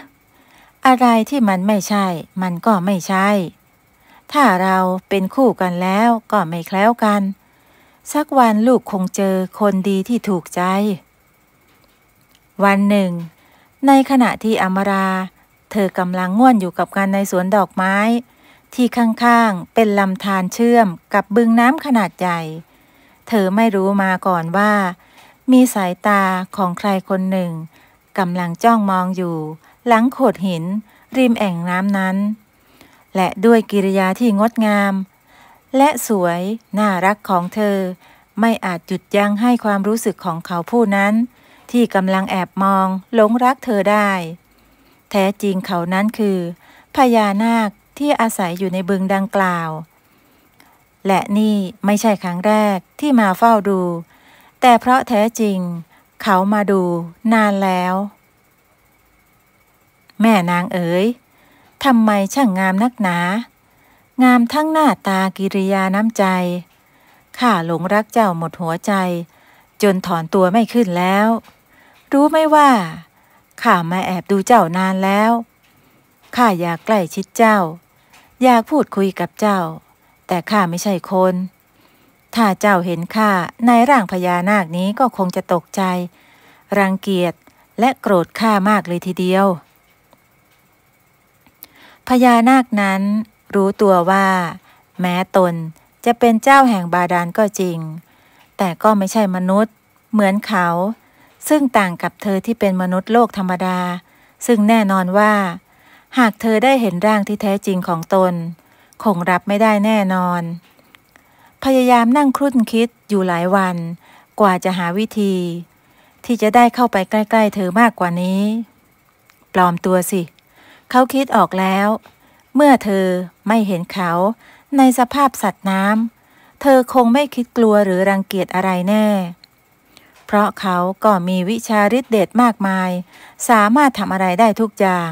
อะไรที่มันไม่ใช่ มันก็ไม่ใช่ ถ้าเราเป็นคู่กันแล้วก็ไม่แคล้วกัน สักวันลูกคงเจอคนดีที่ถูกใจ วันหนึ่งในขณะที่อมรา เธอกำลังง่วนอยู่กับการในสวนดอกไม้ที่ข้างๆเป็นลำธารเชื่อมกับบึงน้ำขนาดใหญ่เธอไม่รู้มาก่อนว่ามีสายตาของใครคนหนึ่งกำลังจ้องมองอยู่หลังโขดหินริมแอ่งน้ำนั้น และด้วยกิริยาที่งดงามและสวยน่ารักของเธอไม่อาจหยุดยั้งให้ความรู้สึกของเขาผู้นั้นที่กำลังแอบมองหลงรักเธอได้ แท้จริงเขานั้นคือ พญานาคที่อาศัยอยู่ในบึงดังกล่าว และนี่ไม่ใช่ครั้งแรกที่มาเฝ้าดู แต่เพราะแท้จริง เขามาดูนานแล้ว แม่นางเอ๋ยทำไมช่างงามนักหนา งามทั้งหน้าตากิริยาน้ำใจข้าหลงรักเจ้าหมดหัวใจ จนถอนตัวไม่ขึ้นแล้วรู้ไหมว่า ข้ามาแอบดูเจ้านานแล้ว ข้าอยากใกล้ชิดเจ้า อยากพูดคุยกับเจ้า แต่ข้าไม่ใช่คน ถ้าเจ้าเห็นข้าในร่างพญานาคนี้ก็คงจะตกใจ รังเกียจ และโกรธข้ามากเลยทีเดียว พญานาคนั้นรู้ตัวว่า แม้ตนจะเป็นเจ้าแห่งบาดาลก็จริง แต่ก็ไม่ใช่มนุษย์ เหมือนเขาซึ่งต่างกับเธอที่เป็นมนุษย์โลกธรรมดา ซึ่งแน่นอนว่า หากเธอได้เห็นร่างที่แท้จริงของตน คงรับไม่ได้แน่นอน พยายามนั่งครุ่นคิดอยู่หลายวัน กว่าจะหาวิธี ที่จะได้เข้าไปใกล้ ๆ เธอมากกว่านี้ ปลอมตัวสิ เขาคิดออกแล้ว เมื่อเธอไม่เห็นเขาในสภาพสัตว์น้ำเธอคงไม่คิดกลัวหรือรังเกียจอะไรแน่เพราะเขาก็มีวิชาฤทธิ์เดชมากมาย สามารถทำอะไรได้ทุกอย่าง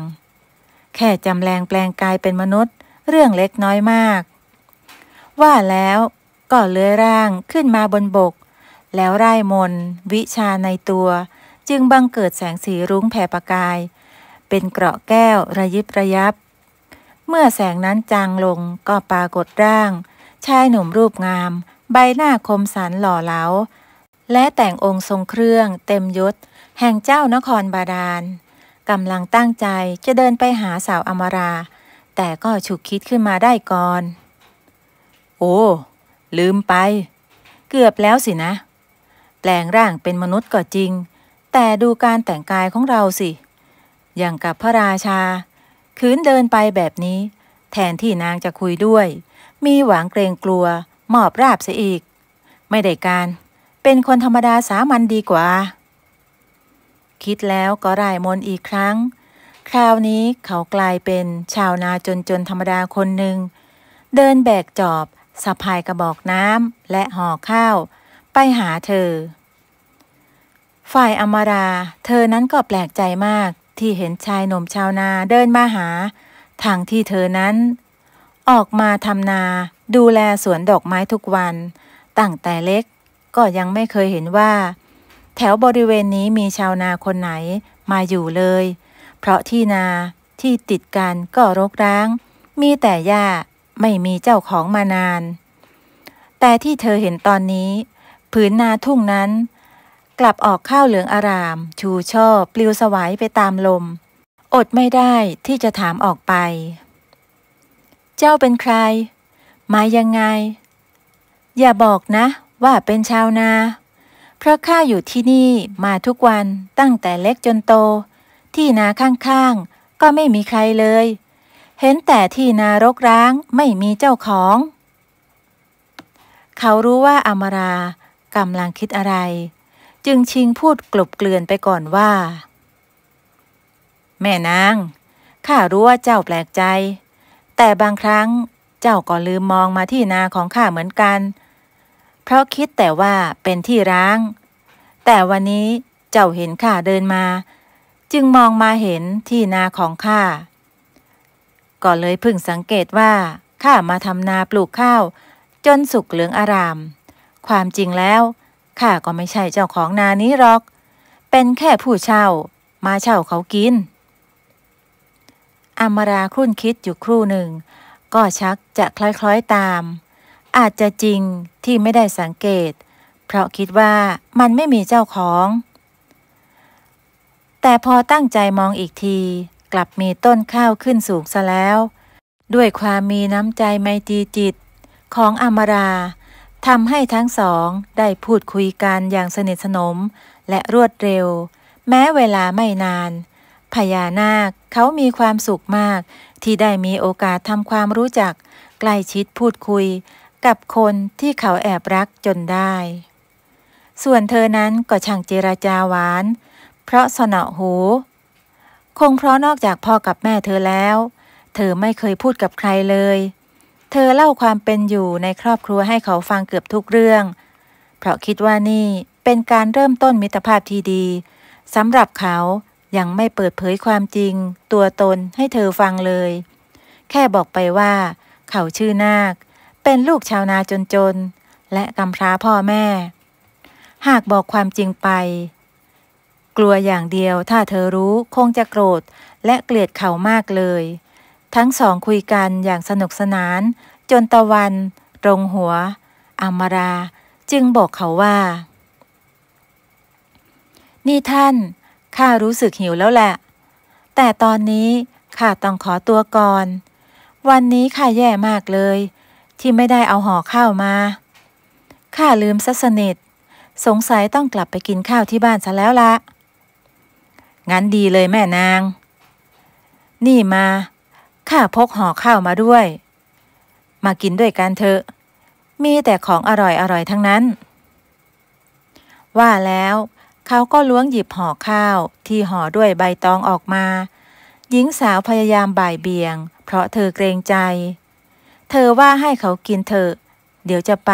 แค่จำแรงแปลงกายเป็นมนุษย์เรื่องเล็กน้อยมาก ว่าแล้วก็เลื้อยร่างขึ้นมาบนบก แล้วไร้มน วิชาในตัว จึงบังเกิดแสงสีรุ้งแผ่ประกาย เป็นเกราะแก้วระยิบระยับ เมื่อแสงนั้นจางลงก็ปรากฏร่างชายหนุ่มรูปงาม ใบหน้าคมสันหล่อเหลาและแต่งองค์ทรงเครื่องเต็มยศ แห่งเจ้านครบาดาลกำลังตั้งใจจะเดินไปหาสาวอมรา แต่ก็ฉุกคิดขึ้นมาได้ก่อน โอ้ ลืมไป เกือบแล้วสินะ แปลงร่างเป็นมนุษย์ก็จริง แต่ดูการแต่งกายของเราสิ อย่างกับพระราชาคืนเดินไปแบบนี้แทนที่นางจะคุยด้วย มีหวังเกรงกลัวมอบราบเสียอีก ไม่ได้การเป็นคนธรรมดาสามัญดีกว่า คิดแล้วก็ร่ายมนอีกครั้ง คราวนี้เขากลายเป็นชาวนาจนจนธรรมดาคนหนึ่ง เดินแบกจอบสะพายกระบอกน้ำและห่อข้าว ไปหาเธอ ฝ่ายอมาราเธอนั้นก็แปลกใจมากที่เห็นชายหนุ่มชาวนาเดินมาหาทางที่เธอนั้น ออกมาทำนาดูแลสวนดอกไม้ทุกวันตั้งแต่เล็กก็ยังไม่เคยเห็นว่า แถวบริเวณนี้มีชาวนาคนไหนมาอยู่เลย เพราะที่นาที่ติดกันก็รกร้าง มีแต่หญ้าไม่มีเจ้าของมานาน แต่ที่เธอเห็นตอนนี้ผืนนาทุ่งนั้น กลับออกข้าวเหลืองอาราม ชูช่อปลิวสวายไปตามลม อดไม่ได้ที่จะถามออกไป เจ้าเป็นใครมายังไง อย่าบอกนะว่าเป็นชาวนา เพราะข้าอยู่ที่นี่มาทุกวันตั้งแต่เล็กจนโต ที่นาข้างๆ ก็ไม่มีใครเลย เห็นแต่ที่นารกร้างไม่มีเจ้าของ เขารู้ว่าอมารากำลังคิดอะไร จึงชิงพูดกลบเกลื่อนไปก่อนว่า แม่นางข้ารู้ว่าเจ้าแปลกใจ แต่บางครั้งเจ้าก็ลืมมองมาที่นาของข้าเหมือนกันเพราะคิดแต่ว่าเป็นที่ร้าง แต่วันนี้เจ้าเห็นข้าเดินมา จึงมองมาเห็นที่นาของข้า ก็เลยพึ่งสังเกตว่าข้ามาทำนาปลูกข้าว จนสุกเหลืองอาราม ความจริงแล้วข้าก็ไม่ใช่เจ้าของนานี้หรอก เป็นแค่ผู้เช่า มาเช่าเขากินอมราคุ้นคิดอยู่ครู่หนึ่ง ก็ชักจะคล้อยๆตามอาจจะจริงที่ไม่ได้สังเกต เพราะคิดว่ามันไม่มีเจ้าของ แต่พอตั้งใจมองอีกที กลับมีต้นข้าวขึ้นสูงซะแล้ว ด้วยความมีน้ำใจไมตรีจิต ของอมราทำให้ทั้งสอง ได้พูดคุยกันอย่างสนิทสนมและรวดเร็ว แม้เวลาไม่นาน พญานาคเขามีความสุขมาก ที่ได้มีโอกาสทำความรู้จัก ใกล้ชิดพูดคุยกับคนที่เขาแอบรักจนได้ ส่วนเธอนั้นก็ช่างเจรจาหวาน เพราะสนอหู คงเพราะนอกจากพ่อกับแม่เธอแล้ว เธอไม่เคยพูดกับใครเลย เธอเล่าความเป็นอยู่ในครอบครัวให้เขาฟังเกือบทุกเรื่อง เพราะคิดว่านี่เป็นการเริ่มต้นมิตรภาพที่ดีสำหรับเขา ยังไม่เปิดเผยความจริง ตัวตนให้เธอฟังเลย แค่บอกไปว่าเขาชื่อนาคเป็นลูกชาวนาจนๆ และกำพร้าพ่อแม่ หากบอกความจริงไป กลัวอย่างเดียวถ้าเธอรู้ คงจะโกรธและเกลียดเขามากเลย ทั้งสองคุยกันอย่างสนุกสนาน จนตะวันตรงหัวอมรา จึงบอกเขาว่า นี่ท่านข้ารู้สึกหิวแล้วแหละ แต่ตอนนี้ข้าต้องขอตัวก่อน วันนี้ข้าแย่มากเลยที่ไม่ได้เอาห่อข้าวมา ข้าลืมซะสนิทสงสัยต้องกลับไปกินข้าวที่บ้านซะแล้วละ งั้นดีเลยแม่นาง นี่มา ข้าพกห่อข้าวมาด้วย มากินด้วยกันเถอะ มีแต่ของอร่อยอร่อยทั้งนั้น ว่าแล้ว เขาก็ล้วงหยิบห่อข้าวที่ห่อด้วยใบตองออกมา หญิงสาวพยายามบ่ายเบี่ยง เพราะเธอเกรงใจเธอว่าให้เขากินเถอะ เดี๋ยวจะไป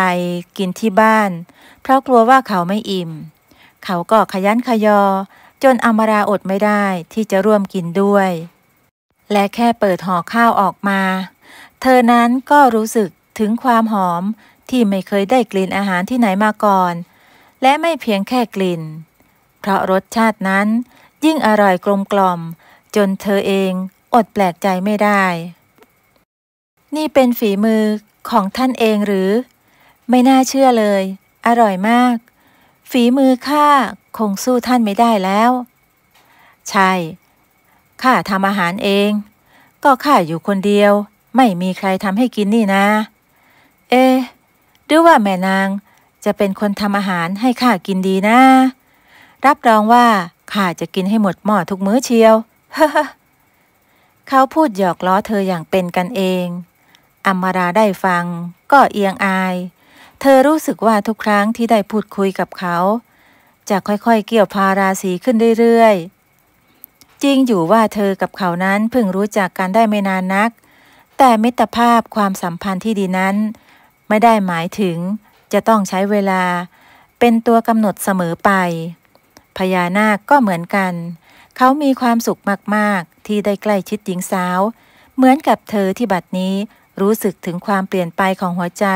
กินที่บ้าน เพราะกลัวว่าเขาไม่อิ่ม เขาก็ขยันขยอ จนอมราอดไม่ได้ที่จะร่วมกินด้วย และแค่เปิดห่อข้าวออกมา เธอนั้นก็รู้สึกถึงความหอมที่ไม่เคยได้กลิ่นอาหารที่ไหนมาก่อน และไม่เพียงแค่กลิ่น เพราะรสชาตินั้นยิ่งอร่อยกลม กล่อม จนเธอเองอดแปลกใจไม่ได้นี่เป็นฝีมือของท่านเองหรือ ไม่น่าเชื่อเลย อร่อยมาก ฝีมือข้าคงสู้ท่านไม่ได้แล้ว ใช่ ข้าทำอาหารเอง ก็ข้าอยู่คนเดียว ไม่มีใครทำให้กินนี่นะ เอ๊หรือว่าแม่นางจะเป็นคนทำอาหารให้ข้ากินดีนะรับรองว่า ข้าจะกินให้หมดหม้อทุกมื้อเชียว เขาพูดหยอกล้อเธออย่างเป็นกันเองอัมมาราได้ฟังก็เอียงอาย เธอรู้สึกว่าทุกครั้งที่ได้พูดคุยกับเขา จะค่อยๆเกี่ยวพาราศีขึ้นเรื่อยๆ จริงอยู่ว่าเธอกับเขานั้นเพิ่งรู้จักกันได้ไม่นานนัก แต่มิตรภาพความสัมพันธ์ที่ดีนั้น ไม่ได้หมายถึงจะต้องใช้เวลาเป็นตัวกำหนดเสมอไป พญานาคก็เหมือนกัน เขามีความสุขมากๆที่ได้ใกล้ชิดหญิงสาว เหมือนกับเธอที่บัดนี้รู้สึกถึงความเปลี่ยนไปของหัวใจ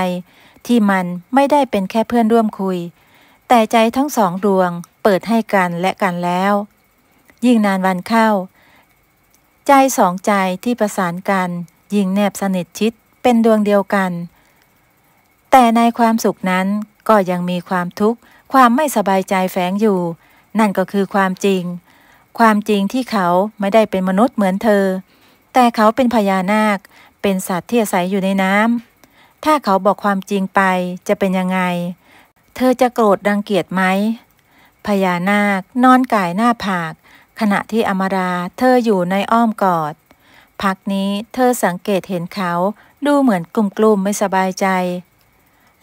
ที่มันไม่ได้เป็นแค่เพื่อนร่วมคุย แต่ใจทั้งสองดวง เปิดให้กันและกันแล้ว ยิ่งนานวันเข้า ใจสองใจที่ประสานกัน ยิ่งแนบสนิทชิดเป็นดวงเดียวกัน แต่ในความสุขนั้นก็ยังมีความทุกข์ ความไม่สบายใจแฝงอยู่ นั่นก็คือความจริง ความจริงที่เขาไม่ได้เป็นมนุษย์เหมือนเธอ แต่เขาเป็นพญานาคเป็นสัตว์ที่อาศัยอยู่ในน้ำ ถ้าเขาบอกความจริงไปจะเป็นยังไง เธอจะโกรธดังเกียจไหม พญานาคนอนกายหน้าผาก ขณะที่อมราเธออยู่ในอ้อมกอด พักนี้ เธอสังเกตเห็นเขาดูเหมือนกลุ่มๆไม่สบายใจ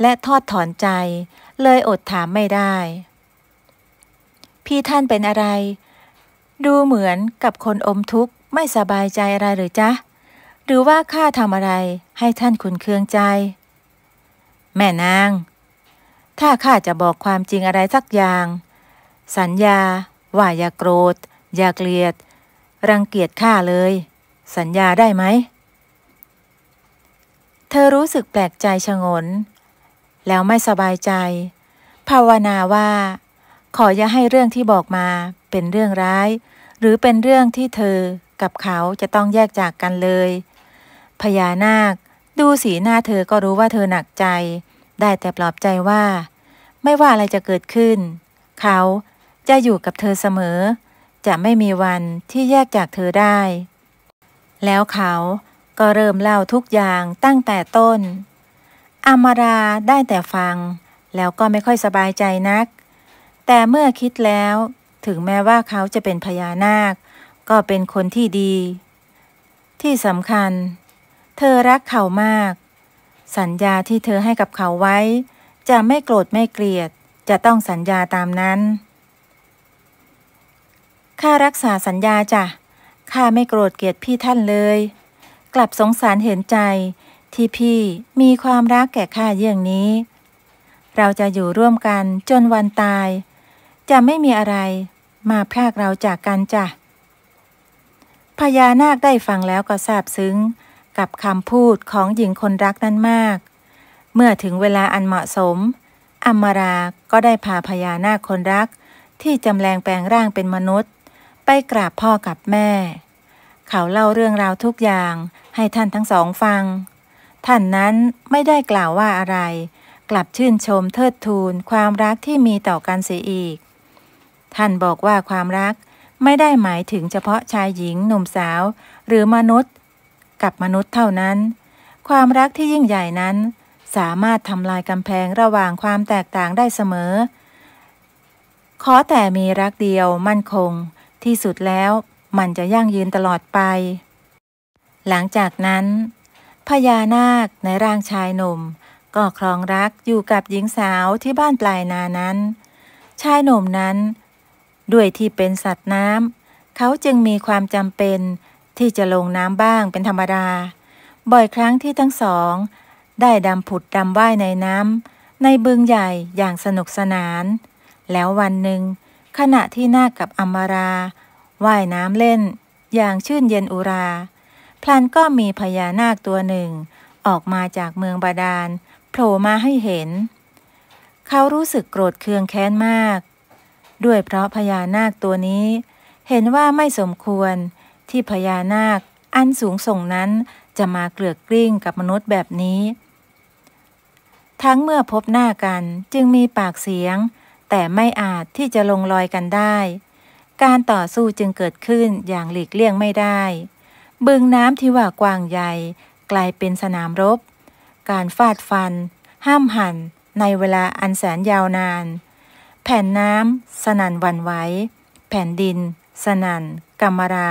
และทอดถอนใจเลยอดถามไม่ได้ พี่ท่านเป็นอะไร ดูเหมือนกับคนอมทุกข์ไม่สบายใจอะไรหรือจ๊ะหรือว่าข้าทำอะไรให้ท่านขุนเคืองใจ แม่นาง ถ้าข้าจะบอกความจริงอะไรสักอย่าง สัญญาว่าอย่าโกรธ อย่าเกลียด รังเกียจข้าเลย สัญญาได้ไหม เธอรู้สึกแปลกใจชงน แล้วไม่สบายใจ ภาวนาว่า ขออย่าให้เรื่องที่บอกมาเป็นเรื่องร้าย หรือเป็นเรื่องที่เธอกับเขาจะต้องแยกจากกันเลยพญานาคดูสีหน้าเธอก็รู้ว่าเธอหนักใจ ได้แต่ปลอบใจว่า ไม่ว่าอะไรจะเกิดขึ้น เขาจะอยู่กับเธอเสมอ จะไม่มีวันที่แยกจากเธอได้ แล้วเขาก็เริ่มเล่าทุกอย่างตั้งแต่ต้นอามาราได้แต่ฟัง แล้วก็ไม่ค่อยสบายใจนัก แต่เมื่อคิดแล้วถึงแม้ว่าเขาจะเป็นพญานาค ก็เป็นคนที่ดี ที่สำคัญเธอรักเขามาก สัญญาที่เธอให้กับเขาไว้ จะไม่โกรธไม่เกลียด จะต้องสัญญาตามนั้น ข้ารักษาสัญญาจ้ะข้าไม่โกรธเกลียด พี่ท่านเลย กลับสงสารเห็นใจ ที่พี่มีความรักแก่ข้าเยี่ยงนี้ เราจะอยู่ร่วมกันจนวันตาย จะไม่มีอะไร มาพราก เราจากกันจ้ะพญานาคได้ฟังแล้วก็ซาบซึ้งกับคำพูดของหญิงคนรักนั้นมาก เมื่อถึงเวลาอันเหมาะสมอมมารา ก็ได้พาพญานาคคนรักที่จำแรงแปลงร่างเป็นมนุษย์ ไปกราบพ่อกับแม่ เขาเล่าเรื่องราวทุกอย่างให้ท่านทั้งสองฟัง ท่านนั้นไม่ได้กล่าวว่าอะไร กลับชื่นชมเทิดทูน ความรักที่มีต่อกันเสียอีก ท่านบอกว่าความรักไม่ได้หมายถึงเฉพาะชายหญิงหนุ่มสาวหรือมนุษย์กับมนุษย์เท่านั้น ความรักที่ยิ่งใหญ่นั้น สามารถทำลายกำแพงระหว่างความแตกต่างได้เสมอ ขอแต่มีรักเดียวมั่นคงที่สุดแล้วมันจะยั่งยืนตลอดไป หลังจากนั้น พญานาคในร่างชายหนุ่มก็ครองรักอยู่กับหญิงสาวที่บ้านปลายนานั้น ชายหนุ่มนั้น ด้วยที่เป็นสัตว์น้ำเขาจึงมีความจำเป็นที่จะลงน้ำบ้างเป็นธรรมดาบ่อยครั้งที่ทั้งสอง ได้ดำผุดดำว่ายในน้ำในบึงใหญ่อย่างสนุกสนาน แล้ววันหนึ่ง ขณะที่นาคกับอมราว่ายน้ำเล่น อย่างชื่นเย็นอุรา พลันก็มีพญานาคตัวหนึ่ง ออกมาจากเมืองบาดาลโผล่มาให้เห็น เขารู้สึกโกรธเคืองแค้นมาก ด้วยเพราะพญานาคตัวนี้ เห็นว่าไม่สมควรที่พญานาคอันสูงส่งนั้นจะมาเกลือกกลิ้งกับมนุษย์แบบนี้ ทั้งเมื่อพบหน้ากันจึงมีปากเสียงแต่ไม่อาจที่จะลงรอยกันได้ การต่อสู้จึงเกิดขึ้นอย่างหลีกเลี่ยงไม่ได้ บึงน้ำที่ว่ากว้างใหญ่กลายเป็นสนามรบ การฟาดฟันห้ามหัน ในเวลาอันแสนยาวนาน แผ่นน้ำสนันวันไหวแผ่นดินสนันกรมรา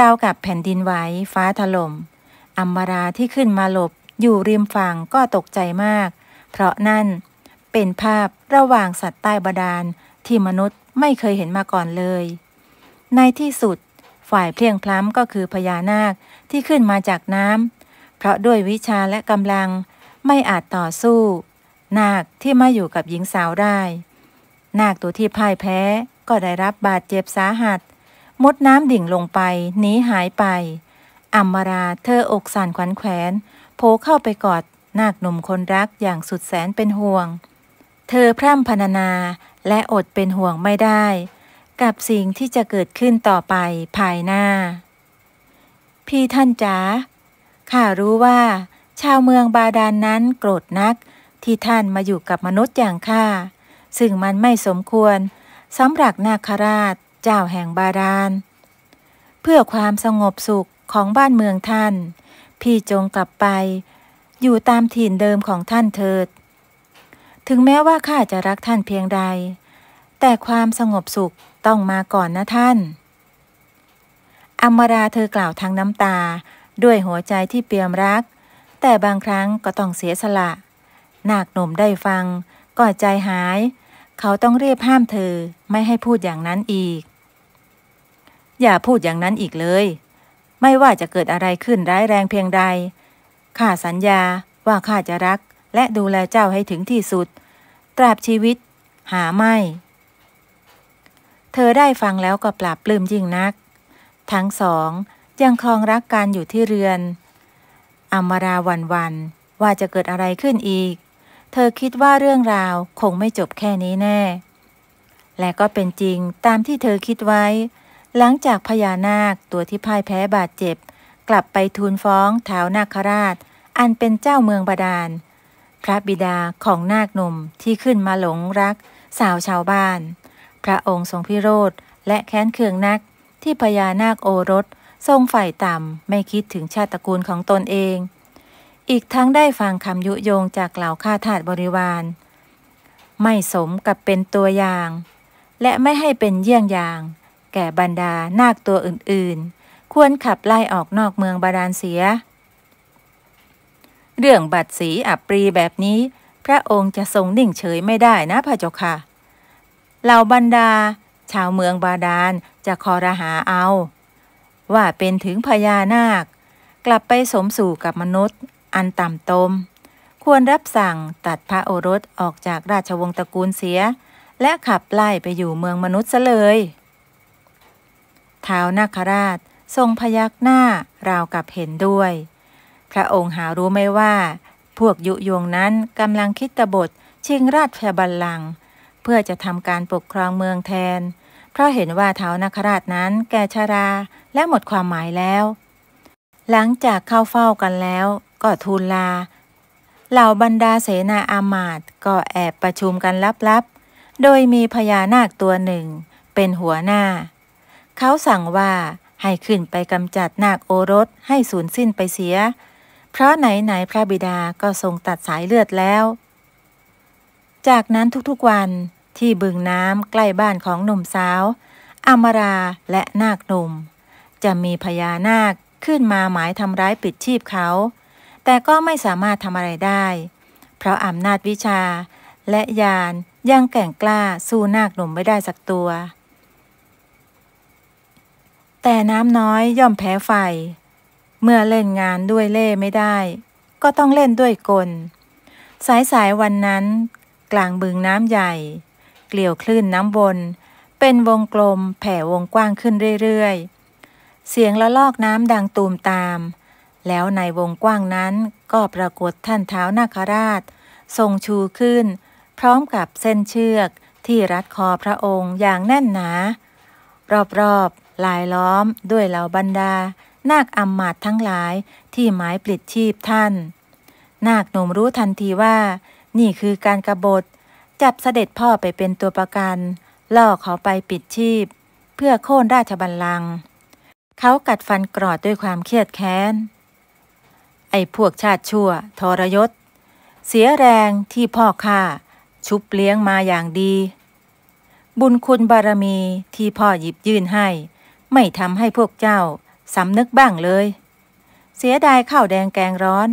ราวกับแผ่นดินไหวฟ้าถลม่มอัมมาราที่ขึ้นมาหลบอยู่ริมฝั่งก็ตกใจมาก เพราะนั่นเป็นภาพระหว่างสัตว์ใต้บาดาลที่มนุษย์ไม่เคยเห็นมาก่อนเลย ในที่สุดฝ่ายเพลียงพล้ำก็คือพญานาคที่ขึ้นมาจากน้ำเพราะด้วยวิชาและกำลังไม่อาจต่อสู้ นาคที่มาอยู่กับหญิงสาวได้ นาคตัวที่พ่ายแพ้ก็ได้รับบาดเจ็บสาหัสมดน้ำดิ่งลงไปหนีหายไปอัมมาราเธออกสั่นขวัญแขวนโผเข้าไปกอดนาคหนุ่มคนรักอย่างสุดแสนเป็นห่วง เธอพร่ำพรรณนาและอดเป็นห่วงไม่ได้ กับสิ่งที่จะเกิดขึ้นต่อไปภายหน้า พี่ท่านจ๋าข้ารู้ว่า ชาวเมืองบาดาลนนั้นโกรธนักที่ท่านมาอยู่กับมนุษย์อย่างข้าซึ่งมันไม่สมควรสำหรับนาคราชเจ้าแห่งบาดาลเพื่อความสงบสุขของบ้านเมืองท่าน พี่จงกลับไป อยู่ตามถิ่นเดิมของท่านเถิด ถึงแม้ว่าข้าจะรักท่านเพียงใด แต่ความสงบสุขต้องมาก่อนนะท่านอมราเธอกล่าวทางน้ำตาด้วยหัวใจที่เปี่ยมรัก แต่บางครั้งก็ต้องเสียสละนาคหนุ่มได้ฟังก็ใจหาย เขาต้องเรียบห้ามเธอ ไม่ให้พูดอย่างนั้นอีกอย่าพูดอย่างนั้นอีกเลย ไม่ว่าจะเกิดอะไรขึ้นร้ายแรงเพียงใด ข้าสัญญาว่าข้าจะรัก และดูแลเจ้าให้ถึงที่สุด ตราบชีวิต หาไม่ เธอได้ฟังแล้วก็ปราบปลื้มยิ่งนัก ทั้งสองยังคลองรักกันอยู่ที่เรือน อมราวันวันว่าจะเกิดอะไรขึ้นอีก เธอคิดว่าเรื่องราวคงไม่จบแค่นี้แน่ และก็เป็นจริงตามที่เธอคิดไว้หลังจากพญานาคตัวที่พ่ายแพ้บาดเจ็บ กลับไปทูลฟ้องเท้านาคราช อันเป็นเจ้าเมืองบาดาล พระบิดาของนาคหนุ่มที่ขึ้นมาหลงรักสาวชาวบ้าน พระองค์ทรงพิโรธและแค้นเคืองนัก ที่พญานาคโอรสทรงฝ่ายต่ำไม่คิดถึงชาติตระกูลของตนเอง อีกทั้งได้ฟังคำยุโยงจากเหล่าข้าทาสบริวาร ไม่สมกับเป็นตัวอย่าง และไม่ให้เป็นเยี่ยงอย่างแก่บรรดานาคตัวอื่นๆ ควรขับไล่ออกนอกเมืองบาดาลเสีย เรื่องบัตรสีอับปรีแบบนี้พระองค์จะทรงนิ่งเฉยไม่ได้นะพระเจ้าค่ะ เหล่าบรรดา ชาวเมืองบาดาลจะคอรหาเอา ว่าเป็นถึงพญานาค กลับไปสมสู่กับมนุษย์ อันต่ำตม ควรรับสั่งตัดพระโอรสออกจากราชวงศ์ตระกูลเสีย และขับไล่ไปอยู่เมืองมนุษย์ซะเลยท้าวนาคราช ทรงพยักหน้าราวกับเห็นด้วย พระองค์หารู้ไม่ว่า พวกยุยงนั้นกำลังคิดตบทชิงราชแพบัลลัง เพื่อจะทำการปกครองเมืองแทน เพราะเห็นว่าเท้านาคราชนั้นแก่ชาราและหมดความหมายแล้ว หลังจากเข้าเฝ้ากันแล้วก็ทูลลาเหล่าบรรดาเสนาอามาตก็แอบประชุมกันลับๆ โดยมีพญานาคตัวหนึ่ง เป็นหัวหน้าเขาสั่งว่าให้ขึ้นไปกำจัดนาคโอรสให้สูญสิ้นไปเสีย เพราะไหนไหนพระบิดาก็ทรงตัดสายเลือดแล้ว จากนั้นทุก ๆ วันที่บึงน้ำใกล้บ้านของหนุ่มสาวอมรา และนาคหนุ่ม จะมีพญานาคขึ้นมาหมายทำร้ายปิดชีพเขา แต่ก็ไม่สามารถทำอะไรได้ เพราะอำนาจวิชาและยานยังแก่งกล้าสู้นาคหนุ่มไม่ได้สักตัวแต่น้ำน้อยย่อมแพ้ไฟ เมื่อเล่นงานด้วยเล่ไม่ได้ ก็ต้องเล่นด้วยกล สายสายวันนั้น กลางบึงน้ำใหญ่ เกลี่ยวคลื่นน้ำบน เป็นวงกลมแผ่วงกว้างขึ้นเรื่อยๆ เสียงละลอกน้ำดังตูมตาม แล้วในวงกว้างนั้นก็ปรากฏท่านเท้านาคราช ทรงชูขึ้น พร้อมกับเส้นเชือกที่รัดคอพระองค์อย่างแน่นหนา รอบๆลายล้อมด้วยเหล่าบรรดา นาคอัมมาตทั้งหลายที่หมายปลิดชีพท่าน นาคหนุ่มรู้ทันทีว่า นี่คือการกรบฏ จับเสด็จพ่อไปเป็นตัวประกันล่อเขาไปปิดชีพ เพื่อโค่นราชบัลลังก์เขากัดฟันกรอดด้วยความเครียดแค้น ไอ้พวกชาติชั่ว ทรยศ เสียแรงที่พ่อข้า ชุบเลี้ยงมาอย่างดี บุญคุณบารมีที่พ่อหยิบยื่นให้ไม่ทำให้พวกเจ้าสำนึกบ้างเลย เสียดายข้าวแดงแกงร้อน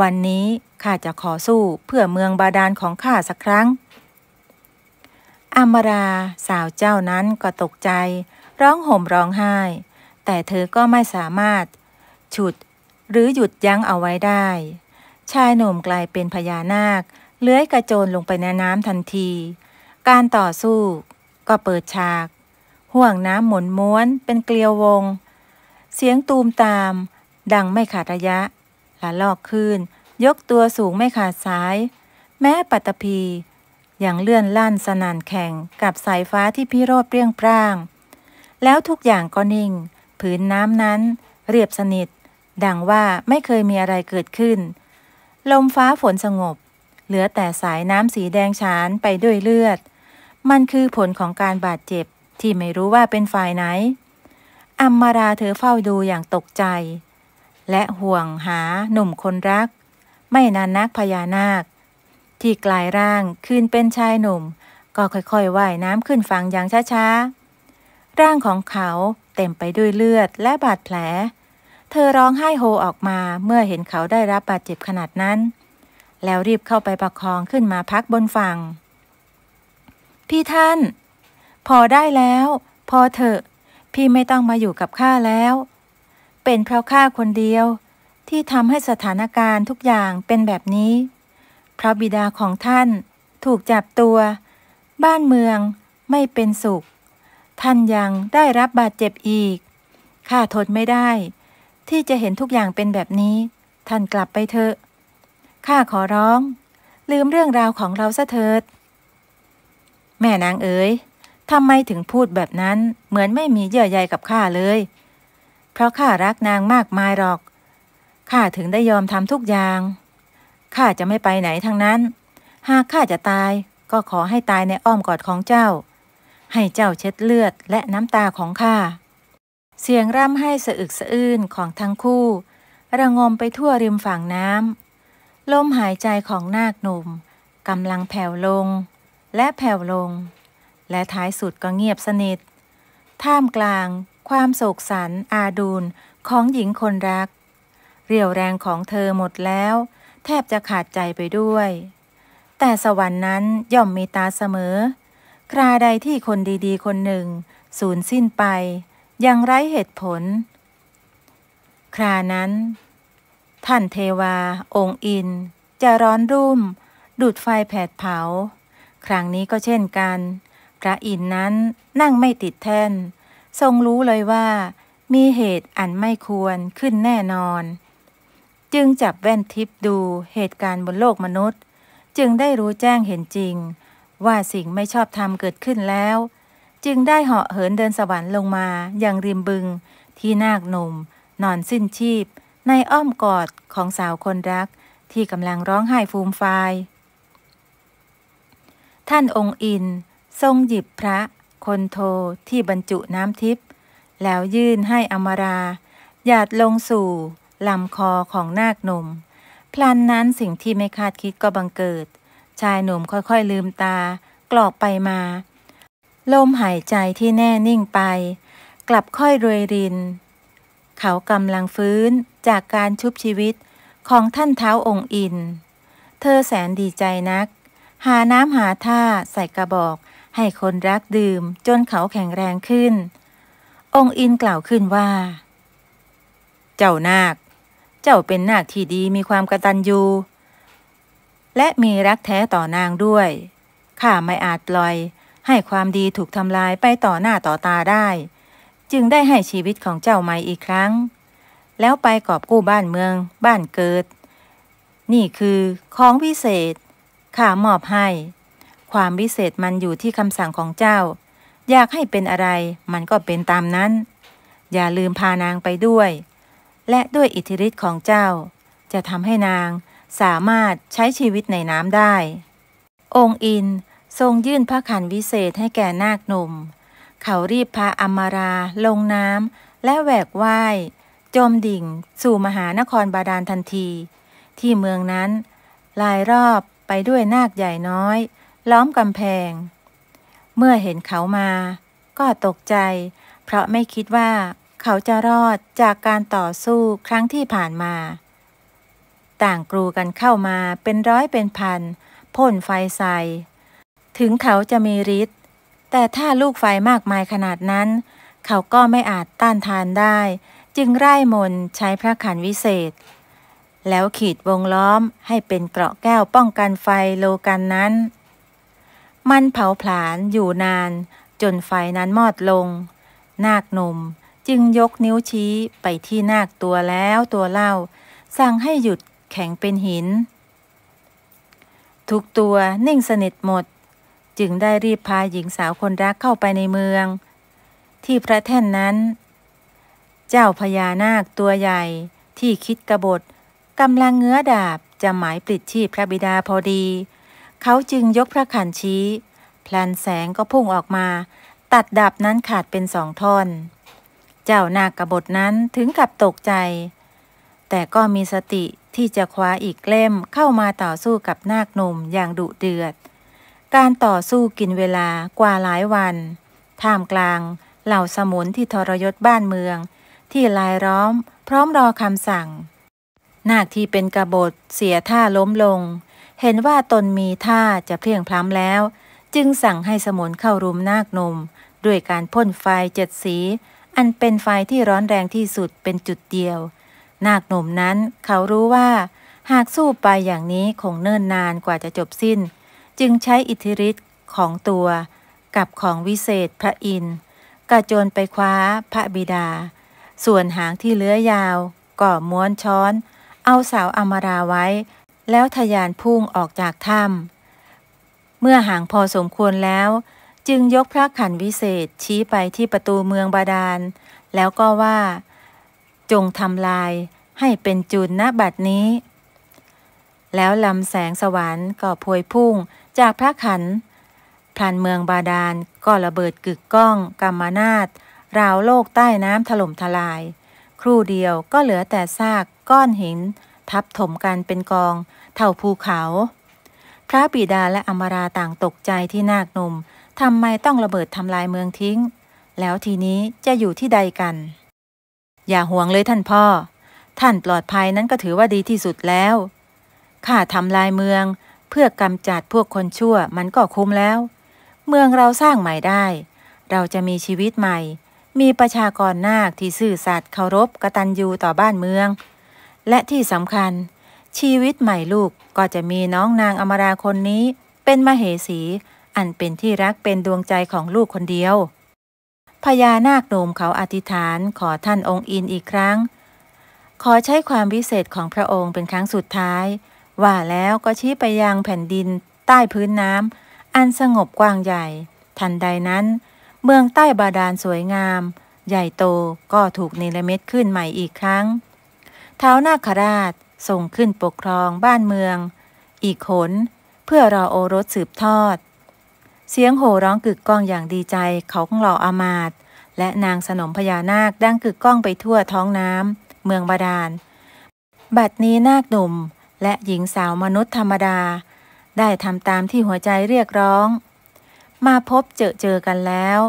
วันนี้ข้าจะขอสู้เพื่อเมืองบาดาลของข้าสักครั้งอามราสาวเจ้านั้นก็ตกใจ ร้องห่มร้องไห้ แต่เธอก็ไม่สามารถ ฉุดหรือหยุดยั้งเอาไว้ได้ ชายหนุ่มกลายเป็นพญานาค เลื้อยกระโจนลงไปในน้ำทันที การต่อสู้ก็เปิดฉากห่วงน้ำหมุนม้วนเป็นเกลียววง เสียงตูมตาม ดังไม่ขาดระยะละลอกขึ้นยกตัวสูงไม่ขาดสาย แม้ปัตตภีอย่างเลื่อนลั่นสนานแข่งกับสายฟ้าที่พิโรธเปรี้ยงปร่าง แล้วทุกอย่างก็นิ่งผืนน้ำนั้นเรียบสนิท ดังว่าไม่เคยมีอะไรเกิดขึ้น ลมฟ้าฝนสงบ เหลือแต่สายน้ำสีแดงฉานไปด้วยเลือด มันคือผลของการบาดเจ็บที่ไม่รู้ว่าเป็นฝ่ายไหน อัมมาราเธอเฝ้าดูอย่างตกใจ และห่วงหาหนุ่มคนรัก ไม่นานนักพญานาค ที่กลายร่างขึ้นเป็นชายหนุ่ม ก็ค่อยๆว่ายน้ำขึ้นฝั่งอย่างช้าๆ ร่างของเขาเต็มไปด้วยเลือดและบาดแผล เธอร้องไห้โฮออกมาเมื่อเห็นเขาได้รับบาดเจ็บขนาดนั้น แล้วรีบเข้าไปประคองขึ้นมาพักบนฝั่งพี่ท่านพอได้แล้ว พอเถอะพี่ไม่ต้องมาอยู่กับข้าแล้ว เป็นเพราะข้าคนเดียวที่ทำให้สถานการณ์ทุกอย่างเป็นแบบนี้ พระบิดาของท่านถูกจับตัว บ้านเมืองไม่เป็นสุข ท่านยังได้รับบาดเจ็บอีกข้าทนไม่ได้ ที่จะเห็นทุกอย่างเป็นแบบนี้ ท่านกลับไปเถอะข้าขอร้อง ลืมเรื่องราวของเราซะเถิด แม่นางเอ๋ยทำไมถึงพูดแบบนั้น เหมือนไม่มีเยื่อใยกับข้าเลย เพราะข้ารักนางมากมายหรอก ข้าถึงได้ยอมทำทุกอย่าง ข้าจะไม่ไปไหนทั้งนั้น หากข้าจะตายก็ขอให้ตายในอ้อมกอดของเจ้า ให้เจ้าเช็ดเลือดและน้ำตาของข้า เสียงร่ำไห้สะอึกสะอื้นของทั้งคู่ ระงมไปทั่วริมฝั่งน้ำลมหายใจของนาคหนุ่มกำลังแผ่วลง และแผ่วลงและท้ายสุดก็เงียบสนิท ท่ามกลาง ความโศกสันอาดูลของหญิงคนรัก เรี่ยวแรงของเธอหมดแล้ว แทบจะขาดใจไปด้วย แต่สวรรค์นั้นย่อมมีตาเสมอ คราใดที่คนดีๆ คนหนึ่ง สูญสิ้นไปยังไร้เหตุผล ครานั้น ท่านเทวา องค์อิน จะร้อนรุ่มดูดไฟแผดเผา ครั้งนี้ก็เช่นกันระอินนั้นนั่งไม่ติดแท่นทรงรู้เลยว่า มีเหตุอันไม่ควรขึ้นแน่นอน จึงจับแว่นทิพดูเหตุการณ์บนโลกมนุษย์ จึงได้รู้แจ้งเห็นจริง ว่าสิ่งไม่ชอบธรรมเกิดขึ้นแล้ว จึงได้เหาะเหินเดินสวรรค์ลงมาอย่างริมบึงที่นาคหนุ่ม นอนสิ้นชีพ ในอ้อมกอดของสาวคนรัก ที่กำลังร้องไห้ฟูมฟายท่านองค์อินทรงหยิบพระคนโท ที่บรรจุน้ำทิพย์แล้วยื่นให้อมราหยาดลงสู่ลำคอของนาคหนุ่ม พลันนั้นสิ่งที่ไม่คาดคิดก็บังเกิด ชายหนุ่มค่อยๆลืมตากรอกไปมา ลมหายใจที่แน่นิ่งไป กลับค่อยรวยริน เขากำลังฟื้นจากการชุบชีวิตของท่านเท้าองค์อิน เธอแสนดีใจนัก หาน้ำหาท่าใส่กระบอกให้คนรักดื่มจนเขาแข็งแรงขึ้น องค์อินกล่าวขึ้นว่า เจ้านาค เจ้าเป็นนาคที่ดีมีความกระตันยูและมีรักแท้ต่อนางด้วย ข้าไม่อาจปล่อย ให้ความดีถูกทำลายไปต่อหน้าต่อตาได้ จึงได้ให้ชีวิตของเจ้าใหม่อีกครั้ง แล้วไปกอบกู้บ้านเมืองบ้านเกิด นี่คือของพิเศษ ข้ามอบให้ความวิเศษมันอยู่ที่คำสั่งของเจ้า อยากให้เป็นอะไรมันก็เป็นตามนั้น อย่าลืมพานางไปด้วย และด้วยอิทธิฤทธิ์ของเจ้า จะทำให้นางสามารถใช้ชีวิตในน้ำได้ องค์อินทรงยื่นพระขันวิเศษให้แก่นาคหนุ่ม เขารีบพาอมารา ลงน้ำและแหวกว่ายจมดิ่ง สู่มหานครบาดาลทันที ที่เมืองนั้น ลายรอบไปด้วยนาคใหญ่น้อยล้อมกำแพง เมื่อเห็นเขามา ก็ตกใจ เพราะไม่คิดว่าเขาจะรอดจากการต่อสู้ครั้งที่ผ่านมา ต่างกรูกันเข้ามาเป็นร้อยเป็นพัน พ่นไฟใส่ ถึงเขาจะมีฤทธิ์ แต่ถ้าลูกไฟมากมายขนาดนั้น เขาก็ไม่อาจต้านทานได้ จึงไร่มนใช้พระขันวิเศษ แล้วขีดวงล้อมให้เป็นเกราะแก้วป้องกันไฟโลกันนั้นมันเผาผลาญอยู่นาน จนไฟนั้นมอดลง นาคหนุ่มจึงยกนิ้วชี้ไปที่นาคตัวแล้วตัวเล่าสั่งให้หยุดแข็งเป็นหิน ทุกตัวนิ่งสนิทหมดจึงได้รีบพาหญิงสาวคนรักเข้าไปในเมือง ที่พระแท่นนั้น เจ้าพญานาคตัวใหญ่ที่คิดกบฏกำลังเงื้อดาบจะหมายปลิดชีพพระบิดาพอดีเขาจึงยกพระขันชี้ พลันแสงก็พุ่งออกมา ตัดดาบนั้นขาดเป็นสองท่อน เจ้านาคกระบทนั้นถึงกับตกใจ แต่ก็มีสติที่จะคว้าอีกเล่มเข้ามาต่อสู้กับนาคหนุ่มอย่างดุเดือด การต่อสู้กินเวลากว่าหลายวัน ท่ามกลางเหล่าสมุนที่ทรยศบ้านเมือง ที่ลายร้อม พร้อมรอคำสั่ง นาคที่เป็นกระบฏเสียท่าล้มลงเห็นว่าตนมีท่าจะเพียงพล้ำแล้ว จึงสั่งให้สมุนเข้ารุมนาคหนุ่มด้วยการพ่นไฟเจ็ดสี อันเป็นไฟที่ร้อนแรงที่สุดเป็นจุดเดียว นาคหนุ่มนั้นเขารู้ว่า หากสู้ไปอย่างนี้คงเนิ่นนานกว่าจะจบสิ้น จึงใช้อิทธิฤทธิ์ของตัวกับของวิเศษพระอินทร์ กระโจนไปคว้าพระบิดา ส่วนหางที่เลื้อยยาวก่อม้วนช้อนเอาเสาอมราไว้แล้วทยานพุ่งออกจากถ้ำ เมื่อห่างพอสมควรแล้วจึงยกพระขันวิเศษชี้ไปที่ประตูเมืองบาดาลแล้วก็ว่า จงทำลายให้เป็นจุนณบัดนี้ แล้วลำแสงสวรรค์ก็พวยพุ่งจากพระขันพลันเมืองบาดาลก็ระเบิดกึกก้องกรมมานาฏราวโลกใต้น้ำถล่มทลาย ครู่เดียวก็เหลือแต่ซากก้อนหินทับถมกันเป็นกอง เท่าภูเขา พระบิดาและอมราต่างตกใจที่นาคหนุ่มทำไมต้องระเบิดทำลายเมืองทิ้ง แล้วทีนี้จะอยู่ที่ใดกัน อย่าห่วงเลยท่านพ่อ ท่านปลอดภัยนั้นก็ถือว่าดีที่สุดแล้ว ข้าทำลายเมืองเพื่อกำจัดพวกคนชั่วมันก็คุ้มแล้ว เมืองเราสร้างใหม่ได้ เราจะมีชีวิตใหม่ มีประชากรนาคที่ซื่อสัตย์เคารพ กตัญญูต่อบ้านเมืองและที่สำคัญชีวิตใหม่ลูกก็จะมีน้องนางอมราคนนี้เป็นมเหสี อันเป็นที่รักเป็นดวงใจของลูกคนเดียว พญานาคโนมเขาอธิษฐานขอท่านองค์อินอีกครั้ง ขอใช้ความวิเศษของพระองค์เป็นครั้งสุดท้าย ว่าแล้วก็ชี้ไปยังแผ่นดินใต้พื้นน้ำอันสงบกว้างใหญ่ ทันใดนั้น เมืองใต้บาดาลสวยงาม ใหญ่โตก็ถูกเนรเมตขึ้นใหม่อีกครั้งท้าวนาคราชทรงขึ้นปกครองบ้านเมือง อีกขนเพื่อรอโอรสสืบทอด เสียงโห่ร้องกึกก้องอย่างดีใจเขาของหล่ออามาตและนางสนมพญานาคดังกึกก้องไปทั่วท้องน้ำเมืองบาดาล บัดนี้นาคหนุ่มและหญิงสาวมนุษย์ธรรมดา ได้ทำตามที่หัวใจเรียกร้อง มาพบเจอเจอกันแล้ว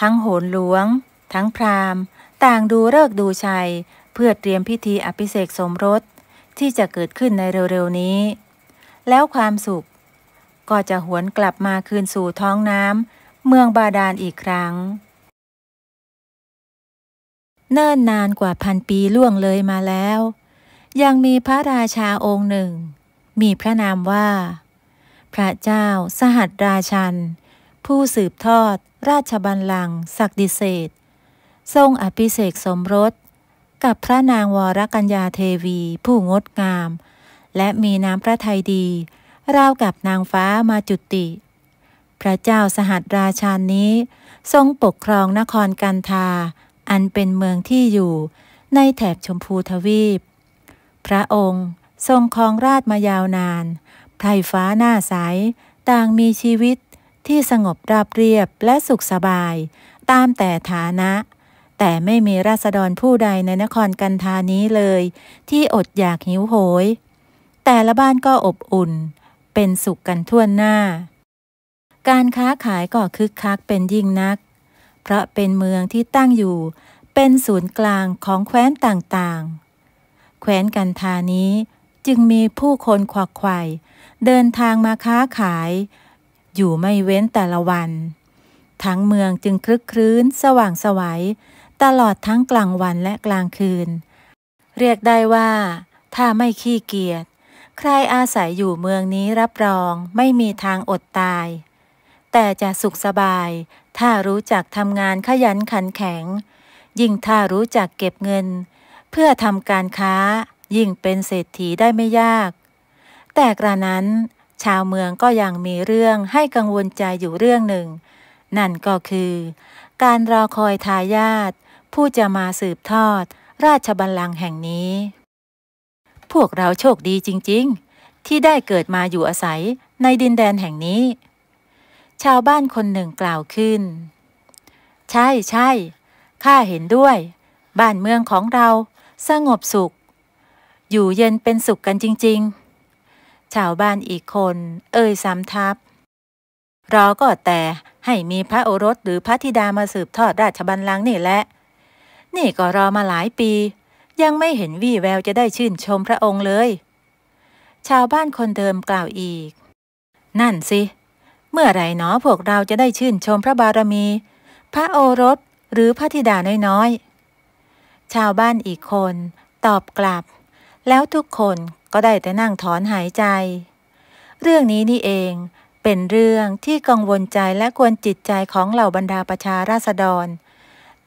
ทั้งโหนหลวง ทั้งพราหมณ์ต่างดูเลิกดูชัยเพื่อเตรียมพิธีอภิเษกสมรส ที่จะเกิดขึ้นในเร็ว ๆ นี้ แล้วความสุข ก็จะหวนกลับมาคืนสู่ท้องน้ำเมืองบาดาลอีกครั้ง เนิ่นนานกว่าพันปีล่วงเลยมาแล้ว ยังมีพระราชาองค์หนึ่ง มีพระนามว่า พระเจ้า สหัสราชัน ผู้สืบทอด ราชบัลลังก์ศักดิเศษทรงอภิเษกสมรสกับพระนางวรกัญญาเทวี ผู้งดงาม และมีน้ำพระทัยดี ราวกับนางฟ้ามาจุติ พระเจ้าสหัสราชานี้ ทรงปกครองนครกันธาอันเป็นเมืองที่อยู่ในแถบชมพูทวีป พระองค์ทรงครองราชมายาวนานไพรฟ้าหน้าใสาต่างมีชีวิตที่สงบราบเรียบและสุขสบายตามแต่ฐานะแต่ไม่มีราษฎรผู้ใดในนครกันธานี้เลย ที่อดอยากหิวโหย แต่ละบ้านก็อบอุ่น เป็นสุขกันทั่วหน้า การค้าขายก็คึกคักเป็นยิ่งนัก เพราะเป็นเมืองที่ตั้งอยู่เป็นศูนย์กลางของแคว้นต่างๆแคว้นกันธานี้จึงมีผู้คนขวักไขว่ เดินทางมาค้าขาย อยู่ไม่เว้นแต่ละวัน ทั้งเมืองจึงคลึกครื้นสว่างสวยัยตลอดทั้งกลางวันและกลางคืน เรียกได้ว่าถ้าไม่ขี้เกียจใครอาศัยอยู่เมืองนี้รับรองไม่มีทางอดตาย แต่จะสุขสบาย ถ้ารู้จักทำงานขยันขันแข็ง ยิ่งถ้ารู้จักเก็บเงิน เพื่อทำการค้ายิ่งเป็นเศรษฐีได้ไม่ยาก แต่กระนั้น ชาวเมืองก็ยังมีเรื่องให้กังวลใจอยู่เรื่องหนึ่ง นั่นก็คือ การรอคอยทายาทผู้จะมาสืบทอดราชบัลลังก์แห่งนี้ พวกเราโชคดีจริง ๆ ที่ได้เกิดมาอยู่อาศัยในดินแดนแห่งนี้ ชาวบ้านคนหนึ่งกล่าวขึ้น ใช่ใช่ข้าเห็นด้วย บ้านเมืองของเราสงบสุข อยู่เย็นเป็นสุขกันจริง ๆ ชาวบ้านอีกคน เอ่ยซ้ำทับ รอก็แต่ให้มีพระโอรสหรือพระธิดามาสืบทอดราชบัลลังก์นี่แหละนี่ก็รอมาหลายปี ยังไม่เห็นวี่แววจะได้ชื่นชมพระองค์เลย ชาวบ้านคนเดิมกล่าวอีก นั่นสิเมื่อไรหนอพวกเราจะได้ชื่นชมพระบารมี พระโอรสหรือพระธิดาน้อยๆ ชาวบ้านอีกคนตอบกลับ แล้วทุกคนก็ได้แต่นั่งถอนหายใจ เรื่องนี้นี่เองเป็นเรื่องที่กังวลใจและกวนจิตใจของเหล่าบรรดาประชาราษฎร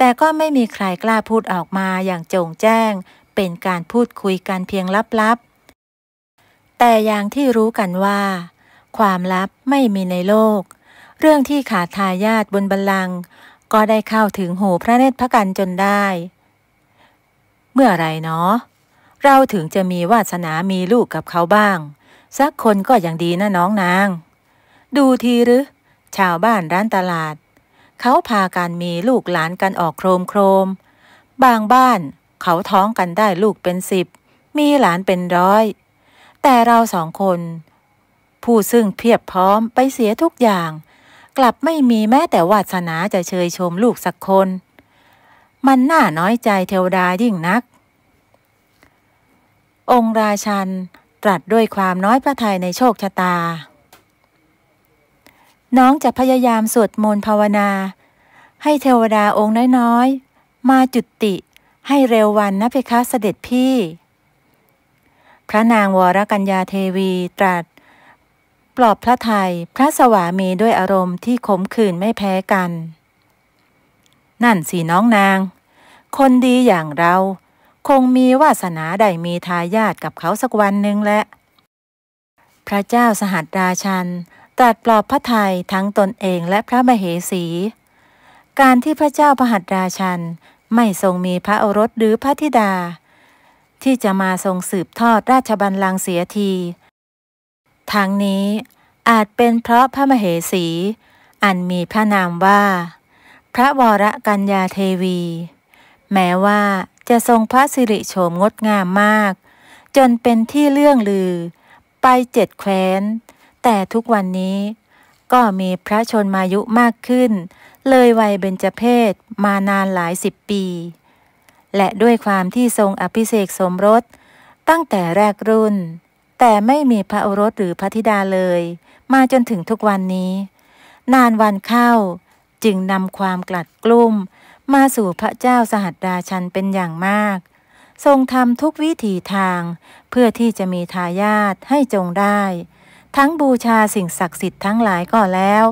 แต่ก็ไม่มีใครกล้าพูดออกมาอย่างโจ่งแจ้ง เป็นการพูดคุยกันเพียงลับๆ แต่อย่างที่รู้กันว่า ความลับไม่มีในโลก เรื่องที่ขาดทายาทบนบัลลังก์ก็ได้เข้าถึงหูพระเนตรพระกันจนได้ เมื่อไรเนาะ เราถึงจะมีวาสนามีลูกกับเขาบ้าง สักคนก็ยังดีนะน้องนาง ดูทีหรือ ชาวบ้านร้านตลาดเขาพากันมีลูกหลานกันออกโครมโครมบางบ้านเขาท้องกันได้ลูกเป็นสิบมีหลานเป็นร้อย แต่เราสองคน ผู้ซึ่งเพียบพร้อมไปเสียทุกอย่าง กลับไม่มีแม้แต่วาสนาจะเชยชมลูกสักคน มันน่าน้อยใจเทวดายิ่งนัก องค์ราชันตรัสด้วยความน้อยพระทัยในโชคชะตาน้องจะพยายามสวดมนต์ภาวนา ให้เทวดาองค์น้อย ๆ มาจุติให้เร็ววันนะเพคะเสด็จพี่ พระนางวรกัญญาเทวีตรัส ปลอบพระไทยพระสวามีด้วยอารมณ์ที่ขมขื่นไม่แพ้กัน นั่นสิน้องนาง คนดีอย่างเราคงมีวาสนาได้มีทายาทกับเขาสักวันหนึ่งแหละ พระเจ้าสหัสราชันตรัสปลอบพระไทยทั้งตนเองและพระมเหสี การที่พระเจ้าพระหัตราชันไม่ทรงมีพระโอรสหรือพระธิดา ที่จะมาทรงสืบทอดราชบัลลังก์เสียทีทั้งนี้อาจเป็นเพราะพระมเหสี อันมีพระนามว่า พระวรกัญญาเทวี แม้ว่าจะทรงพระสิริโฉมงดงามมาก จนเป็นที่เลื่องลือไปเจ็ดแคว้นแต่ทุกวันนี้ก็มีพระชนมายุมากขึ้น เลยวัยเบญจเพศมานานหลายสิบปี และด้วยความที่ทรงอภิเษกสมรสตั้งแต่แรกรุ่น แต่ไม่มีพระโอรสหรือพระธิดาเลย มาจนถึงทุกวันนี้ นานวันเข้าจึงนำความกลัดกลุ้มมาสู่พระเจ้าสหัสดาชันเป็นอย่างมาก ทรงทำทุกวิถีทางเพื่อที่จะมีทายาทให้จงได้ทั้งบูชาสิ่งศักดิ์สิทธิ์ทั้งหลายก็แล้ว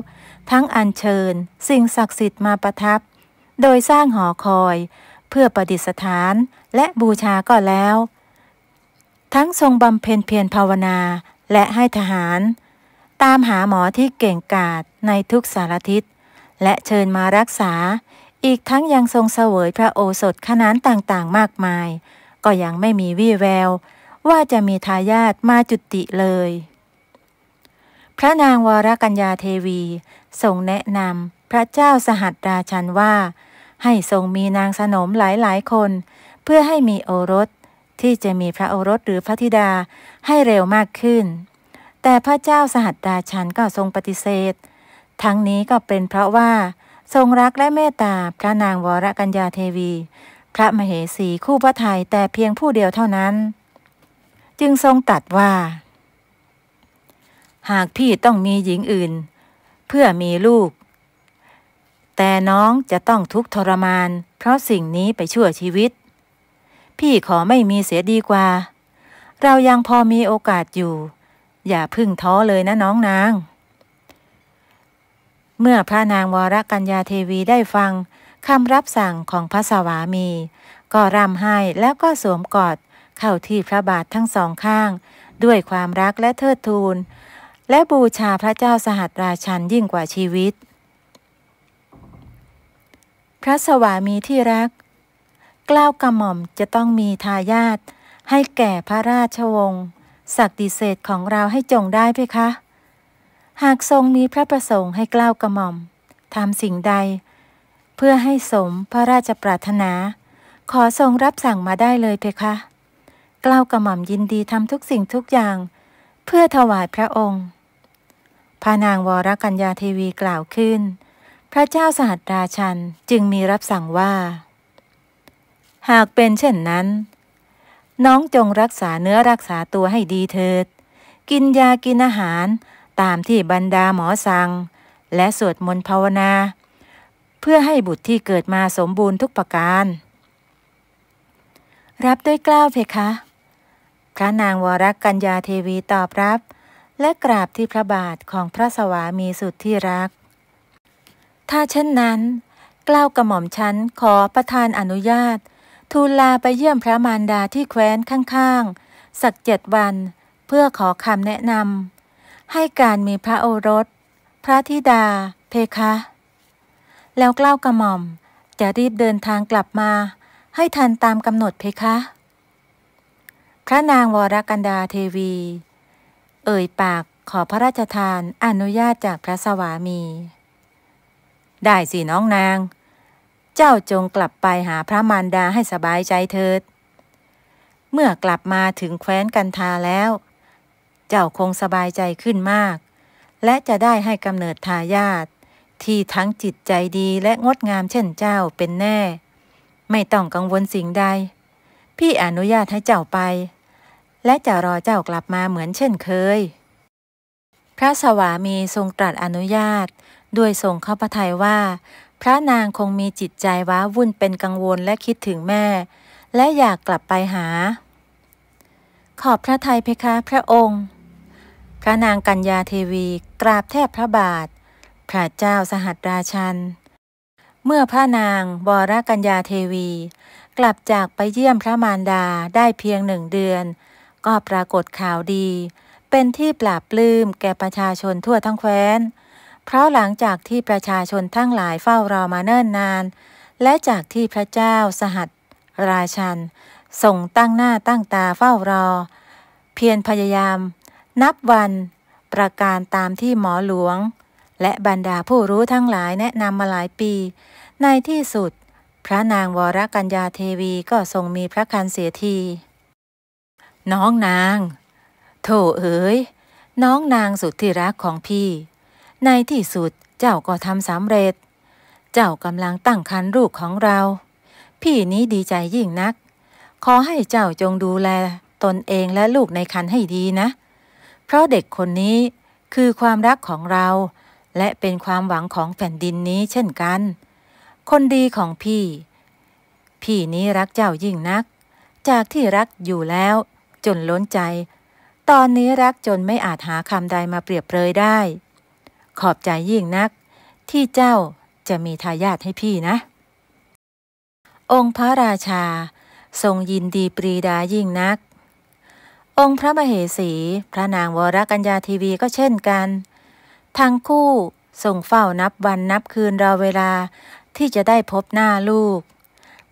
ทั้งอัญเชิญสิ่งศักดิ์สิทธิ์มาประทับ โดยสร้างหอคอยเพื่อประดิษฐานและบูชาก็แล้ว ทั้งทรงบำเพ็ญเพียรภาวนาและให้ทหาร ตามหาหมอที่เก่งกาจในทุกสารทิศและเชิญมารักษา อีกทั้งยังทรงเสวยพระโอสถขนานต่างๆมากมาย ก็ยังไม่มีวี่แวว ว่าจะมีทายาทมาจุติเลยพระนางวรกัญญาเทวีทรงแนะนำพระเจ้าสหัสราชันว่า ให้ทรงมีนางสนมหลายหลายคน เพื่อให้มีโอรสที่จะมีพระโอรสหรือพระธิดาให้เร็วมากขึ้น แต่พระเจ้าสหัสราชันก็ทรงปฏิเสธ ทั้งนี้ก็เป็นเพราะว่าทรงรักและเมตตาพระนางวรกัญญาเทวี พระมเหสีคู่พระไทยแต่เพียงผู้เดียวเท่านั้น จึงทรงตัดว่าหากพี่ต้องมีหญิงอื่น เพื่อมีลูก แต่น้องจะต้องทุกทรมาน เพราะสิ่งนี้ไปชั่วชีวิต พี่ขอไม่มีเสียดีกว่า เรายังพอมีโอกาสอยู่ อย่าพึ่งท้อเลยนะน้องนาง เมื่อพระนางวรกัญญาเทวีได้ฟังคำรับสั่งของพระสวามี ก็ร่ำไห้แล้วก็สวมกอด เข้าที่พระบาททั้งสองข้าง ด้วยความรักและเทิดทูนและบูชาพระเจ้าสหัสราชันยิ่งกว่าชีวิต พระสวามีที่รัก กล้าวกระหม่อมจะต้องมีทายาทให้แก่พระราชวงศ์ศักดิเศษของเราให้จงได้เพคะ หากทรงมีพระประสงค์ให้กล้าวกระหม่อมทำสิ่งใด เพื่อให้สมพระราชปรารถนา ขอทรงรับสั่งมาได้เลยเพคะ กล้าวกระหม่อมยินดีทำทุกสิ่งทุกอย่าง เพื่อถวายพระองค์พระนาง วรกัญญาเทวีกล่าวขึ้น พระเจ้าสหัสราชันจึงมีรับสั่งว่า หากเป็นเช่นนั้น น้องจงรักษาเนื้อรักษาตัวให้ดีเถิด กินยากินอาหาร ตาม ที่บรรดาหมอสั่ง และสวดมนต์ภาวนา เพื่อให้บุตรที่เกิดมาสมบูรณ์ทุกประการ รับด้วยกล้าวเพคะ พระนางวรกัญญาเทวีตอบรับและกราบที่พระบาทของพระสวามีสุดที่รัก ถ้าเช่นนั้นกล่าวกระหม่อมชั้นขอประทานอนุญาต ทูลลาไปเยี่ยมพระมารดาที่แคว้นข้างๆ สักเจ็ดวันเพื่อขอคำแนะนำให้การมีพระโอรส พระธิดา เพคะ แล้วกล่าวกระหม่อมจะรีบเดินทางกลับมา ให้ทันตามกำหนดเพคะ พระนางวรกันดาเทวีเอ่ยปากขอพระราชทานอนุญาตจากพระสวามี ได้สิน้องนาง เจ้าจงกลับไปหาพระมารดาให้สบายใจเถิด เมื่อกลับมาถึงแคว้นกันทาแล้ว เจ้าคงสบายใจขึ้นมาก และจะได้ให้กำเนิดทายาทที่ทั้งจิตใจดีและงดงามเช่นเจ้าเป็นแน่ ไม่ต้องกังวลสิ่งใด พี่อนุญาตให้เจ้าไปและจะรอเจ้ากลับมาเหมือนเช่นเคย พระสวามีทรงตรัสอนุญาตด้วยทรงเข้าพระทัยว่า พระนางคงมีจิตใจว้าวุ่นเป็นกังวลและคิดถึงแม่ และอยากกลับไปหา ขอบพระทัยเพคะพระองค์ พระนางกัญญาเทวีกราบแทบพระบาท พระเจ้าสหัสราชันเมื่อพระนางวรกัญญาเทวี กลับจากไปเยี่ยมพระมารดาได้เพียงหนึ่งเดือนก็ปรากฏข่าวดี เป็นที่ปราบปลื้มแก่ประชาชนทั่วทั้งแคว้น เพราะหลังจากที่ประชาชนทั้งหลายเฝ้ารอมาเนิ่นนาน และจากที่พระเจ้าสหัสราชันส่งตั้งหน้าตั้งตาเฝ้ารอ เพียรพยายาม นับวัน ประการตามที่หมอหลวง และบรรดาผู้รู้ทั้งหลายแนะนำมาหลายปี ในที่สุด พระนางวรกัญญาเทวีก็ทรงมีพระคันเสียทีน้องนาง โถเอ๋ยน้องนางสุดที่รักของพี่ ในที่สุดเจ้าก็ทำสำเร็จ เจ้ากำลังตั้งครรภ์ลูกของเรา พี่นี้ดีใจยิ่งนัก ขอให้เจ้าจงดูแล ตนเองและลูกในครรภ์ให้ดีนะ เพราะเด็กคนนี้คือความรักของเรา และเป็นความหวังของแผ่นดินนี้เช่นกัน คนดีของพี่ พี่นี้รักเจ้ายิ่งนัก จากที่รักอยู่แล้วจนล้นใจ ตอนนี้รักจนไม่อาจหาคำใดมาเปรียบเปรยได้ ขอบใจยิ่งนักที่เจ้าจะมีทายาทให้พี่นะ องค์พระราชาทรงยินดีปรีดายิ่งนัก องค์พระมเหสี พระนางวรกัญญาทีวีก็เช่นกัน ทั้งคู่ทรงเฝ้านับวันนับคืนรอเวลาที่จะได้พบหน้าลูก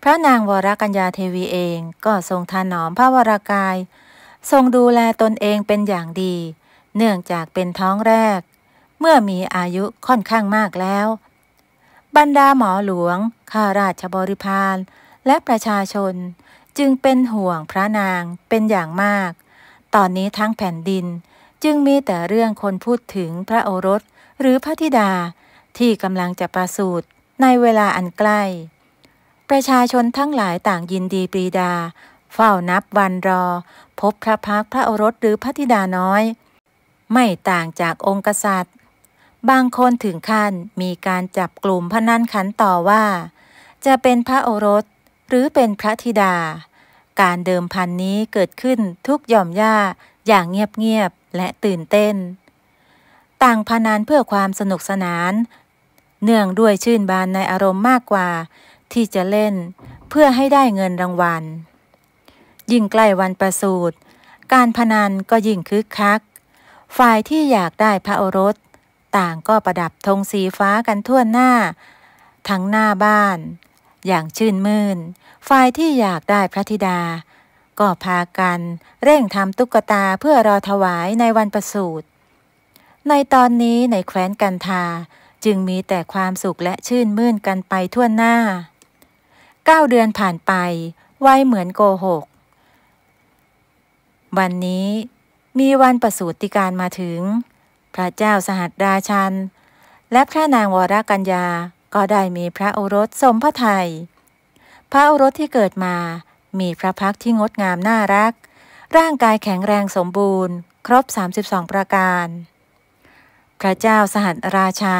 พระนางวรกัญญาเทวีเองก็ทรงทานหนอมพระวรากายทรงดูแลตนเองเป็นอย่างดี เนื่องจากเป็นท้องแรก เมื่อมีอายุค่อนข้างมากแล้ว บรรดาหมอหลวง ข้าราชบริพาร และประชาชนจึงเป็นห่วงพระนางเป็นอย่างมาก ตอนนี้ทั้งแผ่นดินจึงมีแต่เรื่องคนพูดถึงพระโอรสหรือพระธิดา ที่กำลังจะประสูติในเวลาอันใกล้ ประชาชนทั้งหลายต่างยินดีปรีดาเฝ้านับวันรอพบพระพักพระโอรสหรือพระธิดาน้อย ไม่ต่างจากองค์กษัตริย์ บางคนถึงขั้นมีการจับกลุ่มพนันขันต่อว่า จะเป็นพระโอรสหรือเป็นพระธิดา การเดิมพันนี้เกิดขึ้นทุกหย่อมย่าอย่างเงียบๆ และตื่นเต้น ต่างพนันเพื่อความสนุกสนาน เนื่องด้วยชื่นบานในอารมณ์มากกว่า ที่จะเล่นเพื่อให้ได้เงินรางวัลยิ่งใกล้วันประสูติ การพนันก็ยิ่งคึกคัก ฝ่ายที่อยากได้พระโอรส ต่างก็ประดับธงสีฟ้ากันทั่วหน้า ทั้งหน้าบ้าน อย่างชื่นมืน่น ฝ่ายที่อยากได้พระธิดา ก็พากันเร่งทำตุ๊กตาเพื่อรอถวายในวันประสูติ ในตอนนี้ในแคว้นกันทา จึงมีแต่ความสุขและชื่นมื่นกันไปทั่วหน้า เก้าเดือนผ่านไปไวเหมือนโกหกวันนี้มีวันประสูติการมาถึง พระเจ้าสหัสราชันและพระนางวรกัญญาก็ได้มีพระโอรสสมพระไทย พระโอรสที่เกิดมามีพระพักที่งดงามน่ารัก ร่างกายแข็งแรงสมบูรณ์ ครบ32 ประการ พระเจ้าสหัสราชา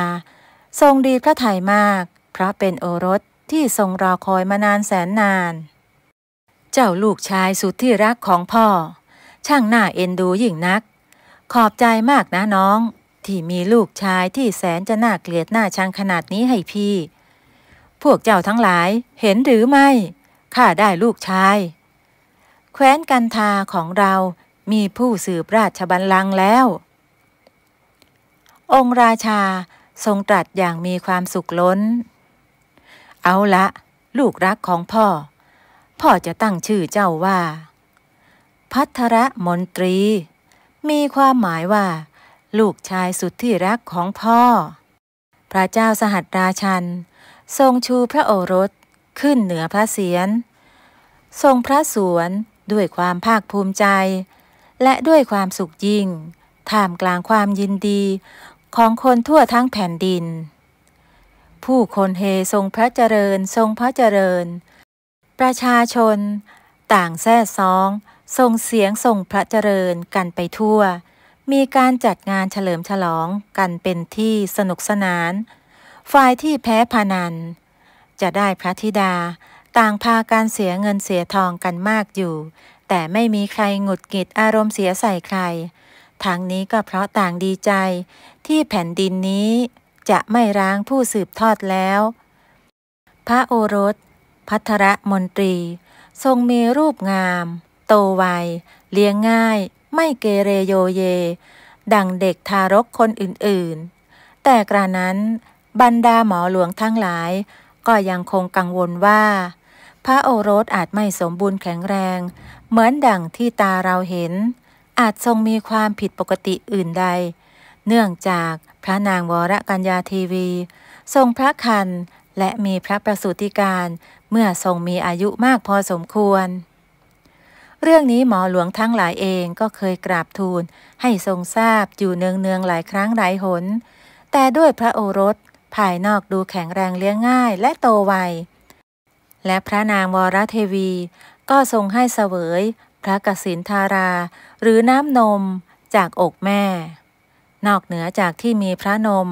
ทรงดีพระไทยมาก เพราะเป็นโอรสที่ทรงรอคอยมานานแสนนาน เจ้าลูกชายสุดที่รักของพ่อช่างหน้าเอ็นดูยิ่งนัก ขอบใจมากนะน้องที่มีลูกชายที่แสนจะน่าเกลียดหน้าชังขนาดนี้ให้พี่ พวกเจ้าทั้งหลายเห็นหรือไม่ข้าได้ลูกชาย แคว้นกันทาของเรา มีผู้สืบราชบัลลังก์แล้ว องค์ราชาทรงตรัสอย่างมีความสุขล้น เอาละ ลูกรักของพ่อ พ่อจะตั้งชื่อเจ้าว่าพัทรมนตรี มีความหมายว่าลูกชายสุดที่รักของพ่อ พระเจ้าสหัสราชันทรงชูพระโอรสขึ้นเหนือพระเศียรทรงพระสวนด้วยความภาคภูมิใจ และด้วยความสุขยิ่งท่ามกลางความยินดีของคนทั่วทั้งแผ่นดิน ผู้คนเฮทรงพระเจริญทรงพระเจริญ ประชาชน ต่างแซ่ซ้องส่งเสียงส่งพระเจริญกันไปทั่ว มีการจัดงานเฉลิมฉลองกันเป็นที่สนุกสนาน ฝ่ายที่แพ้พานัน จะได้พระธิดา ต่างพาการเสียเงินเสียทองกันมากอยู่ แต่ไม่มีใครหงุดหงิดอารมณ์เสียใส่ใครทางนี้ก็เพราะต่างดีใจ ที่แผ่นดินนี้จะไม่ร้างผู้สืบทอดแล้ว พระโอรสพัทรมนตรี ทรงมีรูปงามโตไวเลี้ยงง่าย ไม่เกเรโยเย ดังเด็กทารกคนอื่น ๆ แต่กระนั้นบรรดาหมอหลวงทั้งหลาย ก็ยังคงกังวลว่า พระโอรสอาจไม่สมบูรณ์แข็งแรง เหมือนดังที่ตาเราเห็น อาจทรงมีความผิดปกติอื่นใด เนื่องจากพระนางวรกัญญาทีวี ทรงพระคันและมีพระประสูติการเมื่อทรงมีอายุมากพอสมควรเรื่องนี้หมอหลวงทั้งหลายเองก็เคยกราบทูลให้ทรงทราบอยู่เนือง ๆ หลายครั้งหลายหน แต่ด้วยพระโอรสภายนอกดูแข็งแรงเลี้ยงง่ายและโตไว และพระนางวรเทวี ก็ทรงให้เสวย พระกสินธารา หรือน้ำนม จากอกแม่ นอกเหนือจากที่มีพระนม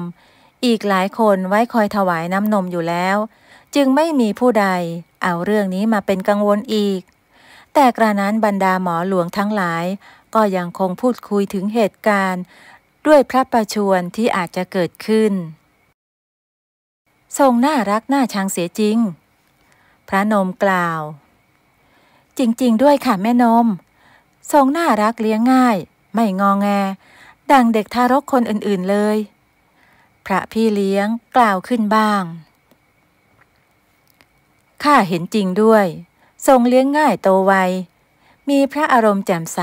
อีกหลายคนไว้คอยถวายน้ำนมอยู่แล้ว จึงไม่มีผู้ใดเอาเรื่องนี้มาเป็นกังวลอีกแต่กระนั้นบรรดาหมอหลวงทั้งหลาย ก็ยังคงพูดคุยถึงเหตุการณ์ด้วยพระประชวรที่อาจจะเกิดขึ้น ทรงน่ารักน่าชังเสียจริง พระนมกล่าว จริงๆ ด้วยค่ะแม่นม ทรงน่ารักเลี้ยงง่าย ไม่งองแงดังเด็กทารกคนอื่นๆเลย พระพี่เลี้ยงกล่าวขึ้นบ้างข้าเห็นจริงด้วยทรงเลี้ยงง่ายโตไว มีพระอารมณ์แจ่มใส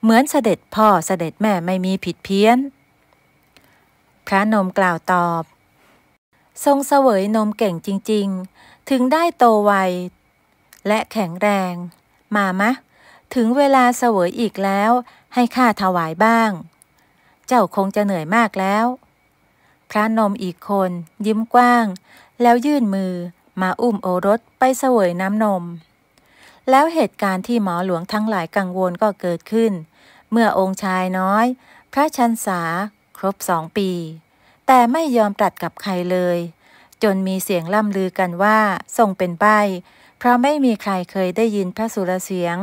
เหมือนเสด็จพ่อเสด็จแม่ไม่มีผิดเพี้ยน พระนมกล่าวตอบ ทรงเสวยนมเก่งจริง ๆ ถึงได้โตไวและแข็งแรง มามะ ถึงเวลาเสวยอีกแล้ว ให้ข้าถวายบ้าง เจ้าคงจะเหนื่อยมากแล้ว พระนมอีกคนยิ้มกว้าง แล้วยื่นมือมาอุ้มโอรสไปเสวยน้ำนม แล้วเหตุการณ์ที่หมอหลวงทั้งหลายกังวลก็เกิดขึ้น เมื่อองค์ชายน้อย พระชันษา ครบสองปี แต่ไม่ยอมปรัดกับใครเลย จนมีเสียงล่ำลือกันว่าทรงเป็นใบ เพราะไม่มีใครเคยได้ยินพระสุรเสียง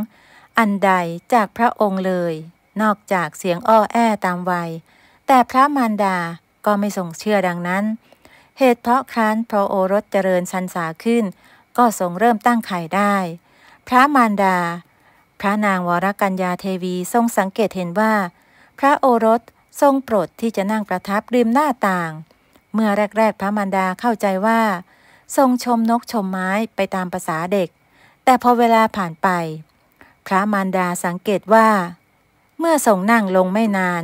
อันใดจากพระองค์เลย นอกจากเสียงอ้อแอตามวัย แต่พระมารดา ก็ไม่ทรงเชื่อดังนั้นเหตุเพราะครั้นพระโอรสเจริญชันษาขึ้น ก็ทรงเริ่มตั้งไข่ได้ พระมารดา พระนางวรกัญญาเทวีทรงสังเกตเห็นว่า พระโอรสทรงโปรดที่จะนั่งประทับริมหน้าต่าง เมื่อแรกๆพระมารดาเข้าใจว่า ทรงชมนกชมไม้ไปตามภาษาเด็ก แต่พอเวลาผ่านไป พระมารดาสังเกตว่า เมื่อทรงนั่งลงไม่นาน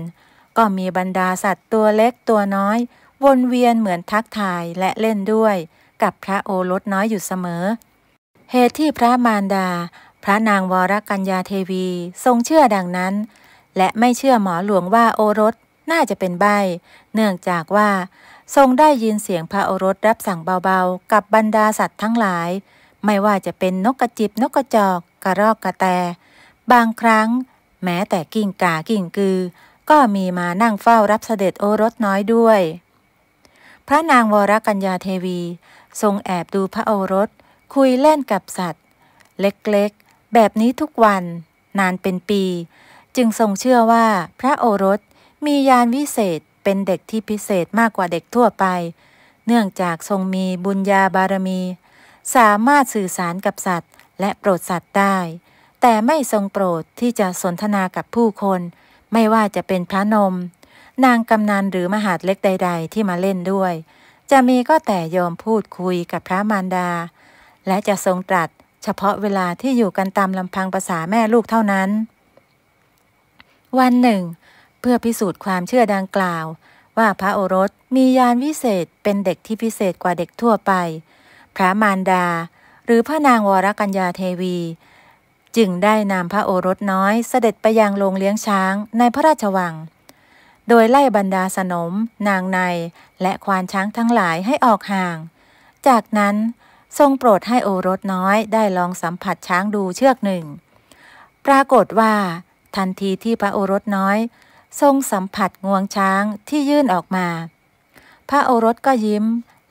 ก็มีบรรดาสัตว์ตัวเล็กตัวน้อยวนเวียนเหมือนทักทายและเล่นด้วยกับพระโอรสน้อยอยู่เสมอ เหตุที่พระมารดา พระนางวรกัญญาเทวี ทรงเชื่อดังนั้น และไม่เชื่อหมอหลวงว่าโอรสน่าจะเป็นใบ เนื่องจากว่าทรงได้ยินเสียงพระโอรสรับสั่งเบาๆ กับบรรดาสัตว์ทั้งหลาย ไม่ว่าจะเป็นนกกระจิบนกกระจอก กระรอก กระแต บางครั้ง แม้แต่กิ่งกากิ่งกือ ก็มีมานั่งเฝ้ารับเสด็จโอรสน้อยด้วยพระนางวรกัญญาเทวี ทรงแอบดูพระโอรสคุยเล่นกับสัตว์ เล็กๆ แบบนี้ทุกวันนานเป็นปี จึงทรงเชื่อว่าพระโอรสมียานวิเศษเป็นเด็กที่พิเศษมากกว่าเด็กทั่วไป เนื่องจากทรงมีบุญญาบารมี สามารถสื่อสารกับสัตว์ และโปรดสัตว์ได้แต่ไม่ทรงโปรดที่จะสนทนากับผู้คน ไม่ว่าจะเป็นพระนมนางกำนันหรือมหาดเล็กใดๆ ที่มาเล่นด้วย จะมีก็แต่ยอมพูดคุยกับพระมารดา และจะทรงตรัสเฉพาะเวลาที่อยู่กันตามลำพังภาษาแม่ลูกเท่านั้น วันหนึ่ง เพื่อพิสูจน์ความเชื่อดังกล่าว ว่าพระโอรสมียานวิเศษเป็นเด็กที่พิเศษกว่าเด็กทั่วไป พระมารดา หรือพระนางวรกัญญาเทวี จึงได้นำพระโอรสน้อยเสด็จไปยังโรงเลี้ยงช้างในพระราชวังโดยไล่บรรดาสนม นางในและควานช้างทั้งหลายให้ออกห่าง จากนั้นทรงโปรดให้โอรสน้อยได้ลองสัมผัสช้างดูเชือกหนึ่ง ปรากฏว่า ทันทีที่พระโอรสน้อย ทรงสัมผัสงวงช้างที่ยื่นออกมา พระโอรสก็ยิ้ม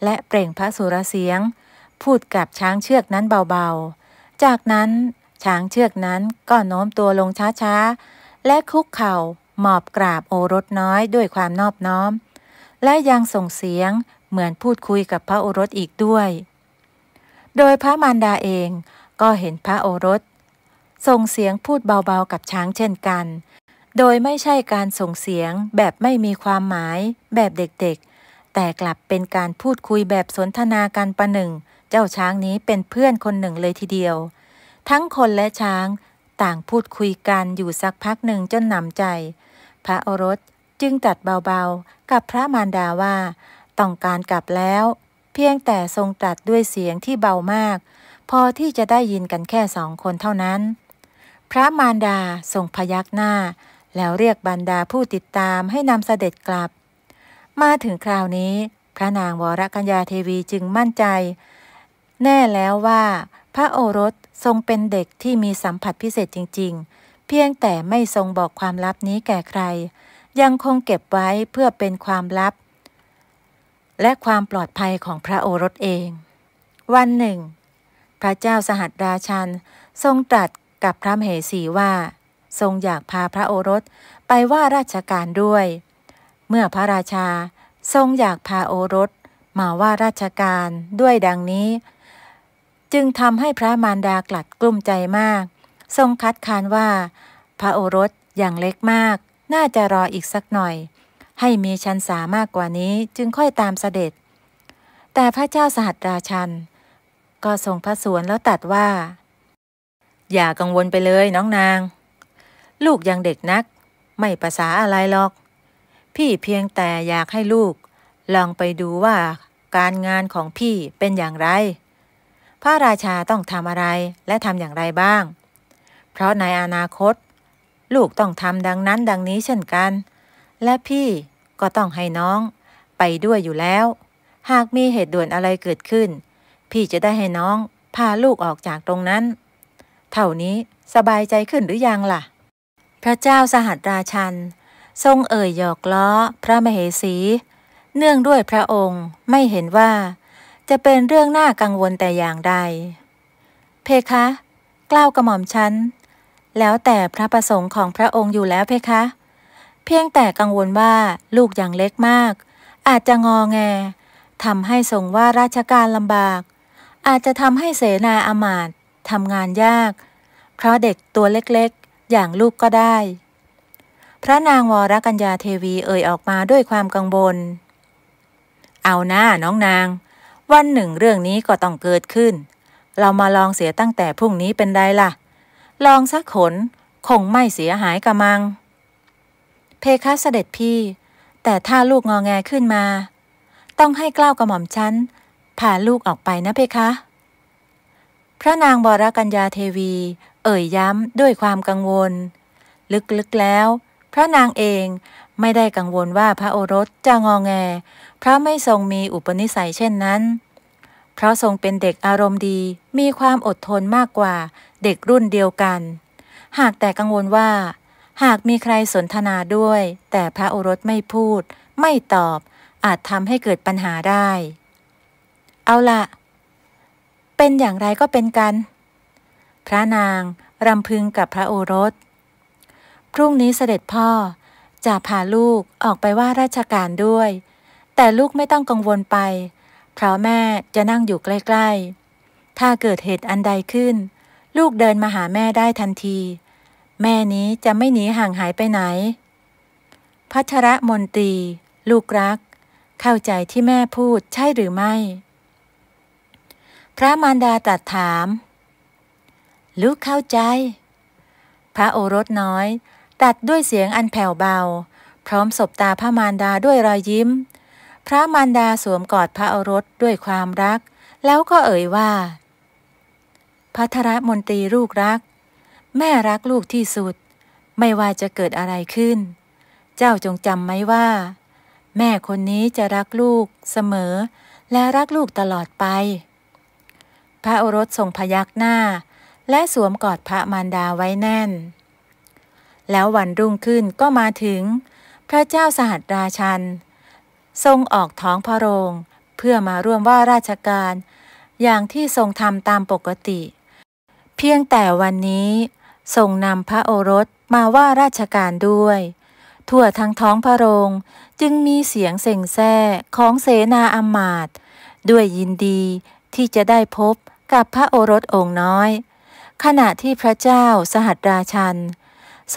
และเปล่งพระสุรเสียง พูดกับช้างเชือกนั้นเบาๆ จากนั้นช้างเชือกนั้นก็โน้มตัวลงช้าๆ และคุกเข่าหมอบกราบโอรสน้อยด้วยความนอบน้อม และยังส่งเสียงเหมือนพูดคุยกับพระโอรสอีกด้วย โดยพระมารดาเองก็เห็นพระโอรสส่งเสียงพูดเบาๆกับช้างเช่นกัน โดยไม่ใช่การส่งเสียงแบบไม่มีความหมายแบบเด็กๆ แต่กลับเป็นการพูดคุยแบบสนทนาการประหนึ่ง เจ้าช้างนี้เป็นเพื่อนคนหนึ่งเลยทีเดียว ทั้งคนและช้างต่างพูดคุยกันอยู่สักพักหนึ่งจนหนำใจพระโอรสจึงตัดเบาๆกับพระมารดาว่าต้องการกลับแล้ว เพียงแต่ทรงตัดด้วยเสียงที่เบามาก พอที่จะได้ยินกันแค่สองคนเท่านั้น พระมารดาทรงพยักหน้า แล้วเรียกบรรดาผู้ติดตามให้นำเสด็จกลับ มาถึงคราวนี้พระนางวรกัญญาเทวีจึงมั่นใจ แน่แล้วว่าพระโอรสทรงเป็นเด็กที่มีสัมผัสพิเศษจริง ๆเพียงแต่ไม่ทรงบอกความลับนี้แก่ใคร ยังคงเก็บไว้เพื่อเป็นความลับ และความปลอดภัยของพระโอรสเอง วันหนึ่ง พระเจ้าสหัสราชันทรงตรัสกับพระมเหสีว่า ทรงอยากพาพระโอรส ไปว่าราชการด้วย เมื่อพระราชาทรงอยากพาโอรส มาว่าราชการด้วยดังนี้ จึงทำให้พระมารดากลัดกลุ้มใจมากทรงคัดค้านว่า พระโอรสอย่างเล็กมาก น่าจะรออีกสักหน่อย ให้มีชันสามากกว่านี้จึงค่อยตามเสด็จ แต่พระเจ้าสหัสราชัน ก็ทรงพระสวนแล้วตัดว่า อย่ากังวลไปเลยน้องนาง ลูกยังเด็กนัก ไม่ภาษาอะไรหรอก พี่เพียงแต่อยากให้ลูก ลองไปดูว่า การงานของพี่เป็นอย่างไร พระราชาต้องทำอะไรและทำอย่างไรบ้างเพราะในอนาคต ลูกต้องทำดังนั้นดังนี้เช่นกัน และพี่ก็ต้องให้น้องไปด้วยอยู่แล้ว หากมีเหตุด่วนอะไรเกิดขึ้น พี่จะได้ให้น้องพาลูกออกจากตรงนั้นเท่านี้สบายใจขึ้นหรือยังล่ะ พระเจ้าสหัสราชัน ทรงเอ่ยหยอกล้อพระมเหสี เนื่องด้วยพระองค์ไม่เห็นว่า จะเป็นเรื่องน่ากังวลแต่อย่างใด เพคะกล้าวกระหม่อมฉันแล้วแต่พระประสงค์ของพระองค์อยู่แล้วเพคะ เพียงแต่กังวลว่าลูกอย่างเล็กมาก อาจจะงอแงทำให้ทรงว่าราชการลำบาก อาจจะทำให้เสนาอามาตทำงานยาก เพราะเด็กตัวเล็กๆ อย่างลูกก็ได้ พระนางวรกัญญาเทวีเอ่ยออกมาด้วยความกังวลเอาหน้าน้องนาง วันหนึ่งเรื่องนี้ก็ต้องเกิดขึ้น เรามาลองเสียตั้งแต่พรุ่งนี้เป็นไรล่ะลองสักขนคงไม่เสียหายกระมัง เพคะเสด็จพี่ แต่ถ้าลูกงอแงขึ้นมา ต้องให้กล้าวกระหม่อมชั้นพาลูกออกไปนะเพคะ พระนางบรกัญญาเทวี เอ่ยย้ำด้วยความกังวล ลึกๆแล้ว พระนางเองไม่ได้กังวลว่าพระโอรสจะงอแง เพราะไม่ทรงมีอุปนิสัยเช่นนั้น เพราะทรงเป็นเด็กอารมณ์ดีมีความอดทนมากกว่าเด็กรุ่นเดียวกัน หากแต่กังวลว่า หากมีใครสนทนาด้วย แต่พระโอรสไม่พูดไม่ตอบอาจทำให้เกิดปัญหาได้ เอาละเป็นอย่างไรก็เป็นกัน พระนางรำพึงกับพระโอรส พรุ่งนี้เสด็จพ่อจะพาลูกออกไปว่าราชการด้วย แต่ลูกไม่ต้องกังวลไปเพราะแม่จะนั่งอยู่ใกล้ ๆ ถ้าเกิดเหตุอันใดขึ้นลูกเดินมาหาแม่ได้ทันที แม่นี้จะไม่หนีห่างหายไปไหน พัชระมนตรี ลูกรัก เข้าใจที่แม่พูดใช่หรือไม่ พระมารดาตรัสถาม ลูกเข้าใจ พระโอรสน้อย ตัดด้วยเสียงอันแผ่วเบา พร้อมสบตาพระมารดาด้วยรอยยิ้ม พระมารดาสวมกอดพระโอรสด้วยความรัก แล้วก็เอ่ยว่าพัทรมนตรีลูกรัก แม่รักลูกที่สุด ไม่ว่าจะเกิดอะไรขึ้น เจ้าจงจำไหมว่า แม่คนนี้จะรักลูกเสมอและรักลูกตลอดไป พระโอรสทรงพยักหน้าและสวมกอดพระมารดาไว้แน่น แล้ววันรุ่งขึ้นก็มาถึง พระเจ้าสหัสราชันทรงออกท้องพระโรง เพื่อมาร่วมว่าราชการ อย่างที่ทรงทำตามปกติเพียงแต่วันนี้ ทรงนำพระโอรสมาว่าราชการด้วยทั่วทั้งท้องพระโรงจึงมีเสียงเส่งแซ่ของเสนาอมาตด้วยยินดีที่จะได้พบกับพระโอรสองค์น้อย ขณะที่พระเจ้าสหัสราชัน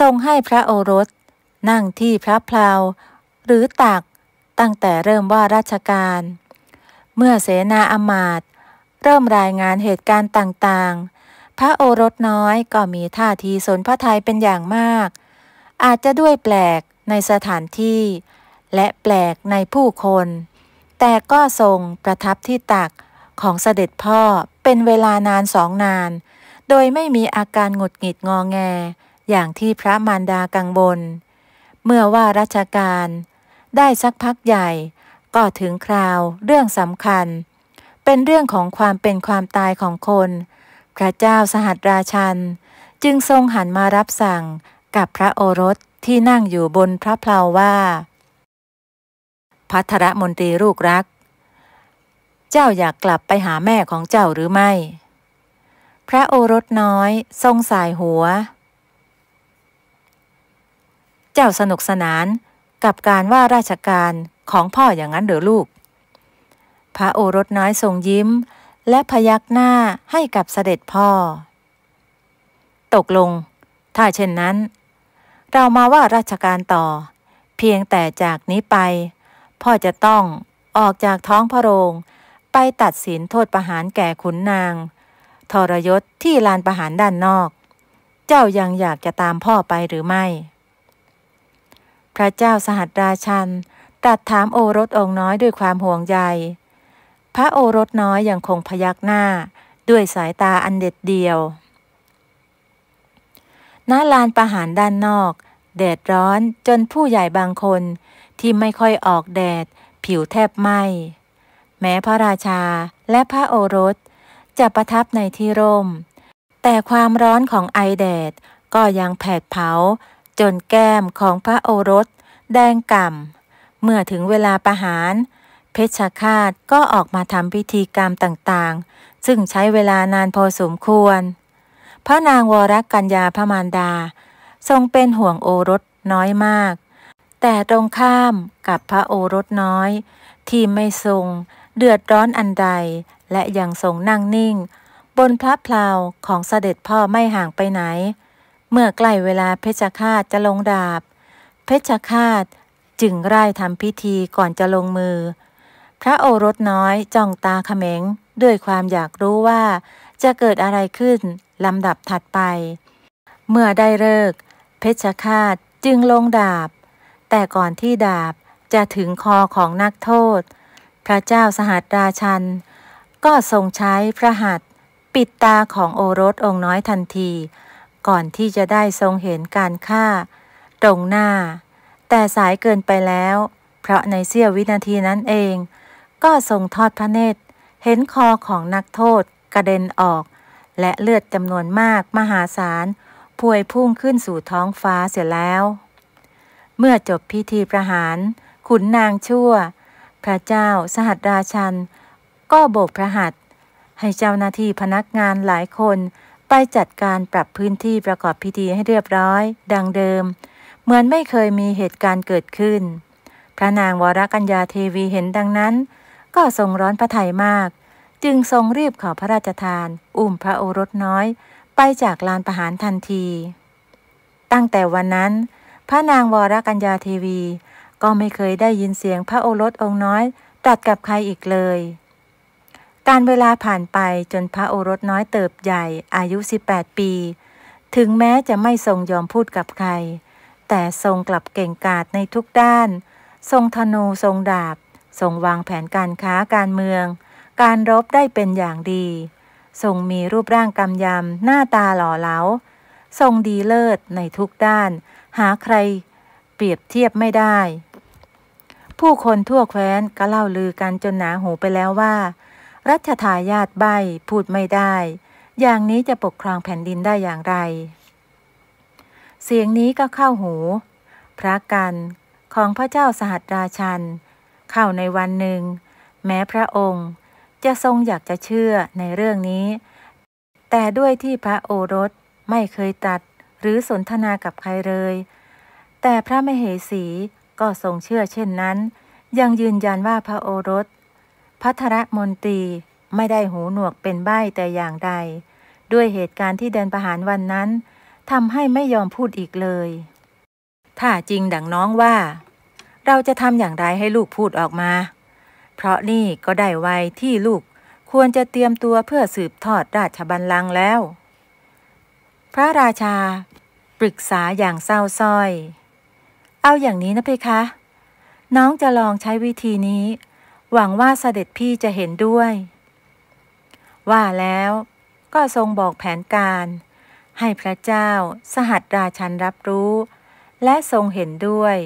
ทรงให้พระโอรส นั่งที่พระเพลาหรือตัก ตั้งแต่เริ่มว่าราชการ เมื่อเสนาอมาตเริ่มรายงานเหตุการณ์ต่างๆพระโอรสน้อยก็มีท่าทีสนพระทัยเป็นอย่างมาก อาจจะด้วยแปลกในสถานที่ และแปลกในผู้คน แต่ก็ทรงประทับที่ตักของเสด็จพ่อเป็นเวลานานสองนาน โดยไม่มีอาการหงุดหงิดงองแง อย่างที่พระมารดากังวลเมื่อว่าราชการได้สักพักใหญ่ ก็ถึงคราวเรื่องสำคัญ เป็นเรื่องของความเป็นความตายของคนพระเจ้าสหัสราชันจึงทรงหันมารับสั่งกับพระโอรสที่นั่งอยู่บนพระเพลาว่าพัทรมนตรีลูกรัก เจ้าอยากกลับไปหาแม่ของเจ้าหรือไม่ พระโอรสน้อยทรงสายหัว เจ้าสนุกสนานกับการว่าราชการของพ่ออย่างนั้นเด้อลูกพระโอรสน้อยทรงยิ้มและพยักหน้าให้กับเสด็จพ่อ ตกลง ถ้าเช่นนั้น เรามาว่าราชการต่อ เพียงแต่จากนี้ไป พ่อจะต้องออกจากท้องพระโรง ไปตัดสินโทษประหารแก่ขุนนาง ทรยศที่ลานประหารด้านนอก เจ้ายังอยากจะตามพ่อไปหรือไม่ พระเจ้าสหัสราชันตรัสถามโอรสองค์น้อยด้วยความห่วงใยพระโอรสน้อยยังคงพยักหน้าด้วยสายตาอันเด็ดเดียวหน้าลานประหารด้านนอกแดดร้อนจนผู้ใหญ่บางคนที่ไม่ค่อยออกแดดผิวแทบไหมแม้พระราชาและพระโอรส จะประทับในที่ร่ม แต่ความร้อนของไอแดดก็ยังแผดเผา จนแก้มของพระโอรส แดงก่ำเมื่อถึงเวลาประหารเพชฌฆาตก็ออกมาทำพิธีกรรมต่างๆ ซึ่งใช้เวลานานพอสมควร พระนางวรกัญญาพมารดา ทรงเป็นห่วงโอรสน้อยมาก แต่ตรงข้ามกับพระโอรสน้อย ที่ไม่ทรงเดือดร้อนอันใดและยังทรงนั่งนิ่ง บนพระเพลาของเสด็จพ่อไม่ห่างไปไหน เมื่อใกล้เวลาเพชฌฆาตจะลงดาบ เพชฌฆาตจึงไล่ทำพิธีก่อนจะลงมือพระโอรสน้อยจ้องตาเขม็งด้วยความอยากรู้ว่าจะเกิดอะไรขึ้นลำดับถัดไป เมื่อได้เลิก เพชฌฆาตจึงลงดาบ แต่ก่อนที่ดาบจะถึงคอของนักโทษ พระเจ้าสหัสราชัน ก็ทรงใช้พระหัต์ปิดตาของโอรสองค์น้อยทันที ก่อนที่จะได้ทรงเห็นการฆ่า ตรงหน้า แต่สายเกินไปแล้ว เพราะในเสี้ยววินาทีนั้นเองก็ทรงทอดพระเนตร เห็นคอของนักโทษกระเด็นออก และเลือดจำนวนมากมหาศาลพวยพุ่งขึ้นสู่ท้องฟ้าเสียแล้ว เมื่อจบพิธีประหาร ขุนนางชั่ว พระเจ้า สหัสราชัน ก็โบกพระหัตถ์ให้เจ้าหน้าที่พนักงานหลายคน ไปจัดการปรับพื้นที่ประกอบพิธีให้เรียบร้อย ดังเดิม เหมือนไม่เคยมีเหตุการณ์เกิดขึ้น พระนางวรกัญญาเทวีเห็นดังนั้นก็ทรงร้อนพระทัยมาก จึงทรงรีบขอพระราชทาน อุ้มพระโอรสน้อย ไปจากลานประหารทันที ตั้งแต่วันนั้น พระนางวรกัญญาเทวี ก็ไม่เคยได้ยินเสียงพระโอรสองค์น้อยตัดกับใครอีกเลย การเวลาผ่านไปจนพระโอรสน้อยเติบใหญ่อายุ 18 ปี ถึงแม้จะไม่ทรงยอมพูดกับใคร แต่ทรงกลับเก่งกาจในทุกด้าน ทรงธนูทรงดาบทรงวางแผนการค้าการเมือง การรบได้เป็นอย่างดี ทรงมีรูปร่างกำยำหน้าตาหล่อเหลาทรงดีเลิศในทุกด้าน หาใคร เปรียบเทียบไม่ได้ ผู้คนทั่วแคว้นก็เล่าลือกันจนหนาหูไปแล้วว่า รัชทายาทใบพูดไม่ได้ อย่างนี้จะปกครองแผ่นดินได้อย่างไร เสียงนี้ก็เข้าหูพระกันของพระเจ้าสหัสราชันเข้าในวันหนึ่ง แม้พระองค์จะทรงอยากจะเชื่อในเรื่องนี้ แต่ด้วยที่พระโอรสไม่เคยตัดหรือสนทนากับใครเลย แต่พระมเหสีก็ทรงเชื่อเช่นนั้น ยังยืนยันว่าพระโอรสพัทรมนตรีไม่ได้หูหนวกเป็นใบ้แต่อย่างใดด้วยเหตุการณ์ที่เดินประหารวันนั้นทำให้ไม่ยอมพูดอีกเลย ถ้าจริงดังน้องว่าเราจะทำอย่างไรให้ลูกพูดออกมา เพราะนี่ก็ได้วัยที่ลูกควรจะเตรียมตัวเพื่อสืบทอดราชบัลลังก์แล้ว พระราชา ปรึกษาอย่างเศร้าส้อย เอาอย่างนี้นะเพคะ น้องจะลองใช้วิธีนี้ หวังว่าเสด็จพี่จะเห็นด้วย ว่าแล้วก็ทรงบอกแผนการ ให้พระเจ้าสหัสราชันรับรู้ และทรงเห็นด้วย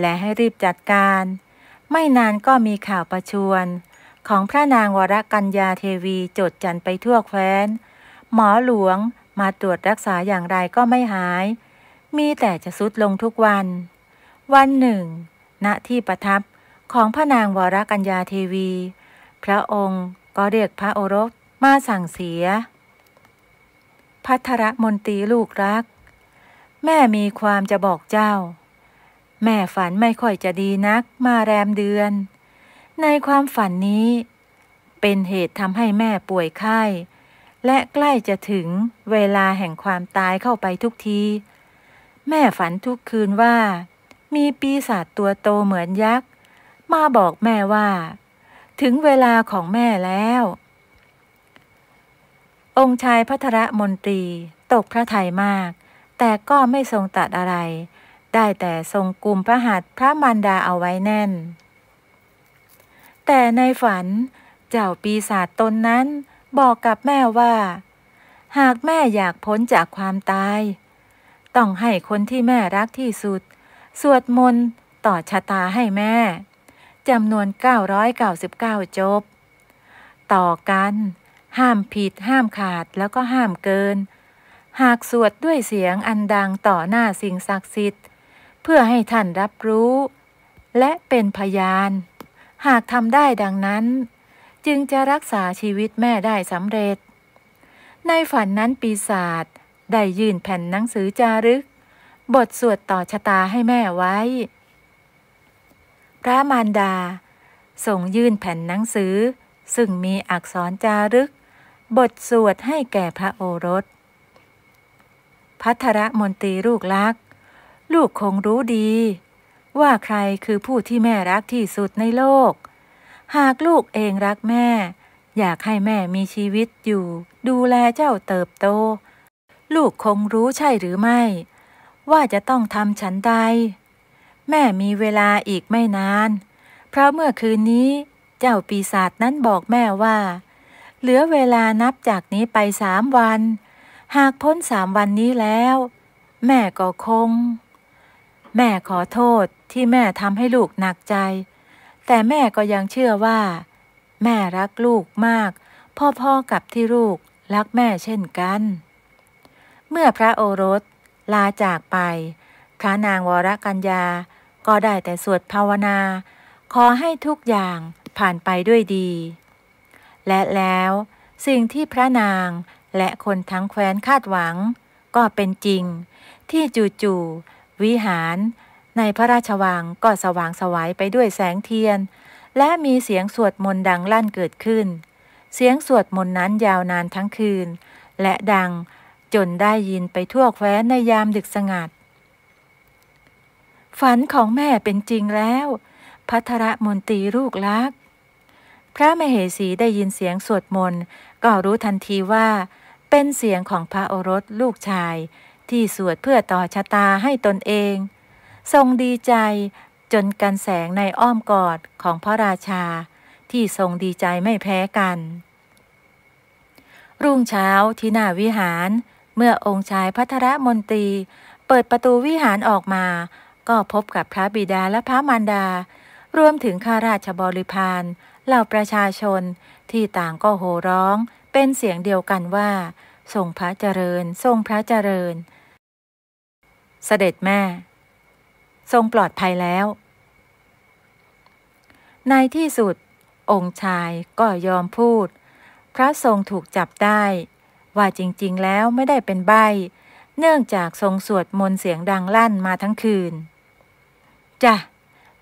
และให้รีบจัดการ ไม่นานก็มีข่าวประชวน ของพระนางวรกัญญาเทวีโจดจันไปทั่วแคว้น หมอหลวงมาตรวจรักษาอย่างไรก็ไม่หาย มีแต่จะสุดลงทุกวัน วันหนึ่ง ณที่ประทับของพระนางวรกัญญาเทวี พระองค์ก็เรียกพระโอรสมาสั่งเสีย พัทรมนตรีลูกรัก แม่มีความจะบอกเจ้าแม่ฝันไม่ค่อยจะดีนักมาแรมเดือน ในความฝันนี้ เป็นเหตุทำให้แม่ป่วยไข้ และใกล้จะถึงเวลาแห่งความตายเข้าไปทุกที แม่ฝันทุกคืนว่า มีปีศาจตัวโตเหมือนยักษ์มาบอกแม่ว่า ถึงเวลาของแม่แล้ว องค์ชายพัทรมนตรี ตกพระทัยมาก แต่ก็ไม่ทรงตัดอะไรได้แต่ทรงกลุ่มพระหัตถ์พระมารดาเอาไว้แน่น แต่ในฝันเจ้าปีศาจตนนั้น บอกกับแม่ว่า หากแม่อยากพ้นจากความตาย ต้องให้คนที่แม่รักที่สุด สวดมนต์ต่อชะตาให้แม่จำนวน 999 จบ ต่อกัน ห้ามผิดห้ามขาดแล้วก็ห้ามเกิน หากสวดด้วยเสียงอันดังต่อหน้าสิ่งศักดิ์สิทธิ์เพื่อให้ท่านรับรู้ และเป็นพยาน หากทำได้ดังนั้น จึงจะรักษาชีวิตแม่ได้สำเร็จ ในฝันนั้นปีศาจได้ยื่นแผ่นหนังสือจารึก บทสวดต่อชะตาให้แม่ไว้ พระมารดา ส่งยื่นแผ่นหนังสือ ซึ่งมีอักษรจารึก บทสวดให้แก่พระโอรส พัทรมนตรีลูกลักลูกคงรู้ดีว่าใครคือผู้ที่แม่รักที่สุดในโลก หากลูกเองรักแม่ อยากให้แม่มีชีวิตอยู่ดูแลเจ้าเติบโต ลูกคงรู้ใช่หรือไม่ว่าจะต้องทำฉันใด แม่มีเวลาอีกไม่นาน เพราะเมื่อคืนนี้เจ้าปีศาจนั้นบอกแม่ว่า เหลือเวลานับจากนี้ไปสามวัน หากพ้นสามวันนี้แล้ว แม่ก็คงแม่ขอโทษที่แม่ทำให้ลูกหนักใจ แต่แม่ก็ยังเชื่อว่า แม่รักลูกมาก พ่อๆกับที่ลูก รักแม่เช่นกัน เมื่อพระโอรสลาจากไป พระนางวรกัญญาก็ได้แต่สวดภาวนา ขอให้ทุกอย่างผ่านไปด้วยดี และแล้วสิ่งที่พระนางและคนทั้งแคว้นคาดหวัง ก็เป็นจริงที่จู่ๆวิหารในพระราชวังก็สว่างสวายไปด้วยแสงเทียน และมีเสียงสวดมนต์ดังลั่นเกิดขึ้น เสียงสวดมนต์นั้นยาวนานทั้งคืน และดังจนได้ยินไปทั่วแคว้นในยามดึกสงัด ฝันของแม่เป็นจริงแล้ว พัทรมนตรีลูกลัก พระมเหสีได้ยินเสียงสวดมนต์ก็รู้ทันทีว่า เป็นเสียงของพระโอรสลูกชายที่สวดเพื่อต่อชะตาให้ตนเอง ทรงดีใจจนกันแสงในอ้อมกอดของพระราชา ที่ทรงดีใจไม่แพ้กัน รุ่งเช้าที่หน้าวิหาร เมื่อองค์ชายพัทรมนตรี เปิดประตูวิหารออกมา ก็พบกับพระบิดาและพระมารดารวมถึงข้าราชบริพารเหล่าประชาชนที่ต่างก็โห่ร้องเป็นเสียงเดียวกันว่าทรงพระเจริญทรงพระเจริญเสด็จแม่ ทรงปลอดภัยแล้ว ในที่สุด องค์ชายก็ยอมพูด พระทรงถูกจับได้ ว่าจริงๆ แล้วไม่ได้เป็นใบ เนื่องจากทรงสวดมนต์เสียงดังลั่นมาทั้งคืนจ้ะ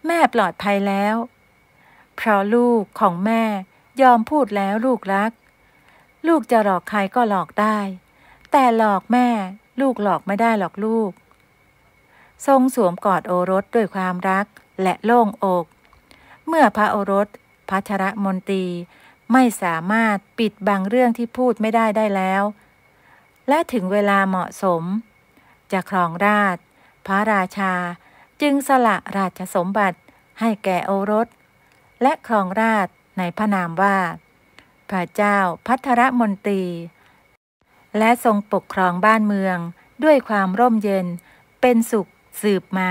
แม่ปลอดภัยแล้ว เพราะลูกของแม่ยอมพูดแล้วลูกรัก ลูกจะหลอกใครก็หลอกได้ แต่หลอกแม่ลูกหลอกไม่ได้หรอกลูกทรงสวมกอดโอรสด้วยความรักและโล่งอก เมื่อพระโอรสพัชรมนตรีไม่สามารถปิดบังเรื่องที่พูดไม่ได้ได้แล้ว และถึงเวลาเหมาะสม จะครองราช พระราชาจึงสละราชสมบัติให้แก่โอรส และครองราชในพระนามว่า พระเจ้าพัทรมนตรี และทรงปกครองบ้านเมืองด้วยความร่มเย็นเป็นสุขสืบมา